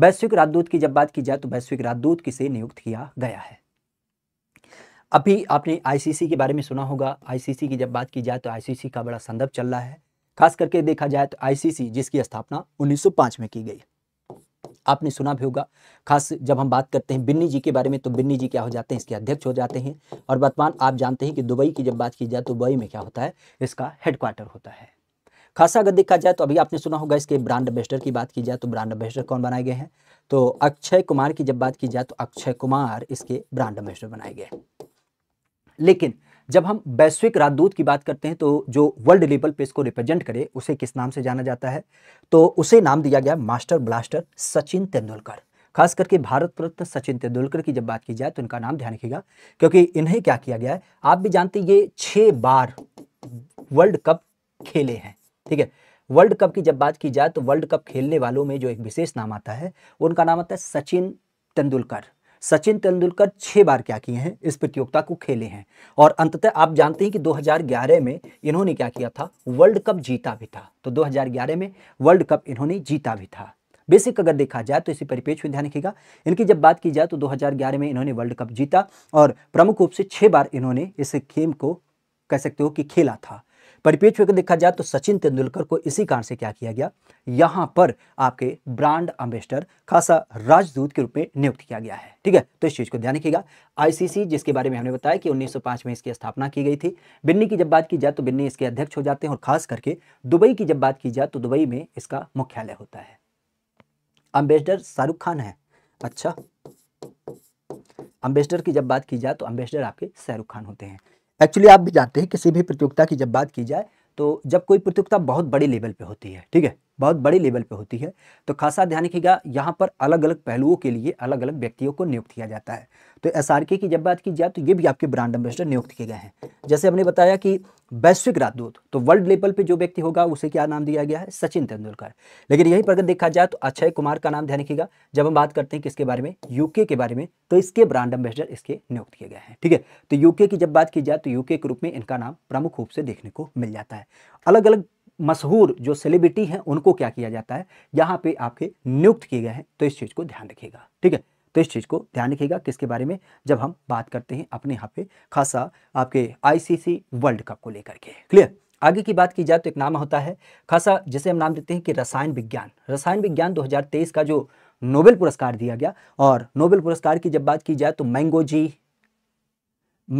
वैश्विक राजदूत की जब बात की जाए तो वैश्विक राजदूत किसे नियुक्त किया गया है अभी आपने आईसीसी के बारे में सुना होगा आईसीसी की जब बात की जाए तो आईसीसी का बड़ा संदर्भ चल रहा है खास करके देखा जाए तो आईसीसी जिसकी स्थापना 1905 में की गई आपने सुना भी होगा खास जब हम बात करते हैं बिन्नी जी के बारे में तो बिन्नी जी क्या हो जाते हैं इसके अध्यक्ष हो जाते हैं और वर्तमान आप जानते हैं कि दुबई की जब बात की जाए तो दुबई में क्या होता है इसका हेडक्वार्टर होता है खासा अगर देखा जाए तो अभी आपने सुना होगा इसके ब्रांड एम्बेसडर की बात की जाए तो ब्रांड एम्बेसडर कौन बनाए गए हैं तो अक्षय कुमार की जब बात की जाए तो अक्षय कुमार इसके ब्रांड एम्बेसडर बनाए गए लेकिन जब हम वैश्विक राजदूत की बात करते हैं तो जो वर्ल्ड लेवल पे इसको रिप्रेजेंट करे उसे किस नाम से जाना जाता है तो उसे नाम दिया गया मास्टर ब्लास्टर सचिन तेंदुलकर खास करके भारत रत्न सचिन तेंदुलकर की जब बात की जाए तो इनका नाम ध्यान रखिएगा क्योंकि इन्हें क्या किया गया है आप भी जानते ये छह बार वर्ल्ड कप खेले हैं ठीक है वर्ल्ड कप की जब बात की जाए तो वर्ल्ड कप खेलने वालों में जो एक विशेष नाम आता है उनका नाम आता है सचिन तेंदुलकर सचिन तेंदुलकर छः बार क्या किए हैं इस प्रतियोगिता को खेले हैं और अंततः आप जानते हैं कि 2011 में इन्होंने क्या किया था वर्ल्ड कप जीता भी था तो 2011 में वर्ल्ड कप इन्होंने जीता भी था बेसिक अगर देखा जाए तो इसी परिपेक्ष में ध्यान रखिएगा इनकी जब बात की जाए तो 2011 में इन्होंने वर्ल्ड कप जीता और प्रमुख रूप से छः बार इन्होंने इस गेम को कह सकते हो कि खेला था परिपेक्ष होकर देखा जाए तो सचिन तेंदुलकर को इसी कारण से क्या किया गया यहाँ पर आपके ब्रांड अम्बेसडर खासा राजदूत के रूप में नियुक्त किया गया है ठीक है तो इस चीज़ को ध्यान रखिएगा आईसीसी जिसके बारे में हमने बताया कि 1905 में इसकी स्थापना की गई थी बिन्नी की जब बात की जाए तो बिन्नी इसके अध्यक्ष हो जाते हैं और खास करके दुबई की जब बात की जाए तो दुबई में इसका मुख्यालय होता है अम्बेसडर शाहरुख खान है अच्छा अम्बेसडर की जब बात की जाए तो अम्बेसडर आपके शाहरुख खान होते हैं एक्चुअली आप भी जानते हैं किसी भी प्रतियोगिता की जब बात की जाए तो जब कोई प्रतियोगिता बहुत बड़ी लेवल पे होती है ठीक है बहुत बड़े लेवल पे होती है तो खासा ध्यान रखिएगा यहाँ पर अलग अलग पहलुओं के लिए अलग अलग व्यक्तियों को नियुक्त किया जाता है तो एस की जब बात की जाए तो ये भी आपके ब्रांड एम्बेसडर नियुक्त किए गए हैं जैसे हमने बताया कि वैश्विक राजदूत तो वर्ल्ड लेवल पे जो व्यक्ति होगा उसे क्या नाम दिया गया है सचिन तेंदुलकर लेकिन यही पर अगर देखा जाए तो अक्षय कुमार का नाम ध्यान रखिएगा जब हम बात करते हैं किसके बारे में यूके के बारे में तो इसके ब्रांड एम्बेसडर इसके नियुक्त किए गए हैं ठीक है तो यूके की जब बात की जाए तो यूके के रूप में इनका नाम प्रमुख रूप से देखने को मिल जाता है अलग अलग मशहूर जो सेलिब्रिटी हैं उनको क्या किया जाता है यहाँ पे आपके नियुक्त किए गए हैं तो इस चीज़ को ध्यान रखिएगा ठीक है तो इस चीज़ को ध्यान रखिएगा किसके बारे में जब हम बात करते हैं अपने यहाँ पे खासा आपके आईसीसी वर्ल्ड कप को लेकर के क्लियर आगे की बात की जाए तो एक नाम होता है खासा जिसे हम नाम देते हैं कि रसायन विज्ञान रसायन विज्ञान दो का जो नोबेल पुरस्कार दिया गया और नोबेल पुरस्कार की जब बात की जाए तो Moungi G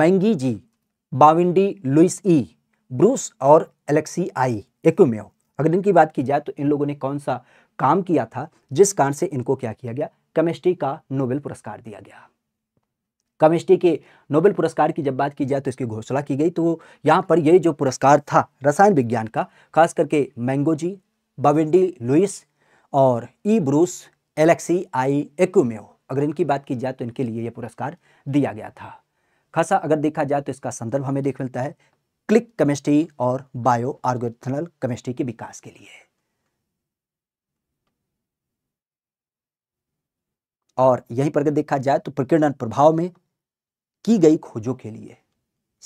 Moungi G Bawendi Louis E Brus और एलेक्सी आई एकमेव अगर इनकी बात की जाए तो इन लोगों ने कौन सा काम किया था जिस कारण से इनको क्या किया गया केमिस्ट्री का नोबेल पुरस्कार दिया गया केमिस्ट्री के नोबेल पुरस्कार की जब बात की जाए तो इसकी घोषणा की गई तो यहाँ पर ये जो पुरस्कार था रसायन विज्ञान का खास करके मैंगोजी बाविंडी लुइस और ई ब्रूस एलेक्सी आई एक्मेव अगर इनकी बात की जाए तो इनके लिए ये पुरस्कार दिया गया था खासा अगर देखा जाए तो इसका संदर्भ हमें देख मिलता है क्लिक केमिस्ट्री और बायो ऑर्गोथनल केमिस्ट्री के विकास के लिए और यहीं पर अगर देखा जाए तो प्रकीर्णन प्रभाव में की गई खोजों के लिए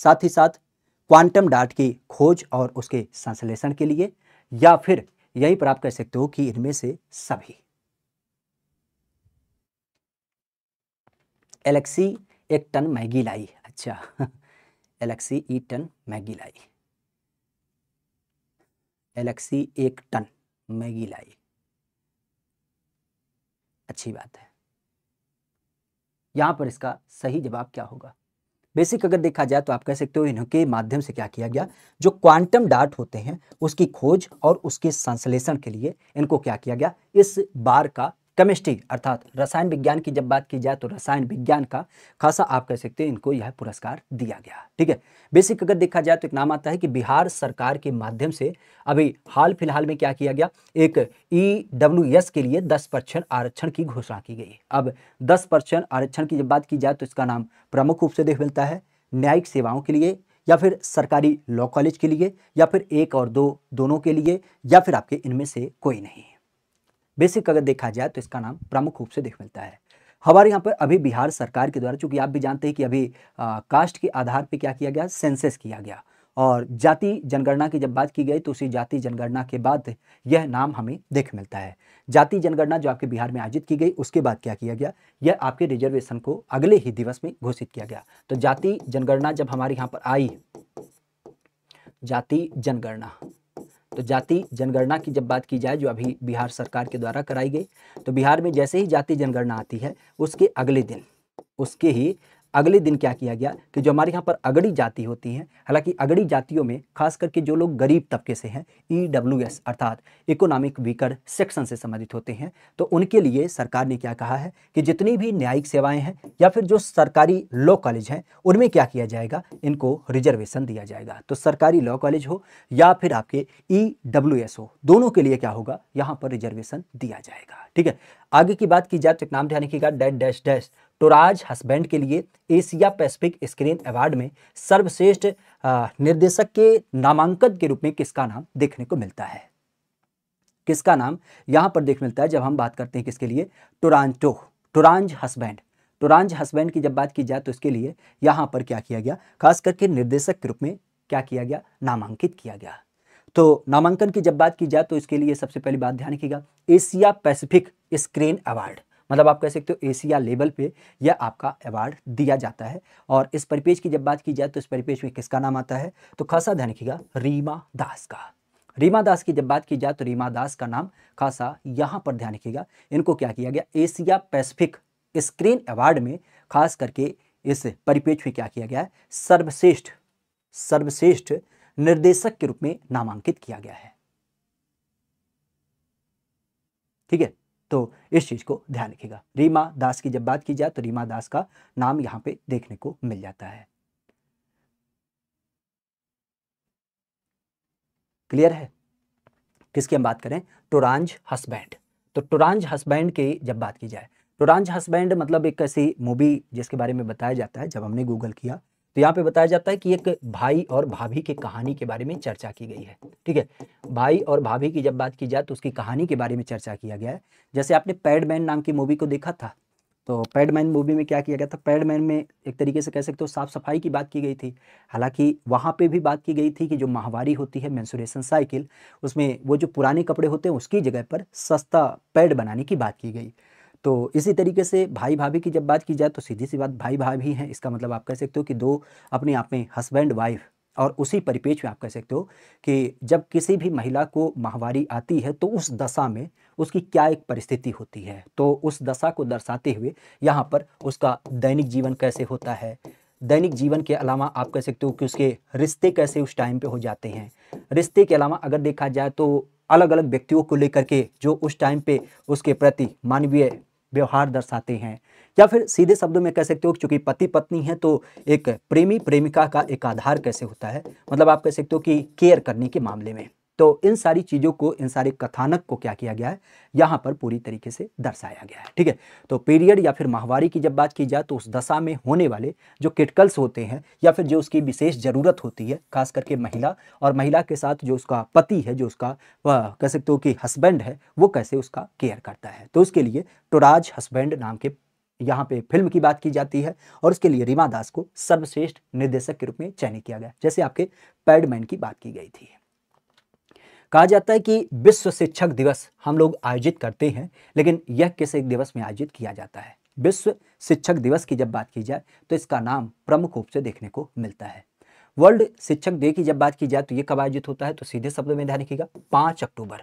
साथ ही साथ क्वांटम डाट की खोज और उसके संश्लेषण के लिए या फिर यहीं पर आप कह सकते हो कि इनमें से सभी एलेक्सी एक टन मैगी लाई अच्छा एलेक्सी ई टन मैगी लाई एलेक्सी एक टन मैगी लाई अच्छी बात है यहां पर इसका सही जवाब क्या होगा बेसिक अगर देखा जाए तो आप कह सकते हो इनके माध्यम से क्या किया गया जो क्वांटम डार्ट होते हैं उसकी खोज और उसके संश्लेषण के लिए इनको क्या किया गया इस बार का केमिस्ट्री अर्थात रसायन विज्ञान की जब बात की जाए तो रसायन विज्ञान का खासा आप कह सकते हैं इनको यह पुरस्कार दिया गया ठीक है बेसिक अगर देखा जाए तो एक नाम आता है कि बिहार सरकार के माध्यम से अभी हाल फिलहाल में क्या किया गया एक ई डब्ल्यू एस के लिए दस परसेंट आरक्षण की घोषणा की गई अब दस परसेंट आरक्षण की जब बात की जाए तो इसका नाम प्रमुख रूप से देख मिलता है न्यायिक सेवाओं के लिए या फिर सरकारी लॉ कॉलेज के लिए या फिर एक और दो दोनों के लिए या फिर आपके इनमें से कोई नहीं बेसिक अगर देखा जाए तो इसका नाम प्रमुख रूप से देख मिलता है हमारे यहाँ पर अभी बिहार सरकार के द्वारा चूंकि आप भी जानते हैं कि अभी आ, कास्ट के आधार पर क्या किया गया सेंसेस किया गया और जाति जनगणना की जब बात की गई तो उसी जाति जनगणना के बाद यह नाम हमें देख मिलता है जाति जनगणना जो आपके बिहार में आयोजित की गई उसके बाद क्या किया गया यह आपके रिजर्वेशन को अगले ही दिवस में घोषित किया गया तो जाति जनगणना जब हमारे यहाँ पर आई जाति जनगणना तो जाति जनगणना की जब बात की जाए जो अभी बिहार सरकार के द्वारा कराई गई तो बिहार में जैसे ही जाति जनगणना आती है उसके अगले दिन उसके ही अगले दिन क्या किया गया कि जो हमारे यहाँ पर अगड़ी जाति होती है हालांकि अगड़ी जातियों में खास करके जो लोग गरीब तबके से हैं ई e अर्थात इकोनॉमिक वीकर सेक्शन से संबंधित होते हैं तो उनके लिए सरकार ने क्या कहा है कि जितनी भी न्यायिक सेवाएं हैं या फिर जो सरकारी लॉ कॉलेज हैं उनमें क्या किया जाएगा इनको रिजर्वेशन दिया जाएगा तो सरकारी लॉ कॉलेज हो या फिर आपके ई e हो दोनों के लिए क्या होगा यहाँ पर रिजर्वेशन दिया जाएगा ठीक है आगे की बात की जाए तो नाम ध्यान रखिएगा डैश डैश डैश टोराज तो हस्बैंड के लिए एशिया पैसिफिक स्क्रीन अवार्ड में सर्वश्रेष्ठ निर्देशक के नामांकन के रूप में किसका नाम देखने को मिलता है किसका नाम यहां पर देख मिलता है जब हम बात करते हैं किसके लिए टोरांटो टोरांज हस्बैंड टोरांज हस्बैंड की जब बात की जाए तो इसके लिए यहां पर क्या किया गया खास करके निर्देशक के रूप में क्या किया गया नामांकित किया गया तो नामांकन की जब बात की जाए तो इसके लिए सबसे पहली बात ध्यान रखिएगा एशिया पैसिफिक स्क्रीन अवार्ड मतलब आप कह सकते हो एशिया लेवल पे यह आपका अवार्ड दिया जाता है और इस परिपेज की जब बात की जाए तो इस परिपेज में किसका नाम आता है तो खासा ध्यान रखिएगा रीमा दास का रीमा दास की जब बात की जाए तो रीमा दास का नाम खासा यहाँ पर ध्यान रखिएगा इनको क्या किया गया एशिया पैसिफिक स्क्रीन अवार्ड में खास करके इस परिपेज में क्या किया गया है सर्वश्रेष्ठ सर्वश्रेष्ठ निर्देशक के रूप में नामांकित किया गया है ठीक है तो इस चीज़ को ध्यान रखिएगा रीमा दास की जब बात की जाए तो रीमा दास का नाम यहाँ पे देखने को मिल जाता है क्लियर है किसकी हम बात करें टोरांज हस्बैंड तो टोरांज हसबैंड की जब बात की जाए टोरांज हस्बैंड मतलब एक ऐसी मूवी जिसके बारे में बताया जाता है जब हमने गूगल किया तो यहाँ पे बताया जाता है कि एक भाई और भाभी की कहानी के बारे में चर्चा की गई है ठीक है भाई और भाभी की जब बात की जाए तो उसकी कहानी के बारे में चर्चा किया गया है जैसे आपने पैडमैन नाम की मूवी को देखा था तो पैडमैन मूवी में क्या किया गया था पैडमैन में एक तरीके से कह सकते हो साफ़ सफाई की बात की गई थी हालांकि वहाँ पे भी बात की गई थी कि जो माहवारी होती है मैंसुरेशन साइकिल उसमें वो जो पुराने कपड़े होते हैं उसकी जगह पर सस्ता पैड बनाने की बात की गई तो इसी तरीके से भाई भाभी की जब बात की जाए तो सीधी सी बात भाई भाभी हैं इसका मतलब आप कह सकते हो कि दो अपने आप में हस्बैंड वाइफ और उसी परिपेक्ष में आप कह सकते हो कि जब किसी भी महिला को माहवारी आती है तो उस दशा में उसकी क्या एक परिस्थिति होती है तो उस दशा को दर्शाते हुए यहाँ पर उसका दैनिक जीवन कैसे होता है दैनिक जीवन के अलावा आप कह सकते हो कि उसके रिश्ते कैसे उस टाइम पे हो जाते हैं रिश्ते के अलावा अगर देखा जाए तो अलग अलग व्यक्तियों को लेकर के जो उस टाइम पे उसके प्रति मानवीय व्यवहार दर्शाते हैं या फिर सीधे शब्दों में कह सकते हो चूंकि पति पत्नी है तो एक प्रेमी प्रेमिका का एक आधार कैसे होता है मतलब आप कह सकते हो कि केयर करने के मामले में तो इन सारी चीज़ों को इन सारे कथानक को क्या किया गया है यहाँ पर पूरी तरीके से दर्शाया गया है ठीक है तो पीरियड या फिर माहवारी की जब बात की जाए तो उस दशा में होने वाले जो किटकल्स होते हैं या फिर जो उसकी विशेष ज़रूरत होती है खास करके महिला और महिला के साथ जो उसका पति है जो उसका कह सकते हो कि हस्बैंड है वो कैसे उसका केयर करता है तो उसके लिए टोराज हस्बैंड नाम के यहाँ पे फिल्म की बात की जाती है और उसके लिए रीमा दास को सर्वश्रेष्ठ निर्देशक के रूप में चयनित किया गया जैसे आपके पैडमैन की बात की गई थी कहा जाता है कि विश्व शिक्षक दिवस हम लोग आयोजित करते हैं लेकिन यह किस एक दिवस में आयोजित किया जाता है विश्व शिक्षक दिवस की जब बात की जाए तो इसका नाम प्रमुख रूप से देखने को मिलता है वर्ल्ड शिक्षक डे की जब बात की जाए तो ये कब आयोजित होता है तो सीधे शब्द में ध्यान रखिएगा पाँच अक्टूबर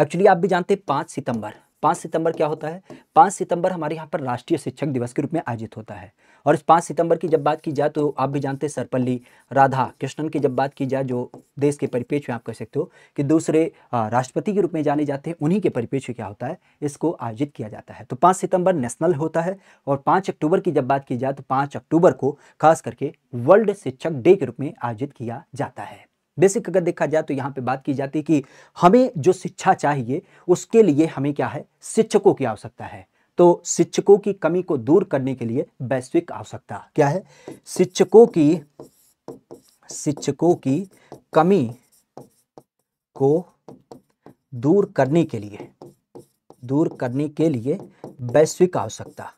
एक्चुअली आप भी जानते हैं पाँच सितंबर पाँच सितंबर क्या होता है पाँच सितंबर हमारे यहाँ पर राष्ट्रीय शिक्षक दिवस के रूप में आयोजित होता है और इस पाँच सितंबर की जब बात की जाए तो आप भी जानते हैं सरपल्ली राधा कृष्णन की जब बात की जाए जो देश के परिपेक्ष में आप कह सकते हो कि दूसरे राष्ट्रपति के रूप में जाने जाते हैं उन्हीं के परिपेक्ष क्या होता है इसको आयोजित किया जाता है तो पाँच सितंबर नेशनल होता है और पाँच अक्टूबर की जब बात की जाए तो पाँच अक्टूबर को खास करके वर्ल्ड शिक्षक डे के रूप में आयोजित किया जाता है बेसिक अगर देखा जाए तो यहाँ पे बात की जाती है कि हमें जो शिक्षा चाहिए उसके लिए हमें क्या है शिक्षकों की आवश्यकता है तो शिक्षकों की कमी को दूर करने के लिए वैश्विक आवश्यकता क्या है शिक्षकों की शिक्षकों की कमी को दूर करने के लिए दूर करने के लिए वैश्विक आवश्यकता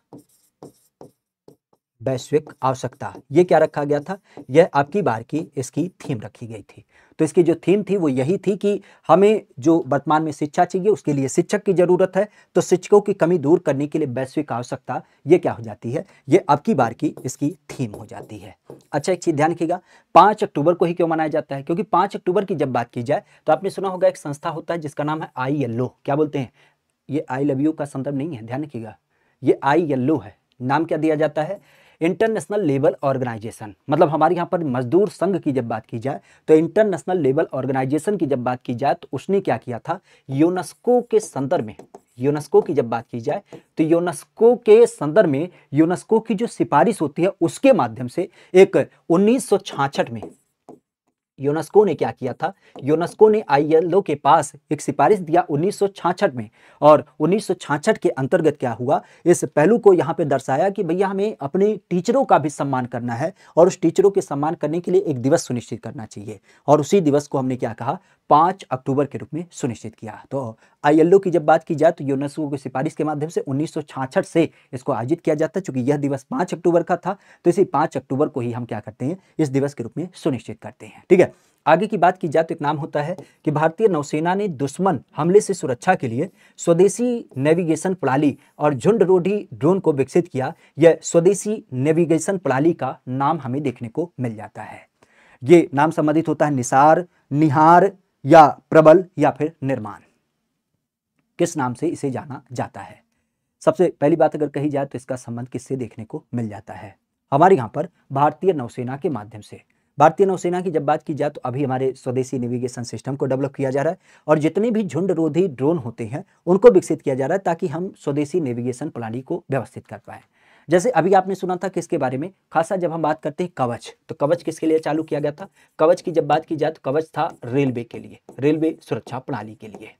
वैश्विक आवश्यकता यह क्या रखा गया था यह आपकी बार की इसकी थीम रखी गई थी तो इसकी जो थीम थी वो यही थी कि हमें जो वर्तमान में शिक्षा चाहिए उसके लिए शिक्षक की ज़रूरत है तो शिक्षकों की कमी दूर करने के लिए वैश्विक आवश्यकता ये क्या हो जाती है ये अब की बार की इसकी थीम हो जाती है अच्छा एक चीज़ ध्यान रखिएगा पाँच अक्टूबर को ही क्यों मनाया जाता है क्योंकि पाँच अक्टूबर की जब बात की जाए तो आपने सुना होगा एक संस्था होता है जिसका नाम है आई येल्लो क्या बोलते हैं ये आई लव यू का संदर्भ नहीं है ध्यान रखिएगा ये आई येल्लो है नाम क्या दिया जाता है इंटरनेशनल लेवल ऑर्गेनाइजेशन मतलब हमारे यहाँ पर मजदूर संघ की जब बात की जाए तो इंटरनेशनल लेवल ऑर्गेनाइजेशन की जब बात की जाए तो उसने क्या किया था यूनेस्को के संदर्भ में यूनेस्को की जब बात की जाए तो यूनेस्को के संदर्भ में यूनेस्को की जो सिफारिश होती है उसके माध्यम से एक उन्नीस में यूनेस्को ने क्या किया था यूनेस्को ने आईएलओ के पास एक सिफारिश दिया उन्नीस में और उन्नीस के अंतर्गत क्या हुआ इस पहलू को यहाँ पे दर्शाया कि भैया हमें अपने टीचरों का भी सम्मान करना है और उस टीचरों के सम्मान करने के लिए एक दिवस सुनिश्चित करना चाहिए और उसी दिवस को हमने क्या कहा पाँच अक्टूबर के रूप में सुनिश्चित किया तो आईएलओ की जब बात की जाए तो यूनेस्को की सिफारिश के माध्यम से उन्नीस से इसको आयोजित किया जाता है चूंकि यह दिवस पाँच अक्टूबर का था तो इसी पाँच अक्टूबर को ही हम क्या करते हैं इस दिवस के रूप में सुनिश्चित करते हैं ठीक है आगे की बात की जाए तो एक नाम होता है कि भारतीय नौसेना ने दुश्मन हमले से सुरक्षा के लिए स्वदेशी नेविगेशन प्रणाली और झुंड रोधी ड्रोन को विकसित किया यह स्वदेशी नेविगेशन प्रणाली का नाम हमें देखने को मिल जाता है ये नाम संबंधित होता है निसार निहार या प्रबल या फिर निर्माण किस नाम से इसे जाना जाता है सबसे पहली बात अगर कही जाए तो इसका संबंध किससे देखने को मिल जाता है हमारे यहाँ पर भारतीय नौसेना के माध्यम से भारतीय नौसेना की जब बात की जाए तो अभी हमारे स्वदेशी नेविगेशन सिस्टम को डेवलप किया जा रहा है और जितने भी झुंड रोधी ड्रोन होते हैं उनको विकसित किया जा रहा है ताकि हम स्वदेशी नेविगेशन प्रणाली को व्यवस्थित कर पाएं जैसे अभी आपने सुना था किसके बारे में खासा जब हम बात करते हैं कवच तो कवच किसके लिए चालू किया गया था कवच की जब बात की जाए तो कवच था रेलवे के लिए रेलवे सुरक्षा प्रणाली के लिए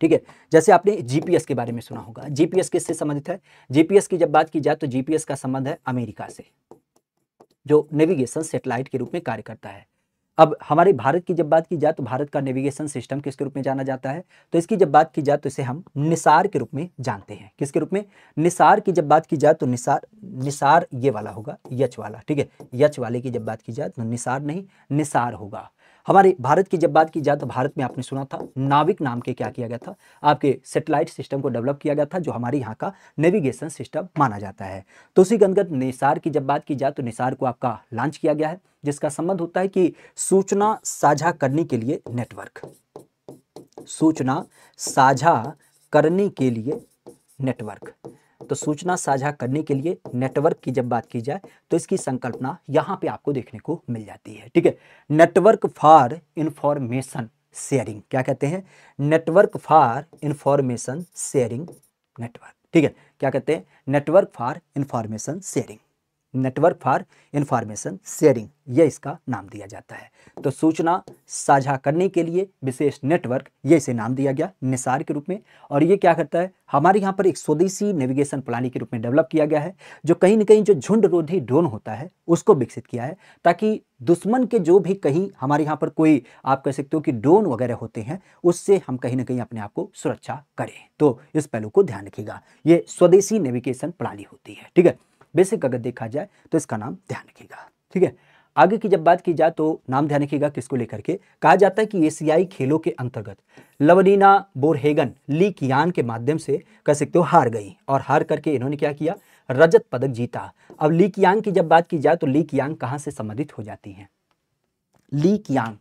ठीक है जैसे आपने जीपीएस के बारे में सुना होगा जीपीएस किससे संबंधित है जीपीएस की जब बात की जाए तो जीपीएस का संबंध है अमेरिका से जो नेविगेशन सेटेलाइट के रूप में कार्य करता है अब हमारे भारत की जब बात की जाए तो भारत का नेविगेशन सिस्टम किसके रूप में जाना जाता है तो इसकी जब बात की जाए तो इसे हम निसार के रूप में जानते हैं किसके रूप में निसार की जब बात की जाए तो निसार निसार ये वाला होगा यच वाला ठीक है यच वाले की जब बात की जाए तो निसार नहीं निसार होगा हमारे भारत की जब बात की जाए तो भारत में आपने सुना था नाविक नाम के क्या किया गया था आपके सेटेलाइट सिस्टम को डेवलप किया गया था जो हमारे यहाँ का नेविगेशन सिस्टम माना जाता है तो उसी के अंतर्गत निसार की जब बात की जाए तो निसार को आपका लॉन्च किया गया है जिसका संबंध होता है कि सूचना साझा करने के लिए नेटवर्क सूचना साझा करने के लिए नेटवर्क तो सूचना साझा करने के लिए नेटवर्क की जब बात की जाए तो इसकी संकल्पना यहां पे आपको देखने को मिल जाती है ठीक है नेटवर्क फॉर इंफॉर्मेशन शेयरिंग क्या कहते हैं network for information sharing network ठीक है क्या कहते हैं network for information sharing network for information sharing यह इसका नाम दिया जाता है तो सूचना साझा करने के लिए विशेष नेटवर्क ये इसे नाम दिया गया निसार के रूप में और ये क्या करता है हमारे यहाँ पर एक स्वदेशी नेविगेशन प्रणाली के रूप में डेवलप किया गया है जो कहीं ना कहीं जो झुंड रोधी ड्रोन होता है उसको विकसित किया है ताकि दुश्मन के जो भी कहीं हमारे यहाँ पर कोई आप कह सकते हो कि ड्रोन वगैरह होते हैं उससे हम कहीं ना कहीं अपने आप को सुरक्षा करें तो इस पहलू को ध्यान रखिएगा ये स्वदेशी नेविगेशन प्रणाली होती है ठीक है बेसिक अगर देखा जाए तो इसका नाम ध्यान रखिएगा ठीक है आगे की जब बात की जाए तो नाम ध्यान रखिएगा किसको लेकर के कहा जाता है कि एशियाई खेलों के अंतर्गत लवनीना बोरहेगन ली यान के माध्यम से कह सकते हो हार गई और हार करके इन्होंने क्या किया रजत पदक जीता अब ली कियांग की जब बात की जाए तो ली कियांग कहाँ से संबंधित हो जाती है ली यांग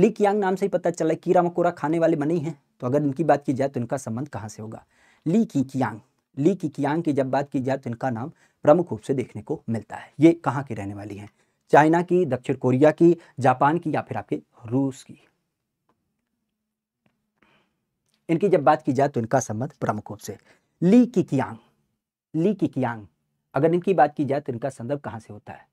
ली यांग नाम से ही पता चला कीड़ा मकोड़ा खाने वाले मनी हैं तो अगर इनकी बात की जाए तो इनका संबंध कहाँ से होगा ली की कियांग ली की कियांग की जब बात की जाए तो इनका नाम प्रमुख रूप से देखने को मिलता है ये कहाँ की रहने वाली हैं चाइना की दक्षिण कोरिया की जापान की या फिर आपके रूस की इनकी जब बात की जाए तो इनका संबंध प्रमुख रूप से ली की कियांग ली की कियांग अगर इनकी बात की जाए तो इनका संदर्भ कहाँ से होता है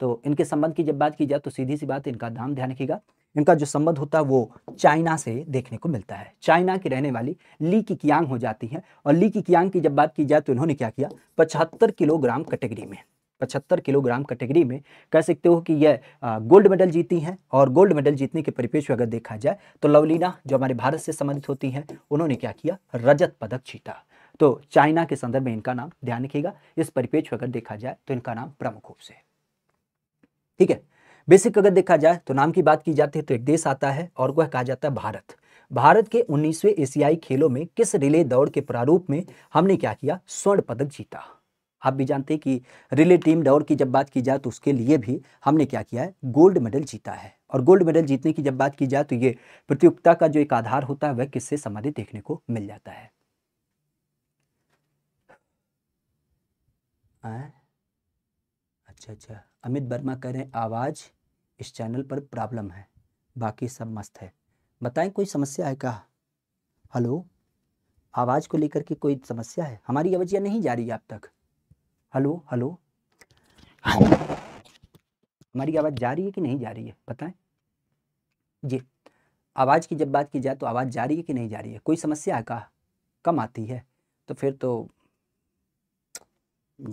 तो इनके संबंध की जब बात की जाए तो सीधी सी बात इनका नाम ध्यान रखिएगा इनका जो संबंध होता है वो चाइना से देखने को मिलता है चाइना की रहने वाली ली की कियांग हो जाती है और ली की कियांग की जब बात की जाए तो इन्होंने क्या किया पचहत्तर किलोग्राम कैटेगरी में पचहत्तर किलोग्राम कैटेगरी में कह सकते हो कि यह गोल्ड मेडल जीती हैं और गोल्ड मेडल जीतने के परिपेक्ष अगर देखा जाए तो लवलीना जो हमारे भारत से संबंधित होती हैं उन्होंने क्या किया रजत पदक जीता तो चाइना के संदर्भ में इनका नाम ध्यान रखिएगा इस परिपेक्ष अगर देखा जाए तो इनका नाम प्रमुख रूप से ठीक है बेसिक अगर देखा जाए तो नाम की बात की जाती है तो एक देश आता है और वह कहा जाता है भारत भारत के 19वें एशियाई खेलों में किस रिले दौड़ के प्रारूप में हमने क्या किया स्वर्ण पदक जीता आप भी जानते हैं कि रिले टीम दौड़ की जब बात की जाए तो उसके लिए भी हमने क्या किया है गोल्ड मेडल जीता है और गोल्ड मेडल जीतने की जब बात की जाए तो ये प्रतियोगिता का जो एक आधार होता है वह किससे संबंधित देखने को मिल जाता है आ? अच्छा अच्छा अमित वर्मा कह रहे हैं आवाज़ इस चैनल पर प्रॉब्लम है बाकी सब मस्त है बताएं कोई समस्या है क्या हेलो आवाज़ को लेकर के कोई समस्या है हमारी आवाज़ नहीं जा रही है आप तक हेलो हेलो हमारी आवाज़ जा रही है कि नहीं जा रही है बताएं जी आवाज़ की जब बात की जाए तो आवाज़ जा रही है कि नहीं जा रही है कोई समस्या है का कम आती है तो फिर तो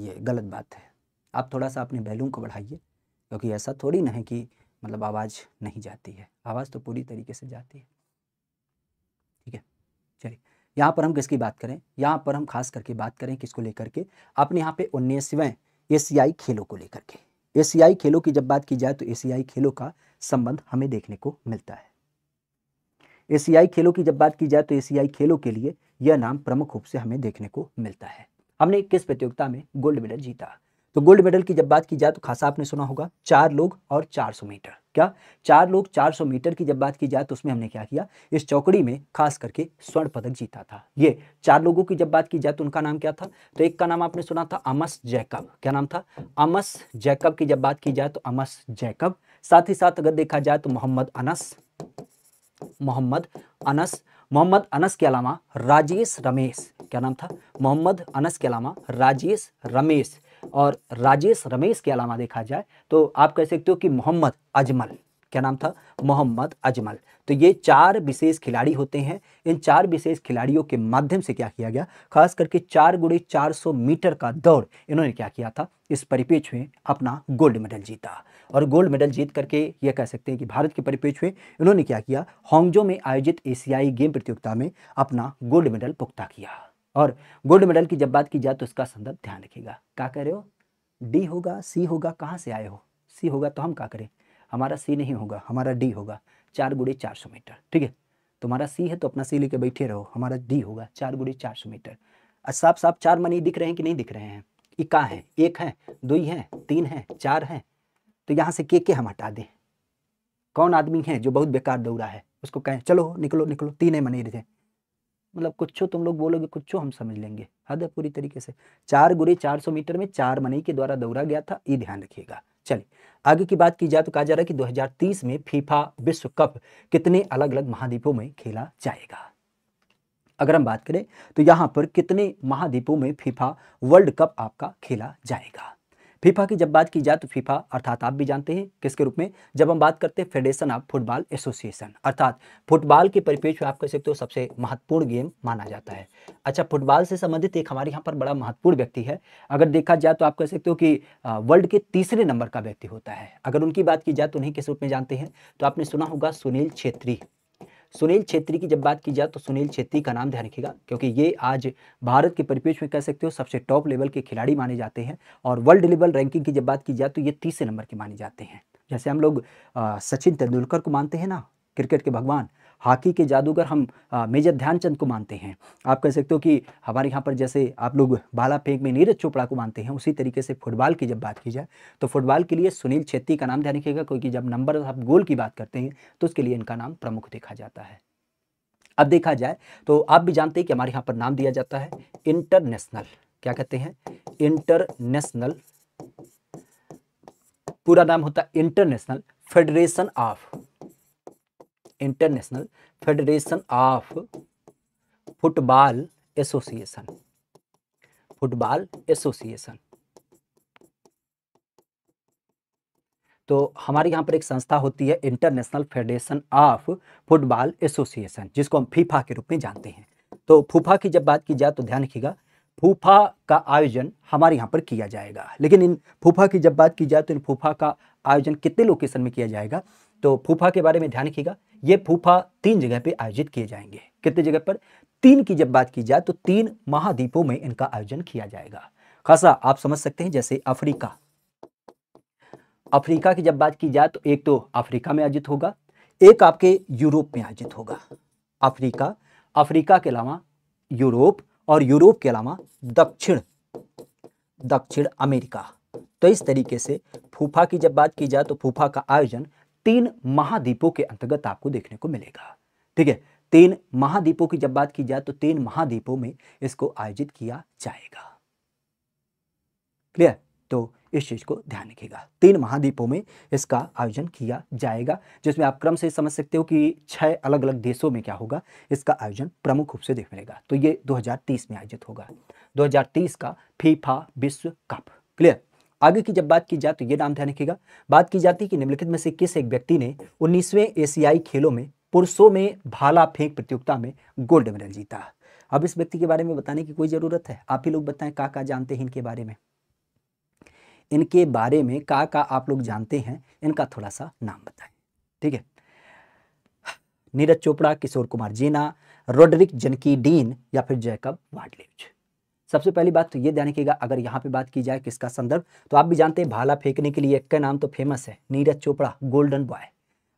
ये गलत बात है आप थोड़ा सा अपने वैल्यूम को बढ़ाइए क्योंकि ऐसा थोड़ी ना है कि मतलब आवाज़ नहीं जाती है आवाज़ तो पूरी तरीके से जाती है ठीक है चलिए यहाँ पर हम किसकी बात करें यहाँ पर हम खास करके बात करें किसको लेकर के अपने यहाँ पे उन्नीसवें एशियाई खेलों को लेकर के एशियाई खेलों की जब बात की जाए तो एशियाई खेलों का संबंध हमें देखने को मिलता है एशियाई खेलों की जब बात की जाए तो एशियाई खेलों के लिए यह नाम प्रमुख रूप से हमें देखने को मिलता है हमने किस प्रतियोगिता में गोल्ड मेडल जीता तो गोल्ड मेडल की जब बात की जाए तो खासा आपने सुना होगा चार लोग और 400 मीटर क्या चार लोग 400 मीटर की जब बात की जाए तो उसमें हमने क्या किया इस चौकड़ी में खास करके स्वर्ण पदक जीता था ये चार लोगों की जब बात की जाए तो उनका नाम क्या था तो एक का नाम आपने सुना था अमस जैकब क्या नाम था अमस जैकब की जब बात की जाए तो अमस जैकब साथ ही साथ अगर देखा जाए तो मोहम्मद अनस मोहम्मद अनस मोहम्मद अनस के अलावा राजेश रमेश क्या नाम था मोहम्मद अनस के अलावा राजेश रमेश और राजेश रमेश के अलावा देखा जाए तो आप कह सकते हो कि मोहम्मद अजमल क्या नाम था मोहम्मद अजमल तो ये चार विशेष खिलाड़ी होते हैं इन चार विशेष खिलाड़ियों के माध्यम से क्या किया गया खास करके चार गुड़ी चार सौ मीटर का दौड़ इन्होंने क्या किया था इस परिपेक्ष में अपना गोल्ड मेडल जीता और गोल्ड मेडल जीत करके ये कह सकते हैं कि भारत के परिपेक्ष में इन्होंने क्या किया होंगजो में आयोजित एशियाई गेम प्रतियोगिता में अपना गोल्ड मेडल पुख्ता किया और गोल्ड मेडल की जब बात की जाए तो इसका संदर्भ ध्यान रखिएगा क्या कह रहे हो डी होगा सी होगा कहाँ से आए हो सी होगा तो हम क्या करें हमारा सी नहीं होगा हमारा डी होगा चार गुड़े चार सौ मीटर ठीक है तुम्हारा सी है तो अपना सी लेके बैठे रहो हमारा डी होगा चार गुड़े चार सौ मीटर साफ साफ चार मनी दिख रहे हैं कि नहीं दिख रहे हैं इका है एक है दो है तीन है चार है तो यहाँ से के के हम हटा दें कौन आदमी है जो बहुत बेकार दौड़ा है उसको कहें चलो निकलो निकलो तीन है मनी थे मतलब कुछ तुम लोग बोलोगे कुछ हम समझ लेंगे हद है पूरी तरीके से चार गुरे चार सौ मीटर में चार मनी के द्वारा दौड़ा गया था ये ध्यान रखिएगा चलिए आगे की बात की जाए तो कहा जा रहा है कि 2030 में फीफा विश्व कप कितने अलग अलग महाद्वीपों में खेला जाएगा अगर हम बात करें तो यहां पर कितने महाद्वीपों में फीफा वर्ल्ड कप आपका खेला जाएगा फीफा की जब बात की जाए तो फीफा अर्थात आप भी जानते हैं किसके रूप में जब हम बात करते हैं फेडरेशन ऑफ फुटबॉल एसोसिएशन अर्थात फुटबॉल के परिपेक्ष में आप कह सकते हो सबसे महत्वपूर्ण गेम माना जाता है अच्छा फुटबॉल से संबंधित एक हमारे यहाँ पर बड़ा महत्वपूर्ण व्यक्ति है अगर देखा जाए तो आप कह सकते हो कि वर्ल्ड के तीसरे नंबर का व्यक्ति होता है अगर उनकी बात की जाए तो उन्हें किस रूप में जानते हैं तो आपने सुना होगा सुनील छेत्री सुनील छेत्री की जब बात की जाए तो सुनील छेत्री का नाम ध्यान रखिएगा क्योंकि ये आज भारत के परिपेक्ष में कह सकते हो सबसे टॉप लेवल के खिलाड़ी माने जाते हैं और वर्ल्ड लेवल रैंकिंग की जब बात की जाए तो ये तीसरे नंबर के माने जाते हैं जैसे हम लोग सचिन तेंदुलकर को मानते हैं ना क्रिकेट के भगवान हॉकी के जादूगर हम मेजर ध्यानचंद को मानते हैं आप कह सकते हो कि हमारे यहाँ पर जैसे आप लोग बाला फेंक में नीरज चोपड़ा को मानते हैं उसी तरीके से फुटबॉल की जब बात की जाए तो फुटबॉल के लिए सुनील छेत्री का नाम ध्यान रखिएगा क्योंकि जब नंबर आप गोल की बात करते हैं तो उसके लिए इनका नाम प्रमुख देखा जाता है अब देखा जाए तो आप भी जानते हैं कि हमारे यहाँ पर नाम दिया जाता है इंटरनेशनल क्या कहते हैं इंटरनेशनल पूरा नाम होता है international federation of international federation of football association football association तो हमारे यहाँ पर एक संस्था होती है international federation of football association जिसको हम फीफा के रूप में जानते हैं तो फूफा की जब बात की जाए तो ध्यान रखिएगा फूफा का आयोजन हमारे यहाँ पर किया जाएगा लेकिन इन फूफा की जब बात की जाए तो इन फूफा का आयोजन कितने लोकेशन में किया जाएगा तो फूफा के बारे में ध्यान रखिएगा ये फूफा तीन जगह पे आयोजित किए जाएंगे कितने जगह पर तीन की जब बात की जाए तो तीन महाद्वीपों में इनका आयोजन किया जाएगा खासा आप समझ सकते हैं जैसे अफ्रीका अफ्रीका की जब बात की जाए तो एक तो अफ्रीका में आयोजित होगा एक आपके यूरोप में आयोजित होगा अफ्रीका अफ्रीका के अलावा यूरोप और यूरोप के अलावा दक्षिण दक्षिण अमेरिका तो इस तरीके से फूफा की जब बात की जाए तो फूफा का आयोजन तीन महाद्वीपों के अंतर्गत आपको देखने को मिलेगा ठीक है तीन महाद्वीपों की जब बात की जाए तो तीन महाद्वीपों में इसको आयोजित किया जाएगा क्लियर तो इस चीज को ध्यान रखिएगा तीन महाद्वीपों में इसका आयोजन किया जाएगा जिसमें आप क्रम से समझ सकते हो कि छह अलग अलग देशों में क्या होगा इसका आयोजन प्रमुख रूप से देख मिलेगा तो ये 2030 में आयोजित होगा 2030 का फीफा विश्व कप क्लियर आगे की जब बात की जाए तो ये नाम ध्यान रखिएगा बात की जाती है कि निम्नलिखित में से किस एक व्यक्ति ने उन्नीसवें एशियाई खेलों में पुरुषों में भाला फेंक प्रतियोगिता में गोल्ड मेडल जीता अब इस व्यक्ति के बारे में बताने की कोई ज़रूरत है आप ही लोग बताएं का का जानते हैं इनके बारे में इनके बारे में का का आप लोग जानते हैं इनका थोड़ा सा नाम बताएं ठीक है नीरज चोपड़ा किशोर कुमार जीना रोडरिक जनकी डीन या फिर जैकब वाडलेव सबसे पहली बात तो ये ध्यान रखिएगा अगर यहाँ पे बात की जाए किसका संदर्भ तो आप भी जानते हैं भाला फेंकने के लिए एक का नाम तो फेमस है नीरज चोपड़ा गोल्डन बॉय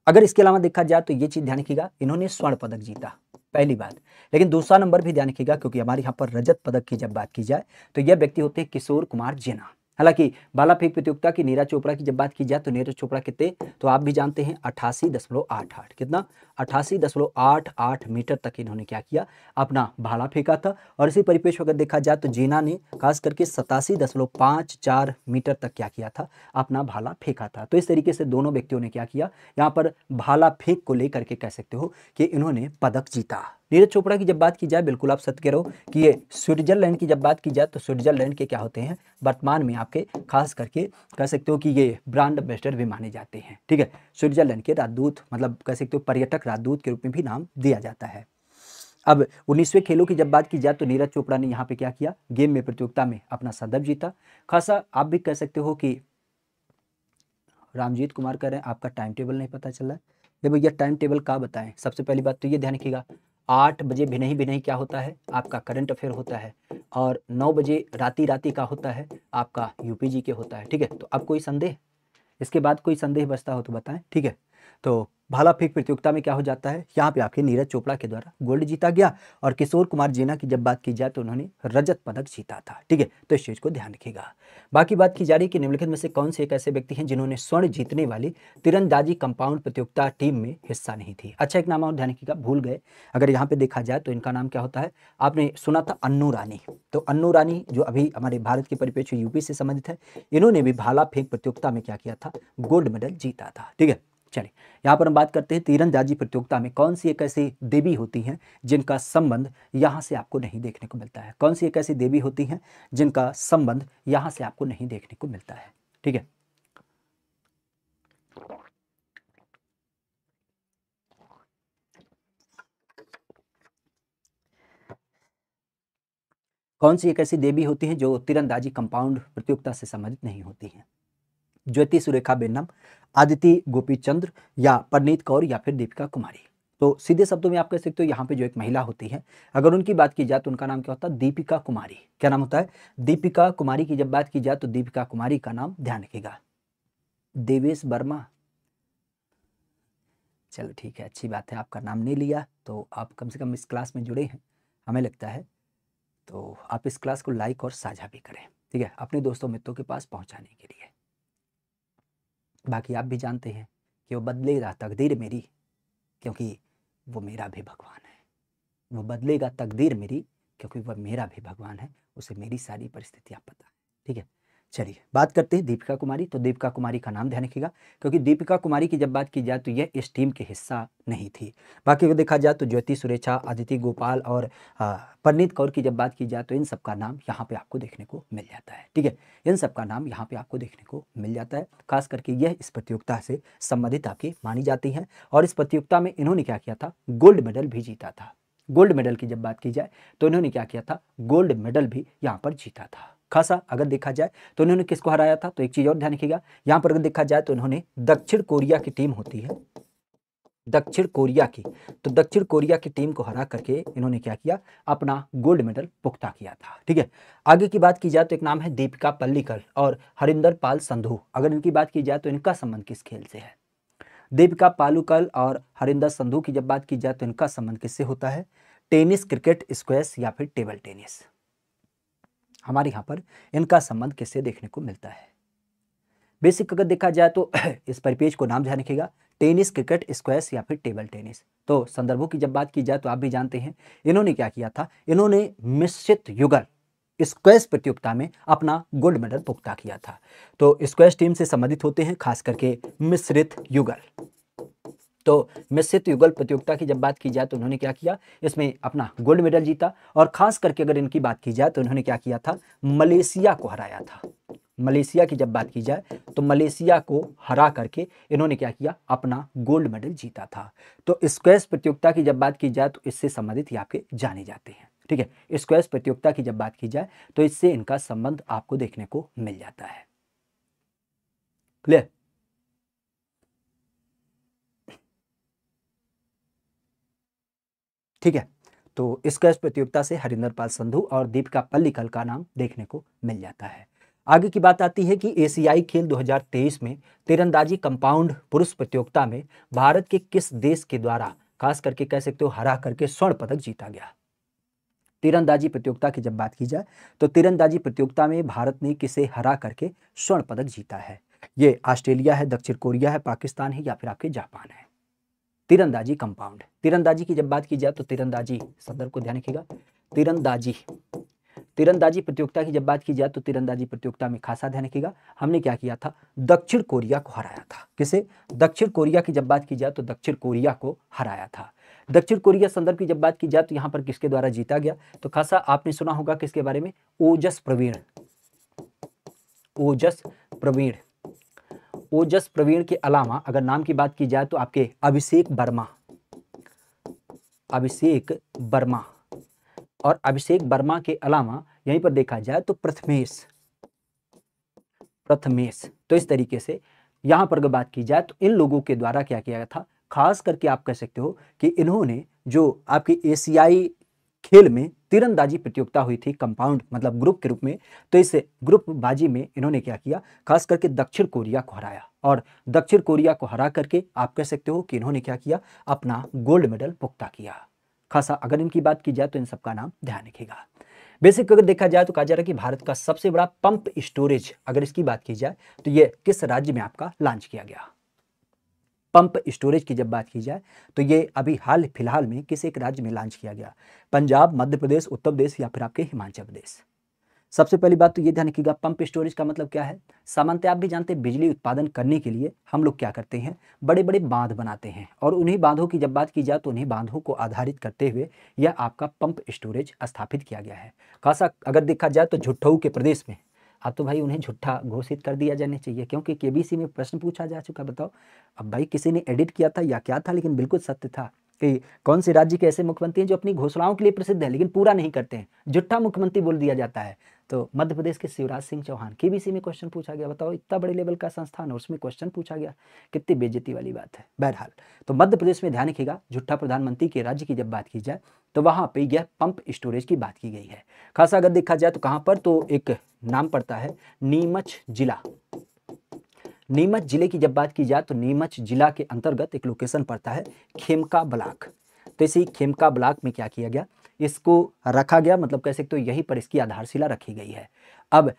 अगर इसके अलावा देखा जाए तो ये चीज़ ध्यान रखिएगा इन्होंने स्वर्ण पदक जीता पहली बात लेकिन दूसरा नंबर भी ध्यान रखिएगा क्योंकि हमारे यहाँ पर रजत पदक की जब बात की जाए तो यह व्यक्ति होते हैं किशोर कुमार जेना हालांकि भाला फेंक प्रतियोगिता की नीरज चोपड़ा की जब बात की जाए तो नीरज चोपड़ा कितने तो आप भी जानते हैं अठासी दशमलव आठ आठ कितना अट्ठासी दशमलव आठ आठ मीटर तक इन्होंने क्या किया अपना भाला फेंका था और इसी परिपेक्ष अगर देखा जाए तो जीना ने खास करके सतासी दशमलव पाँच चार मीटर तक क्या किया था अपना भाला फेंका था तो इस तरीके से दोनों व्यक्तियों ने क्या किया यहाँ पर भाला फेंक को लेकर के कह सकते हो कि इन्होंने पदक जीता नीरज चोपड़ा की जब बात की जाए बिल्कुल आप सत्य रहो कि ये स्विट्जरलैंड की जब बात की जाए तो स्विट्जरलैंड के क्या होते हैं वर्तमान में आपके खास करके कह सकते हो कि ये ब्रांड एम्बेसडर भी माने जाते हैं ठीक है स्विट्जरलैंड के राजदूत मतलब कह सकते हो पर्यटक राजदूत के रूप में भी नाम दिया जाता है अब उन्नीसवें खेलों की जब बात की जाए तो नीरज चोपड़ा ने यहाँ पे क्या किया गेम में प्रतियोगिता में अपना सदब जीता खासा आप भी कह सकते हो कि रामजीत कुमार कह रहे हैं आपका टाइम टेबल नहीं पता चल रहा है देखो भैया टाइम टेबल का बताएं सबसे पहली बात तो ये ध्यान रखिएगा आठ बजे भी नहीं भी नहीं क्या होता है आपका करंट अफेयर होता है और नौ बजे राती राती का होता है आपका यूपीजी के होता है ठीक है तो अब कोई संदेह इसके बाद कोई संदेह बचता हो तो बताएं ठीक है तो भाला फेंक प्रतियोगिता में क्या हो जाता है यहाँ पे आपके नीरज चोपड़ा के द्वारा गोल्ड जीता गया और किशोर कुमार जेना की जब बात की जाए तो उन्होंने रजत पदक जीता था ठीक है तो इस चीज़ को ध्यान रखिएगा बाकी बात की जा रही है कि निम्नलिखित में से कौन से एक ऐसे व्यक्ति हैं जिन्होंने स्वर्ण जीतने वाली तिरंदाजी कंपाउंड प्रतियोगिता टीम में हिस्सा नहीं थी अच्छा एक नाम और ध्यान रखिएगा भूल गए अगर यहाँ पे देखा जाए तो इनका नाम क्या होता है आपने सुना था अन्नू रानी तो अन्नू रानी जो अभी हमारे भारत के परिपेक्ष यूपी से संबंधित है इन्होंने भी भाला फेंक प्रतियोगिता में क्या किया था गोल्ड मेडल जीता था ठीक है चलिए यहाँ पर हम बात करते हैं तीरंदाजी प्रतियोगिता में कौन सी एक ऐसी देवी होती हैं जिनका संबंध यहाँ से आपको नहीं देखने को मिलता है कौन सी एक ऐसी देवी होती हैं जिनका संबंध यहाँ से आपको नहीं देखने को मिलता है ठीक है कौन सी एक ऐसी देवी होती है जो तीरंदाजी कंपाउंड प्रतियोगिता से संबंधित नहीं होती है ज्योति सुरेखा बेनम आदिति गोपी चंद्र या परनीत कौर या फिर दीपिका कुमारी तो सीधे शब्दों में आप कह सकते हो यहाँ पे जो एक महिला होती है अगर उनकी बात की जाए तो उनका नाम क्या होता है दीपिका कुमारी क्या नाम होता है दीपिका कुमारी की जब बात की जाए तो दीपिका कुमारी का नाम ध्यान रखेगा देवेश वर्मा चलो ठीक है अच्छी बात है आपका नाम नहीं लिया तो आप कम से कम इस क्लास में जुड़े हैं हमें लगता है तो आप इस क्लास को लाइक और साझा भी करें ठीक है अपने दोस्तों मित्रों के पास पहुँचाने के लिए बाकी आप भी जानते हैं कि वो बदलेगा तकदीर मेरी क्योंकि वो मेरा भी भगवान है वो बदलेगा तकदीर मेरी क्योंकि वह मेरा भी भगवान है उसे मेरी सारी परिस्थितियाँ पता है ठीक है चलिए बात करते हैं दीपिका कुमारी तो दीपिका कुमारी का नाम ध्यान रखिएगा क्योंकि दीपिका कुमारी की जब बात की जाए तो यह इस टीम के हिस्सा नहीं थी बाकी को देखा जाए तो ज्योति सुरेखा आदिति गोपाल और परनीत कौर की जब बात की जाए तो इन सबका नाम यहाँ पे आपको देखने को मिल जाता है ठीक है इन सबका नाम यहाँ पे आपको देखने को मिल जाता है खास करके यह इस प्रतियोगिता से संबंधित आपकी मानी जाती है और इस प्रतियोगिता में इन्होंने क्या किया था गोल्ड मेडल भी जीता था गोल्ड मेडल की जब बात की जाए तो इन्होंने क्या किया था गोल्ड मेडल भी यहाँ पर जीता था खासा अगर देखा जाए तो इन्होंने किसको हराया था तो एक चीज़ और ध्यान रखिएगा यहाँ पर अगर देखा जाए तो इन्होंने दक्षिण कोरिया की टीम होती है दक्षिण कोरिया की तो दक्षिण कोरिया की टीम को हरा करके इन्होंने क्या किया अपना गोल्ड मेडल पुख्ता किया था ठीक है आगे की बात की जाए तो एक नाम है दीपिका पल्लिकल और हरिंदर पाल संधू अगर इनकी बात की जाए तो इनका संबंध किस खेल से है दीपिका पालुकल और हरिंदर संधू की जब बात की जाए तो इनका संबंध किससे होता है टेनिस क्रिकेट स्क्वेस या फिर टेबल टेनिस हमारे यहाँ पर इनका संबंध किससे देखने को मिलता है बेसिक अगर देखा जाए तो इस परिपेज को नाम ध्यान रखिएगा टेनिस क्रिकेट स्क्वेस या फिर टेबल टेनिस तो संदर्भों की जब बात की जाए तो आप भी जानते हैं इन्होंने क्या किया था इन्होंने मिश्रित युगल स्क्वैश प्रतियोगिता में अपना गोल्ड मेडल पुख्ता किया था तो स्क्वेस टीम से संबंधित होते हैं खास करके मिश्रित युगल तो मिश्रित तो युगल प्रतियोगिता की जब बात की जाए तो उन्होंने क्या किया इसमें अपना गोल्ड मेडल जीता और खास करके अगर इनकी बात की जाए तो उन्होंने क्या किया था मलेशिया को हराया था मलेशिया की जब बात की जाए तो मलेशिया को हरा करके इन्होंने क्या किया अपना गोल्ड मेडल जीता था तो स्क्वेस प्रतियोगिता की जब बात की जाए तो इससे संबंधित ये आपके जाने जाते हैं ठीक है स्क्वेस प्रतियोगिता की जब बात की जाए तो इससे इनका संबंध आपको देखने को मिल जाता है क्लियर ठीक है तो इस कैच प्रतियोगिता से हरिंदर पाल संधू और दीपिका पल्लिकल का नाम देखने को मिल जाता है आगे की बात आती है कि एशियाई खेल 2023 में तीरंदाजी कंपाउंड पुरुष प्रतियोगिता में भारत के किस देश के द्वारा खास करके कह सकते हो हरा करके स्वर्ण पदक जीता गया तीरंदाजी प्रतियोगिता की जब बात की जाए तो तीरंदाजी प्रतियोगिता में भारत ने किसे हरा करके स्वर्ण पदक जीता है ये ऑस्ट्रेलिया है दक्षिण कोरिया है पाकिस्तान है या फिर आपके जापान है तीरंदाजी कंपाउंड तीरंदाजी की जब बात की जाए तो तीरंदाजी संदर्भ को ध्यान रखिएगा तीरंदाजी तीरंदाजी प्रतियोगिता की जब बात की जाए तो तीरंदाजी प्रतियोगिता में खासा ध्यान रखिएगा हमने क्या किया था दक्षिण कोरिया को हराया था किसे दक्षिण कोरिया की जब बात की जाए तो दक्षिण कोरिया को हराया था दक्षिण कोरिया संदर्भ की जब बात की जाए तो यहां पर किसके द्वारा जीता गया तो खासा आपने सुना होगा किसके बारे में ओजस प्रवीण ओजस प्रवीण ओजस प्रवीण के अलावा अगर नाम की बात की जाए तो आपके अभिषेक वर्मा अभिषेक वर्मा और अभिषेक वर्मा के अलावा यहीं पर देखा जाए तो प्रथमेश प्रथमेश तो इस तरीके से यहां पर अगर बात की जाए तो इन लोगों के द्वारा क्या किया गया था खास करके आप कह सकते हो कि इन्होंने जो आपके एशियाई खेल में तीरंदाजी प्रतियोगिता हुई थी कंपाउंड मतलब ग्रुप के रूप में तो इस ग्रुप बाजी में इन्होंने क्या किया खास करके दक्षिण कोरिया को हराया और दक्षिण कोरिया को हरा करके आप कह सकते हो कि इन्होंने क्या किया अपना गोल्ड मेडल पुख्ता किया खासा अगर इनकी बात की जाए तो इन सबका नाम ध्यान रखेगा बेसिक अगर देखा जाए तो कहा जा रहा है कि भारत का सबसे बड़ा पंप स्टोरेज अगर इसकी बात की जाए तो ये किस राज्य में आपका लॉन्च किया गया पंप स्टोरेज की जब बात की जाए तो ये अभी हाल फिलहाल में किस एक राज्य में लॉन्च किया गया पंजाब मध्य प्रदेश उत्तर प्रदेश या फिर आपके हिमाचल प्रदेश सबसे पहली बात तो ये ध्यान रखिएगा पंप स्टोरेज का मतलब क्या है सामान्यतः आप भी जानते हैं बिजली उत्पादन करने के लिए हम लोग क्या करते हैं बड़े बड़े बांध बनाते हैं और उन्हीं बांधों की जब बात की जाए तो उन्हीं बांधों को आधारित करते हुए यह आपका पंप स्टोरेज स्थापित किया गया है खासा अगर देखा जाए तो झुट्ठऊ के प्रदेश में अब हाँ तो भाई उन्हें झूठा घोषित कर दिया जाना चाहिए क्योंकि के में प्रश्न पूछा जा चुका बताओ अब भाई किसी ने एडिट किया था या क्या था लेकिन बिल्कुल सत्य था कि कौन से राज्य के ऐसे मुख्यमंत्री हैं जो अपनी घोषणाओं के लिए प्रसिद्ध है लेकिन पूरा नहीं करते हैं झुट्ठा मुख्यमंत्री बोल दिया जाता है तो मध्य प्रदेश के शिवराज सिंह चौहान केबीसी में क्वेश्चन पूछा गया बताओ इतना बड़े लेवल का संस्थान और उसमें क्वेश्चन पूछा गया कितनी बेजती वाली बात है बहरहाल तो मध्य प्रदेश में ध्यान रखिएगा झुट्ठा प्रधानमंत्री के राज्य की जब बात की जाए तो वहाँ पर यह पंप स्टोरेज की बात की गई है खासा अगर देखा जाए तो कहाँ पर तो एक नाम पड़ता है नीमच जिला नीमच जिले की जब बात की जाए तो नीमच जिला के अंतर्गत एक लोकेशन पड़ता है खेमका ब्लाक तो इसी खेमका ब्लाक में क्या किया गया इसको रखा गया मतलब कह सकते हो यही पर इसकी आधारशिला रखी गई है अब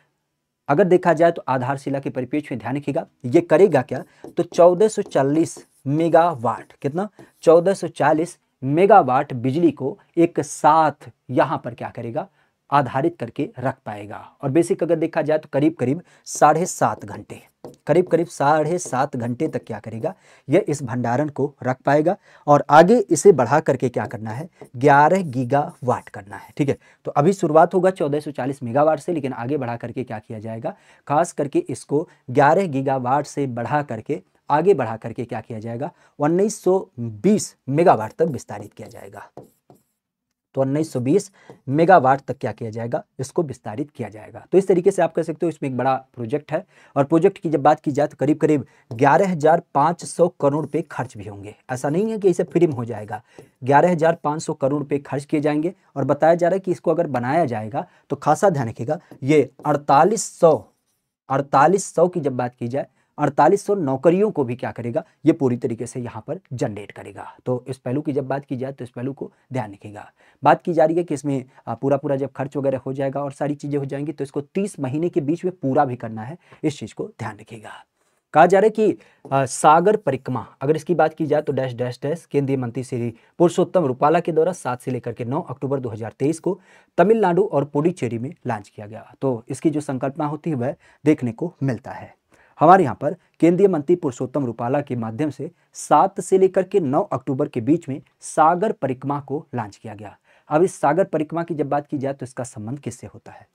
अगर देखा जाए तो आधारशिला के परिपेक्ष में ध्यान रखिएगा ये करेगा क्या तो 1440 मेगावाट कितना 1440 मेगावाट बिजली को एक साथ यहां पर क्या करेगा आधारित करके रख पाएगा और बेसिक अगर देखा जाए तो करीब करीब साढ़े सात घंटे करीब करीब साढ़े सात घंटे तक क्या करेगा यह इस भंडारण को रख पाएगा और आगे इसे बढ़ा करके क्या करना है ग्यारह गीगा वाट करना है ठीक है तो अभी शुरुआत होगा चौदह सौ चालीस मेगावाट से लेकिन आगे बढ़ा करके क्या किया जाएगा खास करके इसको ग्यारह गीगा वाट से बढ़ा करके आगे बढ़ा करके क्या किया जाएगा उन्नीस सौ बीस मेगावाट तक विस्तारित किया जाएगा तो बीस मेगावाट तक क्या किया जाएगा इसको विस्तारित किया जाएगा तो इस तरीके से आप कह सकते हो इसमें एक बड़ा प्रोजेक्ट है और प्रोजेक्ट की जब बात की जाए तो करीब करीब ग्यारह हज़ार पाँच सौ करोड़ रुपये खर्च भी होंगे ऐसा नहीं है कि इसे फ्री में हो जाएगा ग्यारह हज़ार पाँच सौ करोड़ रुपये खर्च किए जाएंगे और बताया जा रहा है कि इसको अगर बनाया जाएगा तो खासा ध्यान रखिएगा ये अड़तालीस सौ अड़तालीस सौ की जब बात की जाए अड़तालीस नौकरियों को भी क्या करेगा ये पूरी तरीके से यहाँ पर जनरेट करेगा तो इस पहलू की जब बात की जाए तो इस पहलू को ध्यान रखेगा बात की जा रही है कि इसमें पूरा पूरा जब खर्च वगैरह हो जाएगा और सारी चीज़ें हो जाएंगी तो इसको तीस महीने के बीच में पूरा भी करना है इस चीज़ को ध्यान रखेगा कहा जा रहा है कि आ, सागर परिक्रमा अगर इसकी बात की जाए तो डैश डैश डैश केंद्रीय मंत्री श्री पुरुषोत्तम रूपाला के द्वारा सात से लेकर के नौ अक्टूबर 2023 को तमिलनाडु और पुडुचेरी में लॉन्च किया गया तो इसकी जो संकल्पना होती है वह देखने को मिलता है हमारे यहाँ पर केंद्रीय मंत्री पुरुषोत्तम रूपाला के माध्यम से सात से लेकर के नौ अक्टूबर के बीच में सागर परिक्रमा को लॉन्च किया गया अब इस सागर परिक्रमा की जब बात की जाए तो इसका संबंध किससे होता है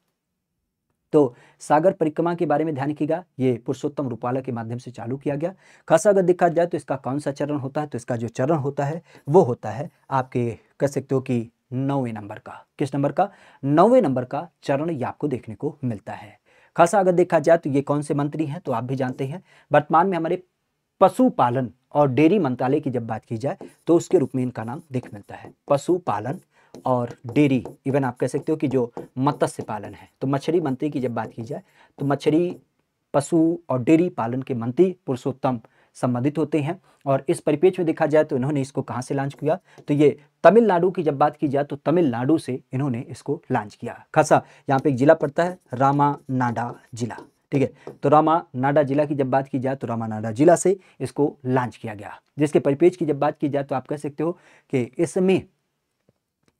तो सागर परिक्रमा के बारे में ध्यान रखिएगा ये पुरुषोत्तम रूपाला के माध्यम से चालू किया गया खासा अगर देखा जाए तो इसका कौन सा चरण होता है तो इसका जो चरण होता है वो होता है आपके कह सकते हो कि नौवे नंबर का किस नंबर का नौवे नंबर का चरण ये आपको देखने को मिलता है खासा अगर देखा जाए तो ये कौन से मंत्री हैं तो आप भी जानते हैं वर्तमान में हमारे पशुपालन और डेयरी मंत्रालय की जब बात की जाए तो उसके रूप में इनका नाम देख मिलता है पशुपालन और डेयरी इवन आप कह सकते हो कि जो मत्स्य पालन है तो मछली मंत्री की जब बात की जाए तो मछली पशु और डेयरी पालन के मंत्री पुरुषोत्तम संबंधित होते हैं और इस परिपेक्ष में देखा जाए तो इन्होंने इसको कहाँ से लॉन्च किया तो ये तमिलनाडु की जब बात की जाए तो तमिलनाडु से इन्होंने इसको लॉन्च किया खासा यहाँ पे एक जिला पड़ता है रामानाडा जिला ठीक है तो रामानाडा जिला की जब बात की जाए तो रामानाडा जिला से इसको लॉन्च किया गया जिसके परिपेक्ष की जब बात की जाए तो आप कह सकते हो कि इसमें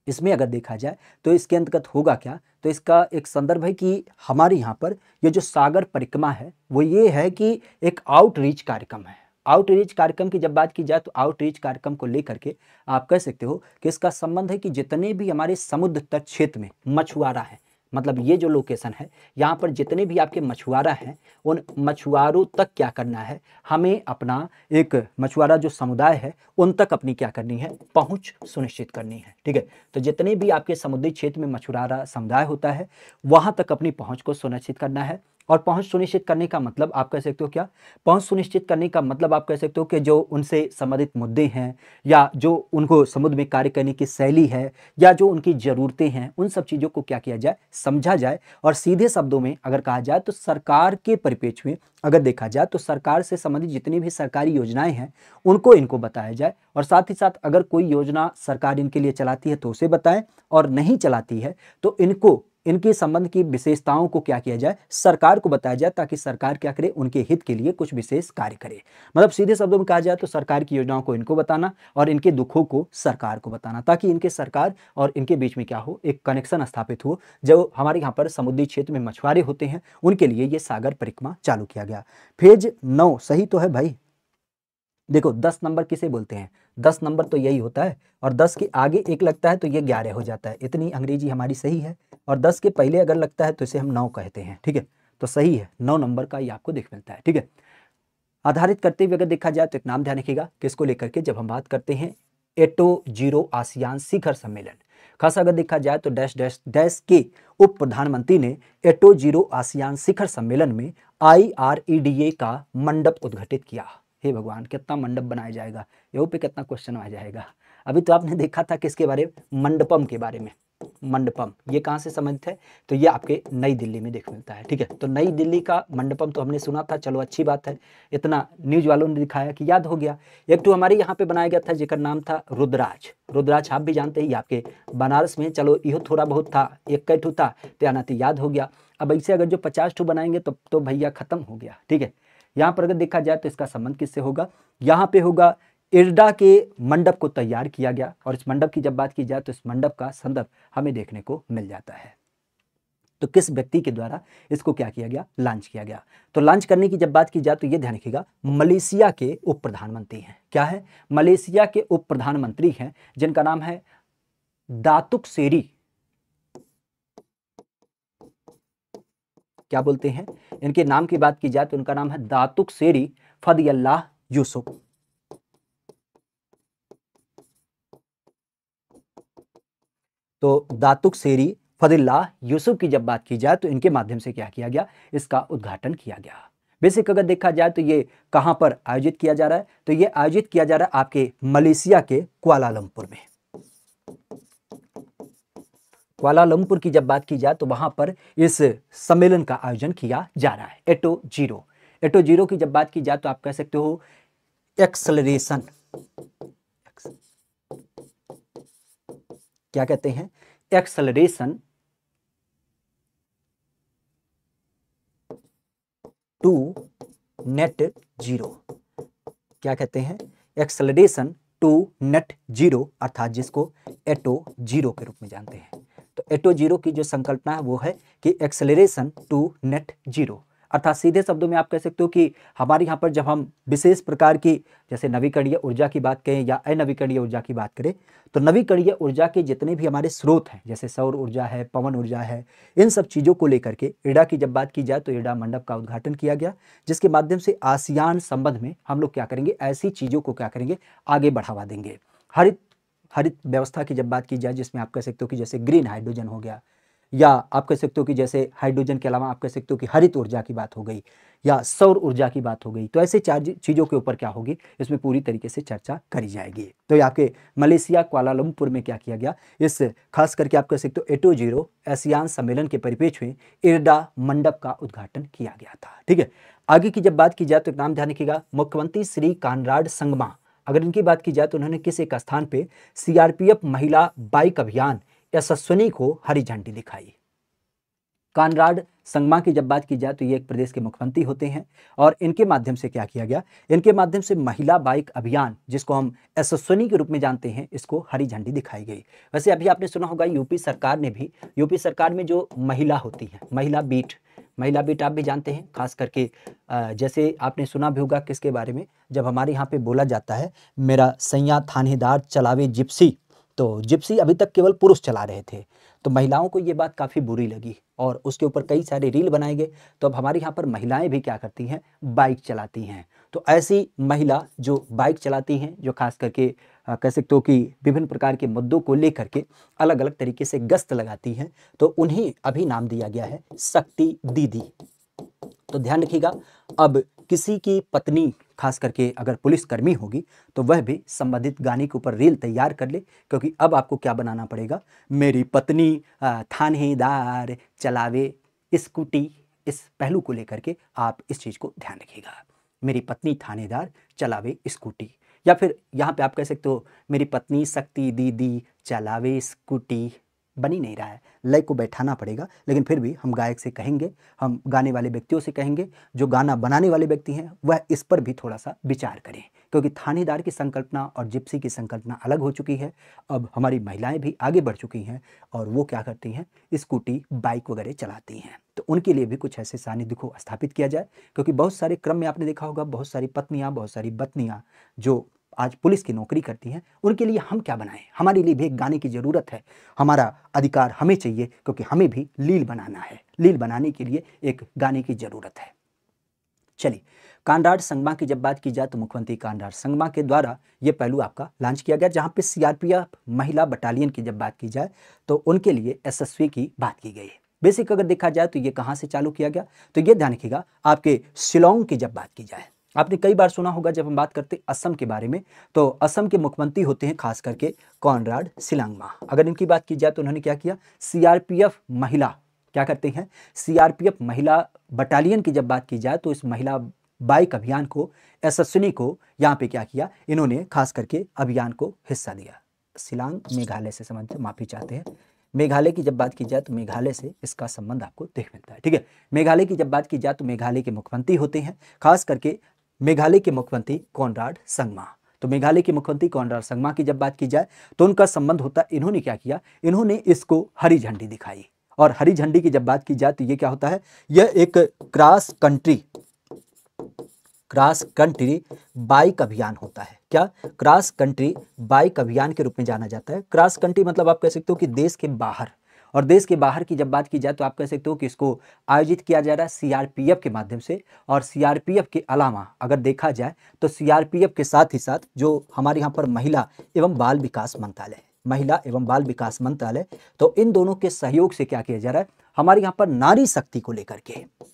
इसमें अगर देखा जाए तो इसके अंतर्गत होगा क्या तो इसका एक संदर्भ है कि हमारे यहाँ पर ये जो सागर परिक्रमा है वो ये है कि एक आउटरीच कार्यक्रम है आउटरीच कार्यक्रम की जब बात की जाए तो आउटरीच कार्यक्रम को लेकर के आप कह सकते हो कि इसका संबंध है कि जितने भी हमारे समुद्र तट क्षेत्र में मछुआरा है मतलब ये जो लोकेशन है यहाँ पर जितने भी आपके मछुआरा हैं उन मछुआरों तक क्या करना है हमें अपना एक मछुआरा जो समुदाय है उन तक अपनी क्या करनी है पहुँच सुनिश्चित करनी है ठीक है तो जितने भी आपके समुद्री क्षेत्र में मछुआरा समुदाय होता है वहाँ तक अपनी पहुँच को सुनिश्चित करना है और पहुंच सुनिश्चित करने का मतलब आप कह सकते हो क्या पहुंच सुनिश्चित करने का मतलब आप कह सकते हो कि जो उनसे संबंधित मुद्दे हैं या जो उनको समुद्र में कार्य करने की शैली है या जो उनकी ज़रूरतें हैं उन सब चीज़ों को क्या किया जाए समझा जाए और सीधे शब्दों में अगर कहा जाए तो सरकार के परिपेक्ष में अगर देखा जाए तो सरकार से संबंधित जितनी भी सरकारी योजनाएं हैं उनको इनको बताया जाए और साथ ही साथ अगर कोई योजना सरकार इनके लिए चलाती है तो उसे बताएं और नहीं चलाती है तो इनको इनके संबंध की विशेषताओं को क्या किया जाए सरकार को बताया जाए ताकि सरकार क्या करे उनके हित के लिए कुछ विशेष कार्य करे मतलब सीधे शब्दों में कहा जाए तो सरकार की योजनाओं को इनको बताना और इनके दुखों को सरकार को बताना ताकि इनके सरकार और इनके बीच में क्या हो एक कनेक्शन स्थापित हो जो हमारे यहाँ पर समुद्री क्षेत्र में मछुआरे होते हैं उनके लिए ये सागर परिक्रमा चालू किया गया फेज नौ सही तो है भाई देखो दस नंबर किसे बोलते हैं दस नंबर तो यही होता है और दस के आगे एक लगता है तो ये ग्यारह हो जाता है इतनी अंग्रेजी हमारी सही है और दस के पहले अगर लगता है तो इसे हम नौ कहते हैं ठीक है तो सही है नौ नंबर का ये आपको देख मिलता है ठीक है आधारित करते हुए अगर देखा जाए तो एक नाम ध्यान रखिएगा किसको लेकर के जब हम बात करते हैं एटो जीरो आसियान शिखर सम्मेलन खास अगर देखा जाए तो डैश डैश डैश के उप प्रधानमंत्री ने एटो जीरो आसियान शिखर सम्मेलन में आई का मंडप उद्घाटित किया हे भगवान कितना मंडप बनाया जाएगा यहू पे कितना क्वेश्चन आ जाएगा अभी तो आपने देखा था किसके बारे में मंडपम के बारे में मंडपम ये कहाँ से संबंधित है तो ये आपके नई दिल्ली में देख मिलता है ठीक है तो नई दिल्ली का मंडपम तो हमने सुना था चलो अच्छी बात है इतना न्यूज वालों ने दिखाया कि याद हो गया एक तो हमारे यहाँ पे बनाया गया था जिसका नाम था रुद्राज रुद्राज आप भी जानते हैं ये आपके बनारस में चलो यो थोड़ा बहुत था एक कैठू था तो याद हो गया अब ऐसे अगर जो पचास टू बनाएंगे तो, तो भैया खत्म हो गया ठीक है यहाँ पर अगर देखा जाए तो इसका संबंध किससे होगा यहाँ पे होगा इर्डा के मंडप को तैयार किया गया और इस मंडप की जब बात की जाए तो इस मंडप का संदर्भ हमें देखने को मिल जाता है तो किस व्यक्ति के द्वारा इसको क्या किया गया लॉन्च किया गया तो लॉन्च करने की जब बात की जाए तो यह ध्यान रखिएगा मलेशिया के उप प्रधानमंत्री हैं क्या है मलेशिया के उप प्रधानमंत्री हैं जिनका नाम है दातुक सेरी क्या बोलते हैं इनके नाम की बात की जाए तो उनका नाम है दातुक सेरी फदयल्ला यूसुफ तो दातुक सेरी फदिल्ला यूसुफ की जब बात की जाए तो इनके माध्यम से क्या किया गया इसका उद्घाटन किया गया बेसिक अगर देखा जाए तो ये कहां पर आयोजित किया जा रहा है तो ये आयोजित किया जा रहा है आपके मलेशिया के कुआलालंपुर में क्वालालंपुर की जब बात की जाए तो वहां पर इस सम्मेलन का आयोजन किया जा रहा है एटो जीरो एटो जीरो की जब बात की जाए तो आप कह सकते हो एक्सलरेशन क्या कहते हैं एक्सलरेशन टू नेट जीरो क्या कहते हैं एक्सलरेशन टू नेट जीरो अर्थात जिसको एटो जीरो के रूप में जानते हैं तो एटो जीरो की जो संकल्पना है वो है कि एक्सेलरेशन टू नेट जीरो अर्थात सीधे शब्दों में आप कह सकते हो कि हमारे यहाँ पर जब हम विशेष प्रकार की जैसे नवीकरणीय ऊर्जा की बात करें या अनवीकरणीय ऊर्जा की बात करें तो नवीकरणीय ऊर्जा के जितने भी हमारे स्रोत हैं जैसे सौर ऊर्जा है पवन ऊर्जा है इन सब चीज़ों को लेकर के इडा की जब बात की जाए तो इडा मंडप का उद्घाटन किया गया जिसके माध्यम से आसियान संबंध में हम लोग क्या करेंगे ऐसी चीज़ों को क्या करेंगे आगे बढ़ावा देंगे हरित हरित व्यवस्था की जब बात की जाए जिसमें आप कह सकते हो कि जैसे ग्रीन हाइड्रोजन हो गया या आप कह सकते हो कि जैसे हाइड्रोजन के अलावा आप कह सकते हो कि हरित ऊर्जा की बात हो गई या सौर ऊर्जा की बात हो गई तो ऐसे चार चीज़ों के ऊपर क्या होगी इसमें पूरी तरीके से चर्चा करी जाएगी तो आपके मलेशिया क्वालालमपुर में क्या किया गया इस खास करके आप कह सकते हो एटो जीरो एशियान सम्मेलन के परिपेक्ष में इरडा मंडप का उद्घाटन किया गया था ठीक है आगे की जब बात की जाए तो नाम ध्यान रखिएगा मुख्यमंत्री श्री कानराड संगमा अगर इनकी बात की जाए तो उन्होंने किस एक स्थान पर सीआरपीएफ महिला बाइक अभियान यशस्वनी को हरी झंडी दिखाई कानराड संगमा की जब बात की जाए तो ये एक प्रदेश के मुख्यमंत्री होते हैं और इनके माध्यम से क्या किया गया इनके माध्यम से महिला बाइक अभियान जिसको हम यशस्वनी के रूप में जानते हैं इसको हरी झंडी दिखाई गई वैसे अभी आपने सुना होगा यूपी सरकार ने भी यूपी सरकार में जो महिला होती है महिला बीट महिला बीट आप भी जानते हैं खास करके जैसे आपने सुना भी होगा किसके बारे में जब हमारे यहाँ पे बोला जाता है मेरा सैया थानेदार चलावे जिप्सी तो जिप्सी अभी तक केवल पुरुष चला रहे थे तो महिलाओं को ये बात काफ़ी बुरी लगी और उसके ऊपर कई सारे रील बनाए गए तो अब हमारे यहाँ पर महिलाएं भी क्या करती हैं बाइक चलाती हैं तो ऐसी महिला जो बाइक चलाती हैं जो खास करके कह सकते हो कि विभिन्न प्रकार के मुद्दों को लेकर के अलग अलग तरीके से गश्त लगाती हैं तो उन्हें अभी नाम दिया गया है शक्ति दीदी तो ध्यान रखिएगा अब किसी की पत्नी खास करके अगर पुलिसकर्मी होगी तो वह भी संबंधित गाने के ऊपर रील तैयार कर ले क्योंकि अब आपको क्या बनाना पड़ेगा मेरी पत्नी थानेदार चलावे स्कूटी इस पहलू को लेकर के आप इस चीज़ को ध्यान रखिएगा मेरी पत्नी थानेदार चलावे स्कूटी या फिर यहाँ पे आप कह सकते हो मेरी पत्नी शक्ति दीदी चलावे स्कूटी बनी नहीं रहा है लय को बैठाना पड़ेगा लेकिन फिर भी हम गायक से कहेंगे हम गाने वाले व्यक्तियों से कहेंगे जो गाना बनाने वाले व्यक्ति हैं वह इस पर भी थोड़ा सा विचार करें क्योंकि तो थानेदार की संकल्पना और जिप्सी की संकल्पना अलग हो चुकी है अब हमारी महिलाएं भी आगे बढ़ चुकी हैं और वो क्या करती हैं स्कूटी बाइक वगैरह चलाती हैं तो उनके लिए भी कुछ ऐसे सानिध्य को स्थापित किया जाए क्योंकि बहुत सारे क्रम में आपने देखा होगा बहुत सारी पत्नियाँ बहुत सारी बतनियाँ जो आज पुलिस की नौकरी करती हैं उनके लिए हम क्या बनाएं हमारे लिए भी एक गाने की ज़रूरत है हमारा अधिकार हमें चाहिए क्योंकि हमें भी लील बनाना है लील बनाने के लिए एक गाने की ज़रूरत है चलिए कांडार संगमा की जब बात की जाए तो मुख्यमंत्री कांडार संगमा के द्वारा ये पहलू आपका लॉन्च किया गया जहाँ पे सीआरपीएफ महिला बटालियन की जब बात की जाए तो उनके लिए एसएसवी की बात की गई है बेसिक अगर देखा जाए तो ये कहाँ से चालू किया गया तो ये ध्यान रखिएगा आपके शिलोंग की जब बात की जाए आपने कई बार सुना होगा जब हम बात करते असम के बारे में तो असम के मुख्यमंत्री होते हैं खास करके कॉनराड सिलांगमा अगर इनकी बात की जाए तो उन्होंने क्या किया सीआरपीएफ महिला क्या करते हैं सीआरपीएफ महिला बटालियन की जब बात की जाए तो इस महिला बाइक अभियान को एसएसनी को यहाँ पे क्या किया इन्होंने खास करके अभियान को हिस्सा दिया सिलांग मेघालय से संबंधित माफी चाहते हैं मेघालय की जब बात की जाए तो मेघालय से इसका संबंध आपको देख मिलता है ठीक है मेघालय की जब बात की जाए तो मेघालय के मुख्यमंत्री होते हैं खास करके मेघालय के मुख्यमंत्री कौनराड संगमा तो मेघालय के मुख्यमंत्री कौनराड संगमा की जब बात की जाए तो उनका संबंध होता है इन्होंने क्या किया इन्होंने इसको हरी झंडी दिखाई और हरी झंडी की जब बात की जाए तो ये क्या होता है यह एक cross country cross country bike अभियान होता है क्या क्रॉस कंट्री बाइक अभियान के रूप में जाना जाता है क्रॉस कंट्री मतलब आप कह सकते हो कि देश के बाहर और देश के बाहर की जब बात की जाए तो आप कह सकते हो कि इसको आयोजित किया जा रहा है सीआरपीएफ के माध्यम से और सीआरपीएफ के अलावा अगर देखा जाए तो सीआरपीएफ के साथ ही साथ जो हमारे यहाँ पर महिला एवं बाल विकास मंत्रालय है महिला एवं बाल विकास मंत्रालय तो इन दोनों के सहयोग से क्या किया जा रहा है हमारे यहाँ पर नारी शक्ति को लेकर के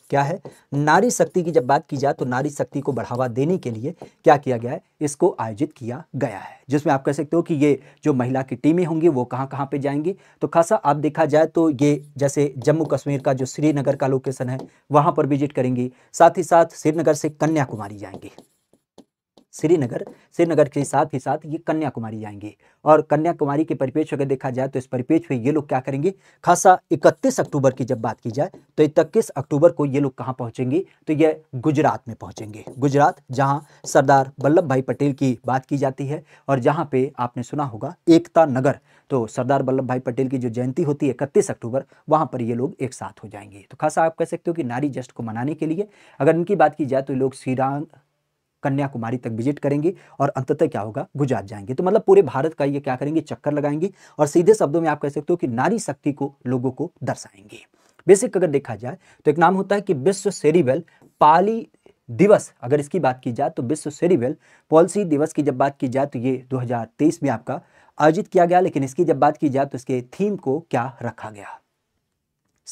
क्या है नारी शक्ति की जब बात की जाए तो नारी शक्ति को बढ़ावा देने के लिए क्या किया गया है इसको आयोजित किया गया है जिसमें आप कह सकते हो कि ये जो महिला की टीमें होंगी वो कहाँ कहाँ पे जाएंगी तो खासा आप देखा जाए तो ये जैसे जम्मू कश्मीर का जो श्रीनगर का लोकेशन है वहाँ पर विजिट करेंगी साथ ही साथ श्रीनगर से कन्याकुमारी जाएंगी श्रीनगर श्रीनगर के साथ ही साथ ये कन्याकुमारी जाएंगे और कन्याकुमारी के परिपेक्ष अगर देखा जाए तो इस परिपेक्ष में ये लोग क्या करेंगे खासा इकतीस अक्टूबर की जब बात की जाए तो इकतीस अक्टूबर को ये लोग कहाँ पहुँचेंगे तो ये गुजरात में पहुँचेंगे गुजरात जहाँ सरदार वल्लभ भाई पटेल की बात की जाती है और जहाँ पे आपने सुना होगा एकता नगर तो सरदार वल्लभ भाई पटेल की जो जयंती होती है इकतीस अक्टूबर वहाँ पर ये लोग एक साथ हो जाएंगे तो खासा आप कह सकते हो कि नारी जस्ट को मनाने के लिए अगर इनकी बात की जाए तो लोग श्रीराम कन्याकुमारी तक विजिट करेंगे और अंततः क्या होगा गुजरात जाएंगे तो मतलब पूरे भारत का ये क्या करेंगे चक्कर लगाएंगे और सीधे शब्दों में आप कह सकते हो कि नारी शक्ति को लोगों को दर्शाएंगे बेसिक अगर देखा जाए तो एक नाम होता है कि विश्व सेरिवेल पाली दिवस अगर इसकी बात की जाए तो विश्व सेरिवेल पॉलिसी दिवस की जब बात की जाए तो ये दो में आपका आयोजित किया गया लेकिन इसकी जब बात की जाए तो इसके थीम को क्या रखा गया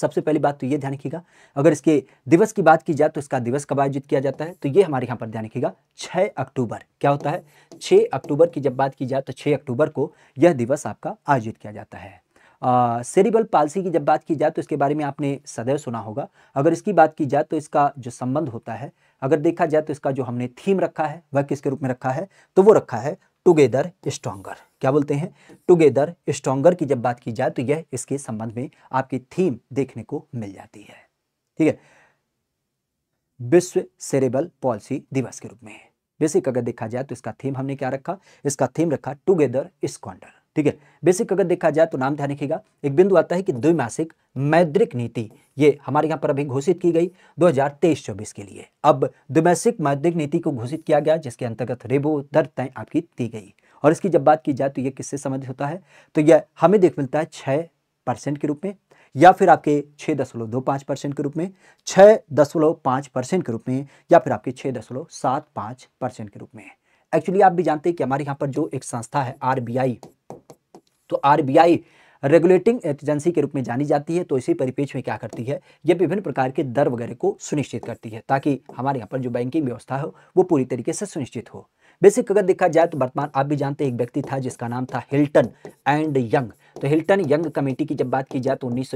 सबसे पहली बात तो ये ध्यान रखिएगा अगर इसके दिवस की बात की जाए तो इसका दिवस कब आयोजित किया जाता है तो ये हमारे यहाँ पर ध्यान रखिएगा 6 अक्टूबर क्या होता है 6 अक्टूबर की जब बात की जाए तो 6 अक्टूबर को यह दिवस आपका आयोजित किया जाता है सेरिबल पालसी की जब बात की जाए तो इसके बारे में आपने सदैव सुना होगा अगर इसकी बात की जाए तो इसका जो संबंध होता है अगर देखा जाए तो इसका जो हमने थीम रखा है वह किसके रूप में रखा है तो वो रखा है टुगेदर स्ट्रॉन्गर क्या बोलते हैं टुगेदर स्ट्रॉन्गर की जब बात की जाए तो यह इसके संबंध में आपकी थीम देखने को मिल जाती है ठीक है विश्व सेरेबल पॉलिसी दिवस के रूप में बेसिक अगर देखा जाए तो इसका थीम हमने क्या रखा इसका थीम रखा टुगेदर स्कॉन्डर ठीक है बेसिक अगर देखा जाए तो नाम ध्यान रखिएगा एक बिंदु आता है कि द्विमासिक मैद्रिक नीति ये हमारे यहाँ पर अभी घोषित की गई 2023-24 के लिए अब द्विमासिक मैद्रिक नीति को घोषित किया गया जिसके अंतर्गत रेबो दर तय आपकी दी गई और इसकी जब बात की जाए तो ये किससे संबंधित होता है तो यह हमें देख मिलता है छः परसेंट के रूप में या फिर आपके छः दशमलव दो पाँच परसेंट के रूप में छः दशमलव पाँच परसेंट के रूप में या फिर आपके छः दशमलव सात पाँच परसेंट के रूप में एक्चुअली आप भी जानते हैं कि हमारे यहाँ पर जो एक संस्था है आरबीआई तो आरबीआई रेगुलेटिंग एजेंसी के रूप में जानी जाती है तो इसी परिपेक्ष में क्या करती है ये विभिन्न प्रकार के दर वगैरह को सुनिश्चित करती है ताकि हमारे यहाँ पर जो बैंकिंग व्यवस्था हो वो पूरी तरीके से सुनिश्चित हो बेसिक अगर देखा जाए तो वर्तमान आप भी जानते हैं एक व्यक्ति था जिसका नाम था हिल्टन एंड यंग तो हिल्टन यंग कमेटी की जब बात की जाए तो उन्नीस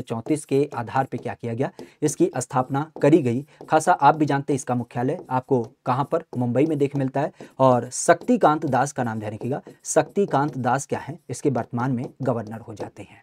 के आधार पर क्या किया गया इसकी स्थापना करी गई खासा आप भी जानते हैं इसका मुख्यालय आपको कहाँ पर मुंबई में देख मिलता है और शक्तिकांत दास का नाम ध्यान रखिएगा शक्तिकांत दास क्या है इसके वर्तमान में गवर्नर हो जाते हैं